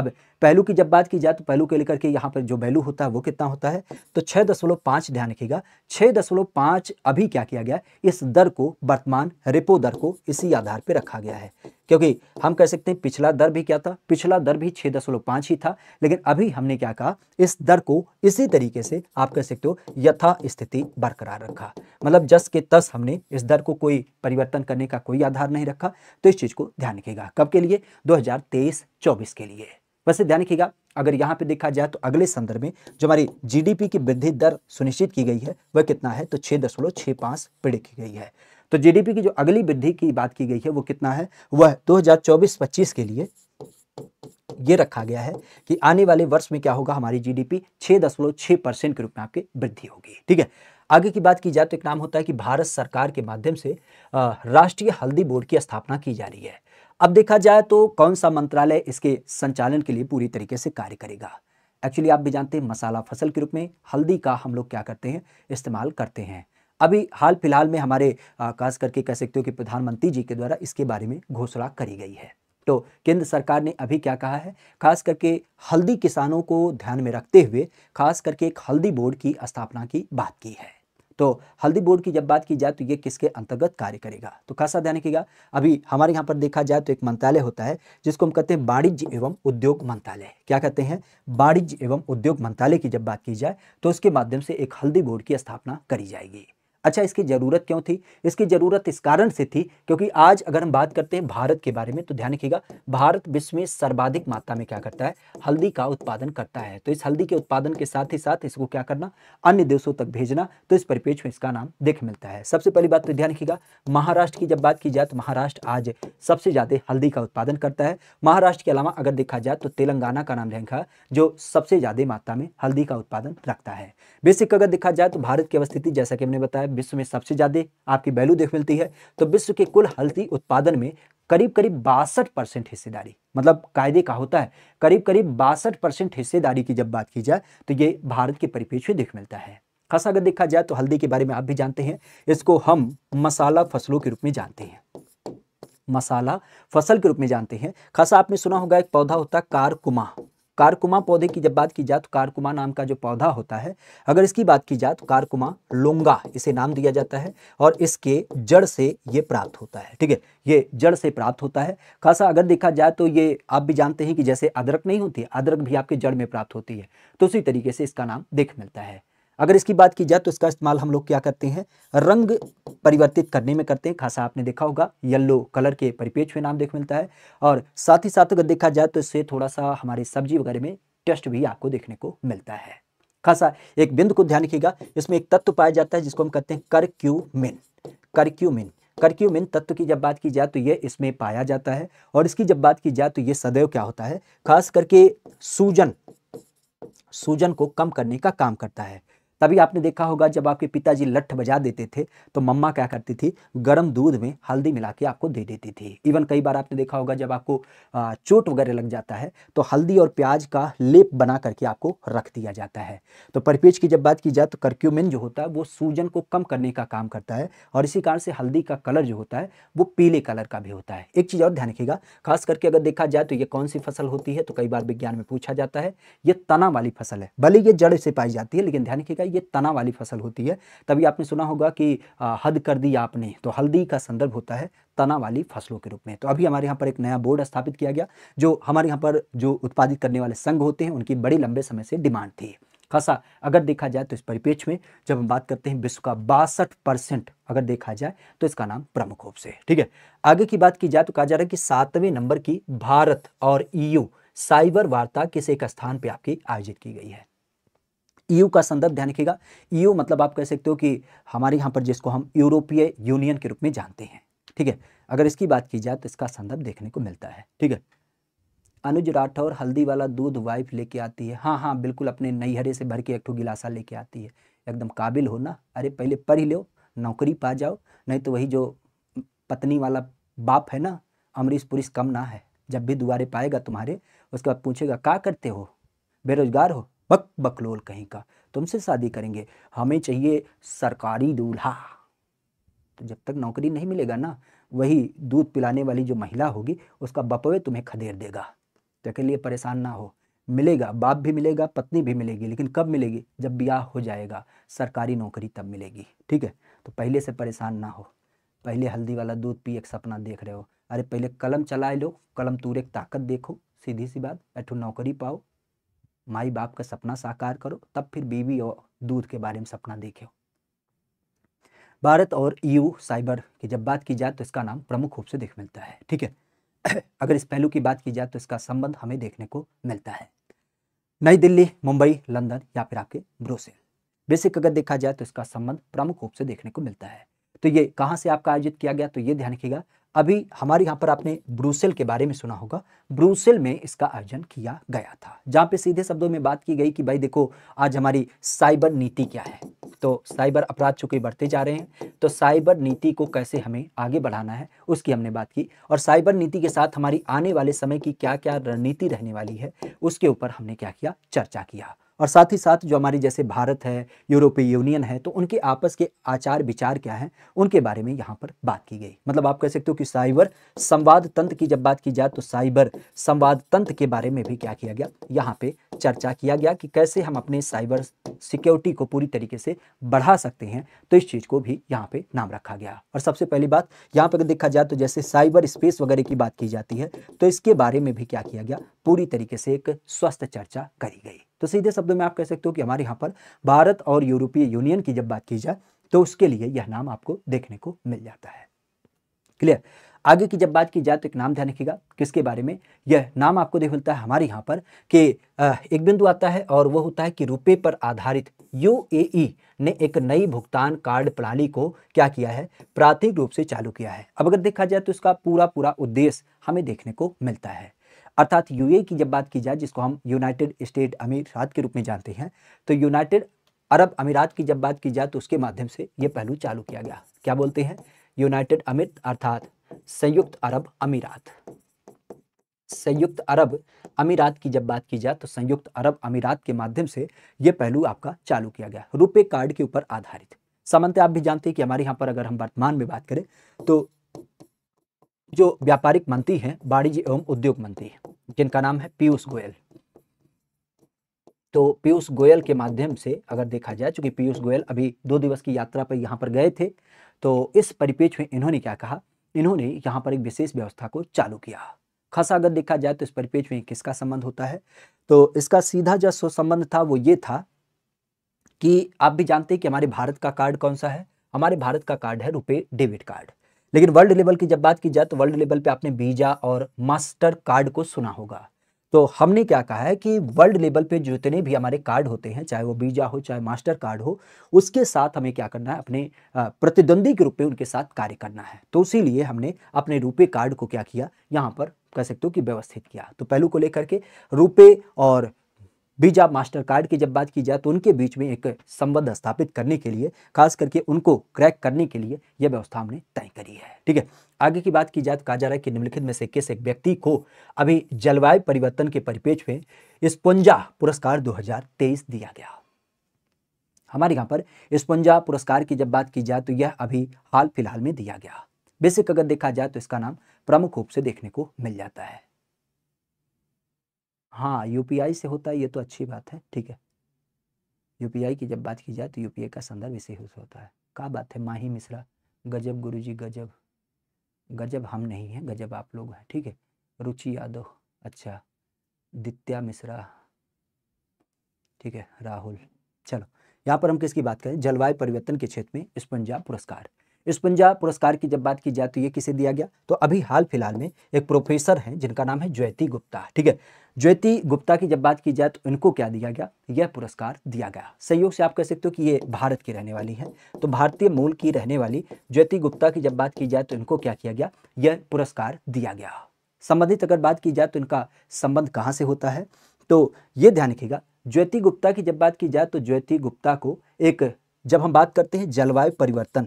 अब पहलू की जब बात की जाए तो पहलू के लेकर के यहाँ पर जो वैल्यू होता है वो कितना होता है तो छः दशमलव पाँच ध्यान रखिएगा छः दशमलव पाँच अभी क्या किया गया इस दर को वर्तमान रेपो दर को इसी आधार पर रखा गया है क्योंकि हम कह सकते हैं पिछला दर भी क्या था पिछला दर भी छः दशमलव पाँच ही था लेकिन अभी हमने क्या कहा इस दर को इसी तरीके से आप कह सकते हो यथा स्थिति बरकरार रखा मतलब जस के तस हमने इस दर को कोई परिवर्तन करने का कोई आधार नहीं रखा तो इस चीज़ को ध्यान रखिएगा कब के लिए 2023-24 के लिए वैसे ध्यान रखिएगा अगर यहाँ पे देखा जाए तो अगले संदर्भ में जो हमारी जीडीपी की वृद्धि दर सुनिश्चित की गई है वह कितना है तो छः दशमलव छः पाँच पे देखी गई है तो जीडीपी की जो अगली वृद्धि की बात की गई है वो कितना है वह चौबीस पच्चीस के लिए ये रखा गया है कि आने वाले वर्ष में क्या होगा हमारी जीडीपी छह परसेंट के रूप में आपकी वृद्धि होगी ठीक है आगे की बात की जाए तो एक नाम होता है कि भारत सरकार के माध्यम से राष्ट्रीय हल्दी बोर्ड की स्थापना की जा रही है अब देखा जाए तो कौन सा मंत्रालय इसके संचालन के लिए पूरी तरीके से कार्य करेगा एक्चुअली आप भी जानते हैं मसाला फसल के रूप में हल्दी का हम लोग क्या करते हैं इस्तेमाल करते हैं अभी हाल फिलहाल में हमारे खास करके कह सकते हो कि प्रधानमंत्री जी के द्वारा इसके बारे में घोषणा करी गई है तो केंद्र सरकार ने अभी क्या कहा है खास करके हल्दी किसानों को ध्यान में रखते हुए खास करके एक हल्दी बोर्ड की स्थापना की बात की है तो हल्दी बोर्ड की जब बात की जाए तो ये किसके अंतर्गत कार्य करेगा तो खासा ध्यान रखिएगा अभी हमारे यहाँ पर देखा जाए तो एक मंत्रालय होता है जिसको हम कहते हैं वाणिज्य एवं उद्योग मंत्रालय क्या कहते हैं वाणिज्य एवं उद्योग मंत्रालय की जब बात की जाए तो उसके माध्यम से एक हल्दी बोर्ड की स्थापना करी जाएगी अच्छा इसकी ज़रूरत क्यों थी इसकी ज़रूरत इस कारण से थी क्योंकि आज अगर हम बात करते हैं भारत के बारे में तो ध्यान रखिएगा भारत विश्व में सर्वाधिक मात्रा में क्या करता है हल्दी का उत्पादन करता है तो इस हल्दी के उत्पादन के साथ ही साथ इसको क्या करना अन्य देशों तक भेजना तो इस परिपेक्ष में इसका नाम देख मिलता है सबसे पहली बात तो ध्यान रखिएगा महाराष्ट्र की जब बात की जाए तो महाराष्ट्र आज सबसे ज़्यादा हल्दी का उत्पादन करता है महाराष्ट्र के अलावा अगर देखा जाए तो तेलंगाना का नाम रहेगा जो सबसे ज़्यादा मात्रा में हल्दी का उत्पादन रखता है बेसिक अगर देखा जाए तो भारत की अवस्थिति जैसा कि हमने बताया विश्व में सबसे ज़्यादा आपकी वैल्यू देख मिलती है तो विश्व के कुल हल्दी उत्पादन में करीब करीब बासठ परसेंट हिस्सेदारी मतलब कायदे का होता है करीब करीब बासठ परसेंट हिस्सेदारी की जब बात की जाए तो ये भारत के परिपेक्ष में देख मिलता है खास अगर देखा जाए तो हल्दी के बारे में आप भी जानते हैं इसको हम मसाला फसलों के रूप में जानते हैं मसाला फसल के रूप में जानते हैं खासा आपने सुना होगा एक पौधा होता है कारकुमा कारकुमा पौधे की जब बात की जाए तो कारकुमा नाम का जो पौधा होता है अगर इसकी बात की जाए तो कारकुमा लोंगा इसे नाम दिया जाता है और इसके जड़ से ये प्राप्त होता है ठीक है ये जड़ से प्राप्त होता है खासा अगर देखा जाए तो ये आप भी जानते हैं कि जैसे अदरक नहीं होती अदरक भी आपके जड़ में प्राप्त होती है तो उसी तरीके से इसका नाम देख मिलता है अगर इसकी बात की जाए तो इसका इस्तेमाल हम लोग क्या करते हैं रंग परिवर्तित करने में करते हैं खासा आपने देखा होगा येल्लो कलर के परिपेक्ष में नाम देख मिलता है और साथ ही साथ अगर देखा जाए तो इससे थोड़ा सा हमारी सब्जी वगैरह में टेस्ट भी आपको देखने को मिलता है खासा एक बिंदु को ध्यान रखिएगा इसमें एक तत्व पाया जाता है जिसको हम कहते हैं करक्यूमिन करक्यूमिन करक्यूमिन तत्व की जब बात की जाए तो ये इसमें पाया जाता है और इसकी जब बात की जाए तो ये सदैव क्या होता है खास करके सूजन सूजन को कम करने का काम करता है तभी आपने देखा होगा जब आपके पिताजी लठ बजा देते थे तो मम्मा क्या करती थी गर्म दूध में हल्दी मिला के आपको दे देती थी इवन कई बार आपने देखा होगा जब आपको चोट वगैरह लग जाता है तो हल्दी और प्याज का लेप बना करके आपको रख दिया जाता है तो परिपेज की जब बात की जाए तो कर्क्यूमिन जो होता है वो सूजन को कम करने का काम करता है और इसी कारण से हल्दी का कलर जो होता है वो पीले कलर का भी होता है एक चीज़ और ध्यान रखिएगा खास करके अगर देखा जाए तो ये कौन सी फसल होती है तो कई बार विज्ञान में पूछा जाता है ये तना वाली फसल है भले ये जड़ से पाई जाती है लेकिन ध्यान रखिएगा है ये तना वाली फसल होती है तभी आपने सुना होगा कि हद कर दी आपने तो हल्दी का संदर्भ होता है तना वाली फसलों के रूप में तो अभी हमारे यहाँ पर एक नया बोर्ड स्थापित किया गया जो हमारे यहाँ पर जो उत्पादित करने वाले संघ होते हैं उनकी बड़ी लंबे समय से डिमांड थी खासा अगर देखा जाए तो इस परिपेक्ष में जब हम बात करते हैं विश्व का बासठ परसेंट अगर देखा जाए तो इसका नाम प्रमुख रूप से ठीक है आगे की बात की जाए तो कहा जा रहा है कि सातवें नंबर की भारत और ईयू साइबर वार्ता किस एक स्थान पर आपकी आयोजित की गई है ईयू का संदर्भ ध्यान रखिएगा ईयू मतलब आप कह सकते हो कि हमारे यहाँ पर जिसको हम यूरोपीय यूनियन के रूप में जानते हैं ठीक है अगर इसकी बात की जाए तो इसका संदर्भ देखने को मिलता है ठीक है अनुज राठौर हल्दी वाला दूध वाइफ लेके आती है हाँ हाँ बिल्कुल अपने नई हरे से भर के एक गिलासा लेके आती है एकदम काबिल हो ना अरे पहले पढ़ ही लो नौकरी पा जाओ नहीं तो वही जो पत्नी वाला बाप है ना अमरीश पुरुष कम ना है जब भी दुआरे पाएगा तुम्हारे उसके बाद पूछेगा का करते हो बेरोजगार हो बक बकलोल कहीं का तुमसे शादी करेंगे हमें चाहिए सरकारी दूल्हा तो जब तक नौकरी नहीं मिलेगा ना वही दूध पिलाने वाली जो महिला होगी उसका बपवे तुम्हें खदेड़ देगा तो के लिए परेशान ना हो मिलेगा बाप भी मिलेगा पत्नी भी मिलेगी लेकिन कब मिलेगी जब ब्याह हो जाएगा सरकारी नौकरी तब मिलेगी ठीक है तो पहले से परेशान ना हो पहले हल्दी वाला दूध पी एक सपना देख रहे हो अरे पहले कलम चला लो कलम तूरे ताकत देखो सीधी सी बात ऐठो नौकरी पाओ माई बाप का सपना साकार करो तब फिर बीवी और दूध के बारे में सपना देखे भारत और यू साइबर की जब बात की जाए तो इसका नाम प्रमुख रूप से देख मिलता है ठीक है अगर इस पहलू की बात की जाए तो इसका संबंध हमें देखने को मिलता है नई दिल्ली मुंबई लंदन या फिर आपके ब्रोसेल बेसिक अगर देखा जाए तो इसका संबंध प्रमुख रूप से देखने को मिलता है तो ये कहाँ से आपका आयोजित किया गया तो ये ध्यान रखिएगा अभी हमारे यहाँ पर आपने ब्रूसेल के बारे में सुना होगा ब्रूसेल में इसका आयोजन किया गया था जहाँ पे सीधे शब्दों में बात की गई कि भाई देखो आज हमारी साइबर नीति क्या है तो साइबर अपराध चूंकि बढ़ते जा रहे हैं तो साइबर नीति को कैसे हमें आगे बढ़ाना है उसकी हमने बात की और साइबर नीति के साथ हमारी आने वाले समय की क्या क्या रणनीति रहने वाली है उसके ऊपर हमने क्या किया चर्चा किया और साथ ही साथ जो हमारी जैसे भारत है यूरोपीय यूनियन है तो उनके आपस के आचार विचार क्या हैं उनके बारे में यहाँ पर बात की गई मतलब आप कह सकते हो कि साइबर संवाद तंत्र की जब बात की जाए तो साइबर संवाद तंत्र के बारे में भी क्या किया गया यहाँ पे चर्चा किया गया कि कैसे हम अपने साइबर सिक्योरिटी को पूरी तरीके से बढ़ा सकते हैं तो इस चीज़ को भी यहाँ पे नाम रखा गया और सबसे पहली बात यहाँ पर देखा जाए तो जैसे साइबर स्पेस वगैरह की बात की जाती है तो इसके बारे में भी क्या किया गया पूरी तरीके से एक स्वस्थ चर्चा करी गई तो सीधे शब्दों में आप कह सकते हो कि हमारे यहाँ पर भारत और यूरोपीय यूनियन की जब बात की जाए तो उसके लिए यह नाम आपको देखने को मिल जाता है क्लियर आगे की जब बात की जाए तो एक नाम ध्यान रखिएगा किसके बारे में यह नाम आपको देख मिलता है हमारे यहाँ पर कि एक बिंदु आता है और वह होता है कि रुपये पर आधारित यू ने एक नई भुगतान कार्ड प्रणाली को क्या किया है प्राथमिक रूप से चालू किया है अब अगर देखा जाए तो इसका पूरा पूरा उद्देश्य हमें देखने को मिलता है अर्थात यूए की जब बात की जाए जिसको हम यूनाइटेड स्टेट अमीरात के रूप में जानते हैं तो यूनाइटेड अरब अमीरात की जब बात की जाए तो उसके माध्यम से ये पहलू चालू किया गया क्या बोलते हैं यूनाइटेड अमीर अर्थात संयुक्त अरब अमीरात संयुक्त अरब अमीरात की जब बात की जाए तो संयुक्त अरब अमीरात के माध्यम से ये पहलू आपका चालू किया गया रुपए कार्ड के ऊपर आधारित सामान्य आप भी जानते हैं कि हमारे यहाँ पर अगर हम वर्तमान में बात करें तो जो व्यापारिक मंत्री हैं वाणिज्य एवं उद्योग मंत्री जिनका नाम है पीयूष गोयल तो पीयूष गोयल के माध्यम से अगर देखा जाए चूंकि पीयूष गोयल अभी दो दिवस की यात्रा पर यहाँ पर गए थे तो इस परिपेक्ष में इन्होंने क्या कहा इन्होंने यहाँ पर एक विशेष व्यवस्था को चालू किया खासा अगर देखा जाए तो इस परिपेक्ष में किसका संबंध होता है तो इसका सीधा जो संबंध था वो ये था कि आप भी जानते हैं कि हमारे भारत का कार्ड कौन सा है हमारे भारत का कार्ड है रुपे डेबिट कार्ड लेकिन वर्ल्ड लेवल की जब बात की जाए तो वर्ल्ड लेवल पे आपने वीज़ा और मास्टर कार्ड को सुना होगा तो हमने क्या कहा है कि वर्ल्ड लेवल पे जितने भी हमारे कार्ड होते हैं चाहे वो वीज़ा हो चाहे मास्टर कार्ड हो उसके साथ हमें क्या करना है अपने प्रतिद्वंदी के रूप में उनके साथ कार्य करना है तो उसी हमने अपने रूपे कार्ड को क्या किया यहाँ पर कह सकते हो कि व्यवस्थित किया तो पहलू को लेकर के रूपे और वीजा मास्टर कार्ड की जब बात की जाए तो उनके बीच में एक संबंध स्थापित करने के लिए खास करके उनको क्रैक करने के लिए यह व्यवस्था हमने तय करी है ठीक है आगे की बात की जाए तो कहा जा रहा है कि निम्नलिखित में से किस एक व्यक्ति को अभी जलवायु परिवर्तन के परिपेक्ष में स्पुंजा पुरस्कार दो दिया गया हमारे यहाँ पर स्पुंजा पुरस्कार की जब बात की जाए तो यह अभी हाल फिलहाल में दिया गया बेसिक अगर देखा जाए तो इसका नाम प्रमुख रूप से देखने को मिल जाता है हाँ यूपीआई से होता है ये तो अच्छी बात है ठीक है यूपीआई की जब बात की जाए तो यूपीआई का संदर्भ इसी से होता है क्या बात है माही मिश्रा गजब गुरुजी गजब गजब हम नहीं हैं गजब आप लोग हैं ठीक है रुचि यादव अच्छा दित्या मिश्रा ठीक है राहुल चलो यहाँ पर हम किसकी बात करें जलवायु परिवर्तन के क्षेत्र में स्पंजाब पुरस्कार स्पंजा पुरस्कार की जब बात की जाए तो ये किसे दिया गया तो अभी हाल फिलहाल में एक प्रोफेसर हैं जिनका नाम है ज्योति गुप्ता ठीक है ज्योति गुप्ता की जब बात की जाए तो इनको क्या दिया गया यह पुरस्कार दिया गया सहयोग से आप कह सकते हो कि ये भारत की रहने वाली है तो भारतीय मूल की रहने वाली ज्योति गुप्ता की जब बात की जाए तो इनको क्या किया गया यह पुरस्कार दिया गया संबंधित अगर बात की जाए तो इनका संबंध कहाँ से होता है तो ये ध्यान रखिएगा ज्योति गुप्ता की जब बात की जाए तो ज्योति गुप्ता को एक जब हम बात करते हैं जलवायु परिवर्तन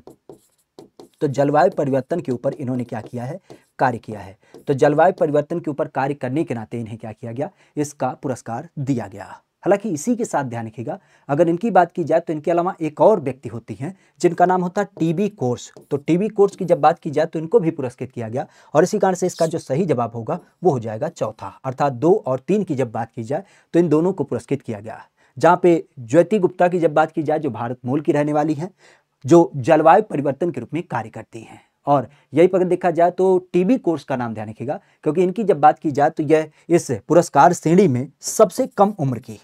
तो जलवायु परिवर्तन के ऊपर इन्होंने क्या किया है कार्य किया है तो जलवायु परिवर्तन के ऊपर कार्य करने के नाते इन्हें क्या किया गया इसका पुरस्कार दिया गया हालांकि इसी के साथ ध्यान रखिएगा अगर इनकी बात की जाए तो इनके अलावा एक और व्यक्ति होती हैं जिनका नाम होता है टीबी कोर्स तो टीबी कोर्स की जब बात की जाए तो इनको भी पुरस्कृत किया गया और इसी कारण से इसका जो सही जवाब होगा वो हो जाएगा चौथा अर्थात दो और तीन की जब बात की जाए तो इन दोनों को पुरस्कृत किया गया जहाँ पे ज्योति गुप्ता की जब बात की जाए जो भारत मूल की रहने वाली हैं जो जलवायु परिवर्तन के रूप में कार्य करती हैं और यही पर देखा जाए तो टीबी कोर्स का नाम ध्यान रखिएगा क्योंकि इनकी जब बात की जाए तो यह इस पुरस्कार श्रेणी में सबसे कम उम्र की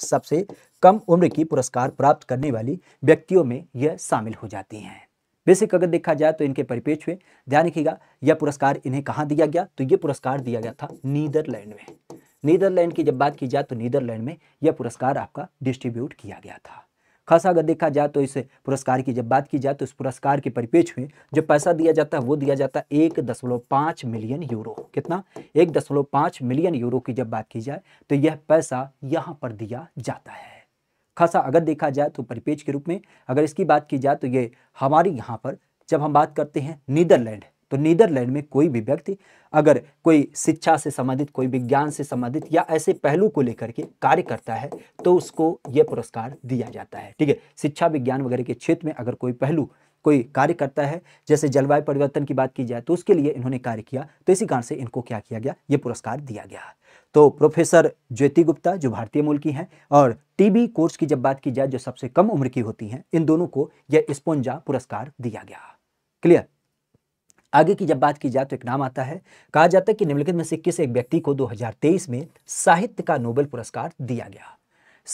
सबसे कम उम्र की पुरस्कार प्राप्त करने वाली व्यक्तियों में यह शामिल हो जाती हैं बेसिक अगर देखा जाए तो इनके परिपेक्ष में ध्यान रखिएगा यह पुरस्कार इन्हें कहाँ दिया गया तो ये पुरस्कार दिया गया था नीदरलैंड में नीदरलैंड की जब बात की जाए तो नीदरलैंड में यह पुरस्कार आपका डिस्ट्रीब्यूट किया गया था खासा अगर देखा जाए तो इस पुरस्कार की जब बात की जाए तो इस पुरस्कार के परिपेक्ष में जो पैसा दिया जाता है वो दिया जाता है एक दशमलव पाँच मिलियन यूरो कितना एक दशमलव पाँच मिलियन यूरो की जब बात की जाए तो यह पैसा यहाँ पर दिया जाता है खासा अगर देखा जाए तो परिपेक्ष के रूप में अगर इसकी बात की जाए तो ये हमारी यहाँ पर जब हम बात करते हैं नीदरलैंड तो नीदरलैंड में कोई भी व्यक्ति अगर कोई शिक्षा से संबंधित कोई विज्ञान से संबंधित या ऐसे पहलू को लेकर के कार्य करता है तो उसको यह पुरस्कार दिया जाता है ठीक है शिक्षा विज्ञान वगैरह के क्षेत्र में अगर कोई पहलू कोई कार्य करता है जैसे जलवायु परिवर्तन की बात की जाए तो उसके लिए इन्होंने कार्य किया तो इसी कारण से इनको क्या किया गया ये पुरस्कार दिया गया तो प्रोफेसर ज्योति गुप्ता जो भारतीय मूल की हैं और टीबी कोर्स की जब बात की जाए जो सबसे कम उम्र की होती हैं इन दोनों को यह स्पोंजा पुरस्कार दिया गया क्लियर आगे की जब बात की जाए तो एक नाम आता है कहा जाता है कि निम्नलिखित में से किस एक व्यक्ति को 2023 में साहित्य का नोबेल पुरस्कार दिया गया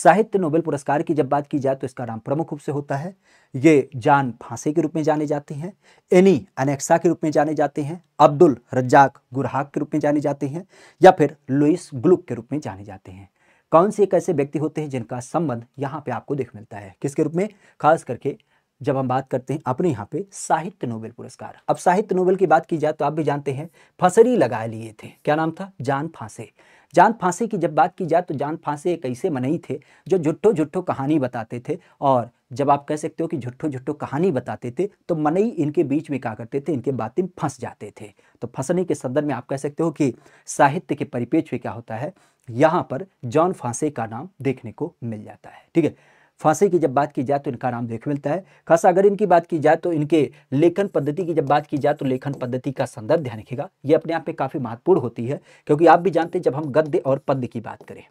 साहित्य नोबेल पुरस्कार की जब बात की जाए तो इसका नाम प्रमुख रूप से होता है ये जान फांसे के रूप में जाने जाते हैं एनी अनेक्सा के रूप में जाने जाते हैं अब्दुल रज्जाक गुरहाक के रूप में जाने जाते हैं या फिर लुइस ग्लुक के रूप में जाने जाते हैं कौन से एक ऐसे व्यक्ति होते हैं जिनका संबंध यहाँ पे आपको देख मिलता है किसके रूप में खास करके जब हम बात करते हैं अपने यहाँ पे साहित्य नोबेल पुरस्कार अब साहित्य नोबेल की बात की जाए तो आप भी जानते हैं फसरी लगा लिए थे क्या नाम था जान फांसे जान फांसे की जब बात की जाए तो जान फांसे एक ऐसे मनई थे जो झुट्ठो झुट्ठो कहानी बताते थे और जब आप कह सकते हो कि झुट्ठो झुट्ठो कहानी बताते थे तो मनई इनके बीच में क्या करते थे इनके बातें फंस जाते थे तो फंसने के संदर्भ में आप कह सकते हो कि साहित्य के परिपेक्ष में क्या होता है यहाँ पर जॉन फांसे का नाम देखने को मिल जाता है ठीक है फांसी की जब बात की जाए तो इनका नाम देख मिलता है खास अगर इनकी बात की जाए तो इनके लेखन पद्धति की जब बात की जाए तो लेखन पद्धति का संदर्भ ध्यान रखेगा ये अपने आप में काफ़ी महत्वपूर्ण होती है क्योंकि आप भी जानते हैं जब हम गद्य और पद्य की बात करें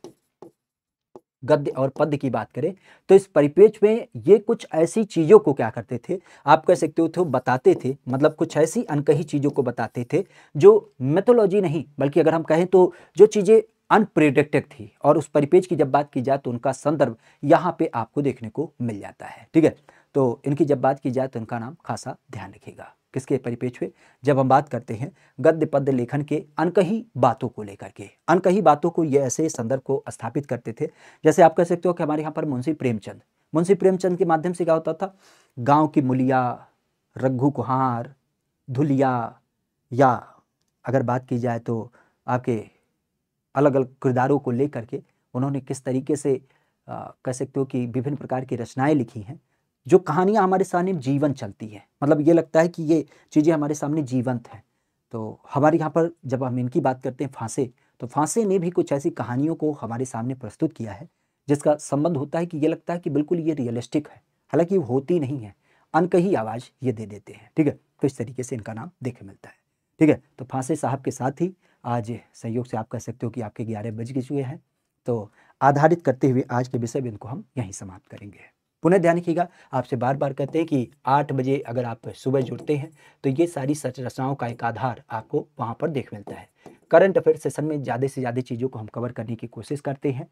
गद्य और पद्य की बात करें तो इस परिपेक्ष में ये कुछ ऐसी चीज़ों को क्या करते थे आप कह सकते हो तो बताते थे मतलब कुछ ऐसी अनकही चीज़ों को बताते थे जो मेथोलॉजी नहीं बल्कि अगर हम कहें तो जो चीज़ें अनप्रिडिक्टेड थी और उस परिपेज की जब बात की जाए तो उनका संदर्भ यहाँ पे आपको देखने को मिल जाता है ठीक है तो इनकी जब बात की जाए तो उनका नाम खासा ध्यान रखेगा किसके परिपेक्ष पे जब हम बात करते हैं गद्य पद्य लेखन के अनकही बातों को लेकर के अनकही बातों को ये ऐसे संदर्भ को स्थापित करते थे जैसे आप कह सकते हो कि हमारे यहाँ पर मुंशी प्रेमचंद मुंशी प्रेमचंद के माध्यम से क्या होता था गाँव की मुलिया रघु कुहार धुलिया या अगर बात की जाए तो आपके अलग अलग किरदारों को लेकर के उन्होंने किस तरीके से आ, कह सकते हो कि विभिन्न प्रकार की रचनाएं लिखी हैं जो कहानियां हमारे सामने जीवन चलती है मतलब ये लगता है कि ये चीज़ें हमारे सामने जीवंत हैं तो हमारे यहाँ पर जब हम इनकी बात करते हैं फांसे तो फांसे ने भी कुछ ऐसी कहानियों को हमारे सामने प्रस्तुत किया है जिसका संबंध होता है कि ये लगता है कि बिल्कुल ये रियलिस्टिक है हालांकि होती नहीं है अनकही आवाज़ ये दे देते हैं ठीक है तो इस तरीके से इनका नाम देखे मिलता है ठीक है तो फांसे साहब के साथ ही आज संयोग से आप कह सकते हो कि आपके ग्यारह बज के हुए हैं तो आधारित करते हुए आज के विषय बिंदु को हम यहीं समाप्त करेंगे पुनः ध्यान रखिएगा आपसे बार बार कहते हैं कि आठ बजे अगर आप सुबह जुड़ते हैं तो ये सारी सच रचनाओं का एक आधार आपको वहाँ पर देख मिलता है करंट अफेयर सेशन में ज़्यादा से ज़्यादा चीज़ों को हम कवर करने की कोशिश करते हैं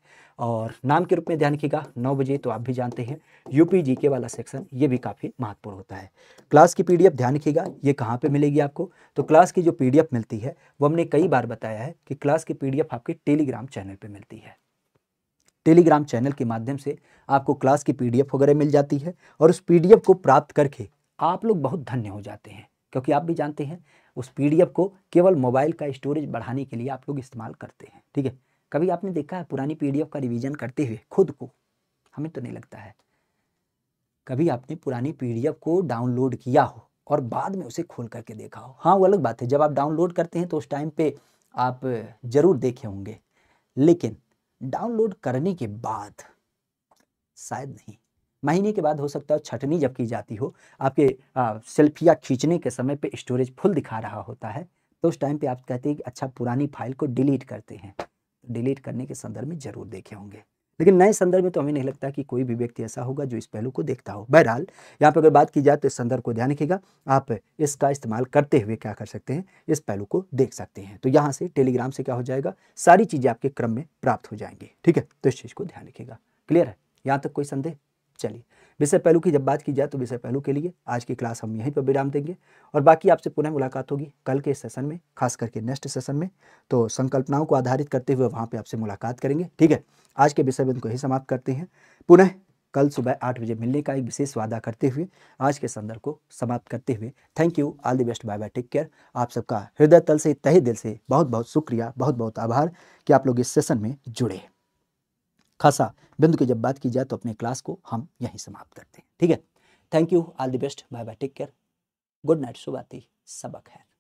और नाम के रूप में ध्यान रखिएगा नौ बजे तो आप भी जानते हैं यूपी जीके वाला सेक्शन ये भी काफ़ी महत्वपूर्ण होता है क्लास की पीडीएफ ध्यान रखिएगा ये कहाँ पर मिलेगी आपको तो क्लास की जो एफ मिलती है वो हमने कई बार बताया है कि क्लास की एफ आपके टेलीग्राम चैनल पर मिलती है टेलीग्राम चैनल के माध्यम से आपको क्लास की एफ वगैरह मिल जाती है और उस एफ को प्राप्त करके आप लोग बहुत धन्य हो जाते हैं क्योंकि आप भी जानते हैं उस पीडीएफ को केवल मोबाइल का स्टोरेज बढ़ाने के लिए आप लोग इस्तेमाल करते हैं ठीक है कभी आपने देखा है पुरानी पीडीएफ का रिवीजन करते हुए खुद को हमें तो नहीं लगता है कभी आपने पुरानी पीडीएफ को डाउनलोड किया हो और बाद में उसे खोल करके देखा हो हाँ वो अलग बात है जब आप डाउनलोड करते हैं तो उस टाइम पे आप ज़रूर देखे होंगे लेकिन डाउनलोड करने के बाद शायद नहीं महीने के बाद हो सकता है छटनी जब की जाती हो आपके सेल्फिया खींचने के समय पे स्टोरेज फुल दिखा रहा होता है तो उस टाइम पे आप कहते हैं कि अच्छा पुरानी फाइल को डिलीट करते हैं डिलीट करने के संदर्भ में जरूर देखे होंगे लेकिन नए संदर्भ में तो हमें नहीं लगता कि कोई भी व्यक्ति ऐसा होगा जो इस पहलू को देखता हो बहरहाल यहाँ पर अगर बात की जाए तो इस संदर्भ को ध्यान रखिएगा आप इसका इस्तेमाल करते हुए क्या कर सकते हैं इस पहलू को देख सकते हैं तो यहाँ से टेलीग्राम से क्या हो जाएगा सारी चीज़ें आपके क्रम में प्राप्त हो जाएंगी ठीक है तो इस चीज़ को ध्यान रखिएगा क्लियर है यहाँ तक कोई संदेह चलिए विषय पहलू की जब बात की जाए तो विषय पहलू के लिए आज की क्लास हम यहीं पर विराम देंगे और बाकी आपसे पुनः मुलाकात होगी कल के सेशन में खास करके नेक्स्ट सेशन में तो संकल्पनाओं को आधारित करते हुए वहाँ पर आपसे मुलाकात करेंगे ठीक है आज के विषय बिंदु को ही समाप्त करते हैं पुनः कल सुबह आठ बजे मिलने का एक विशेष वादा करते हुए आज के संदर्भ को समाप्त करते हुए thank you all the best bye bye take care आप सबका हृदय तल से तहे दिल से बहुत बहुत शुक्रिया बहुत बहुत आभार कि आप लोग इस सेशन में जुड़े खासा बिंदु की जब बात की जाए तो अपने क्लास को हम यहीं समाप्त करते हैं ठीक है thank you all the best bye bye take care good night सुबह सबक है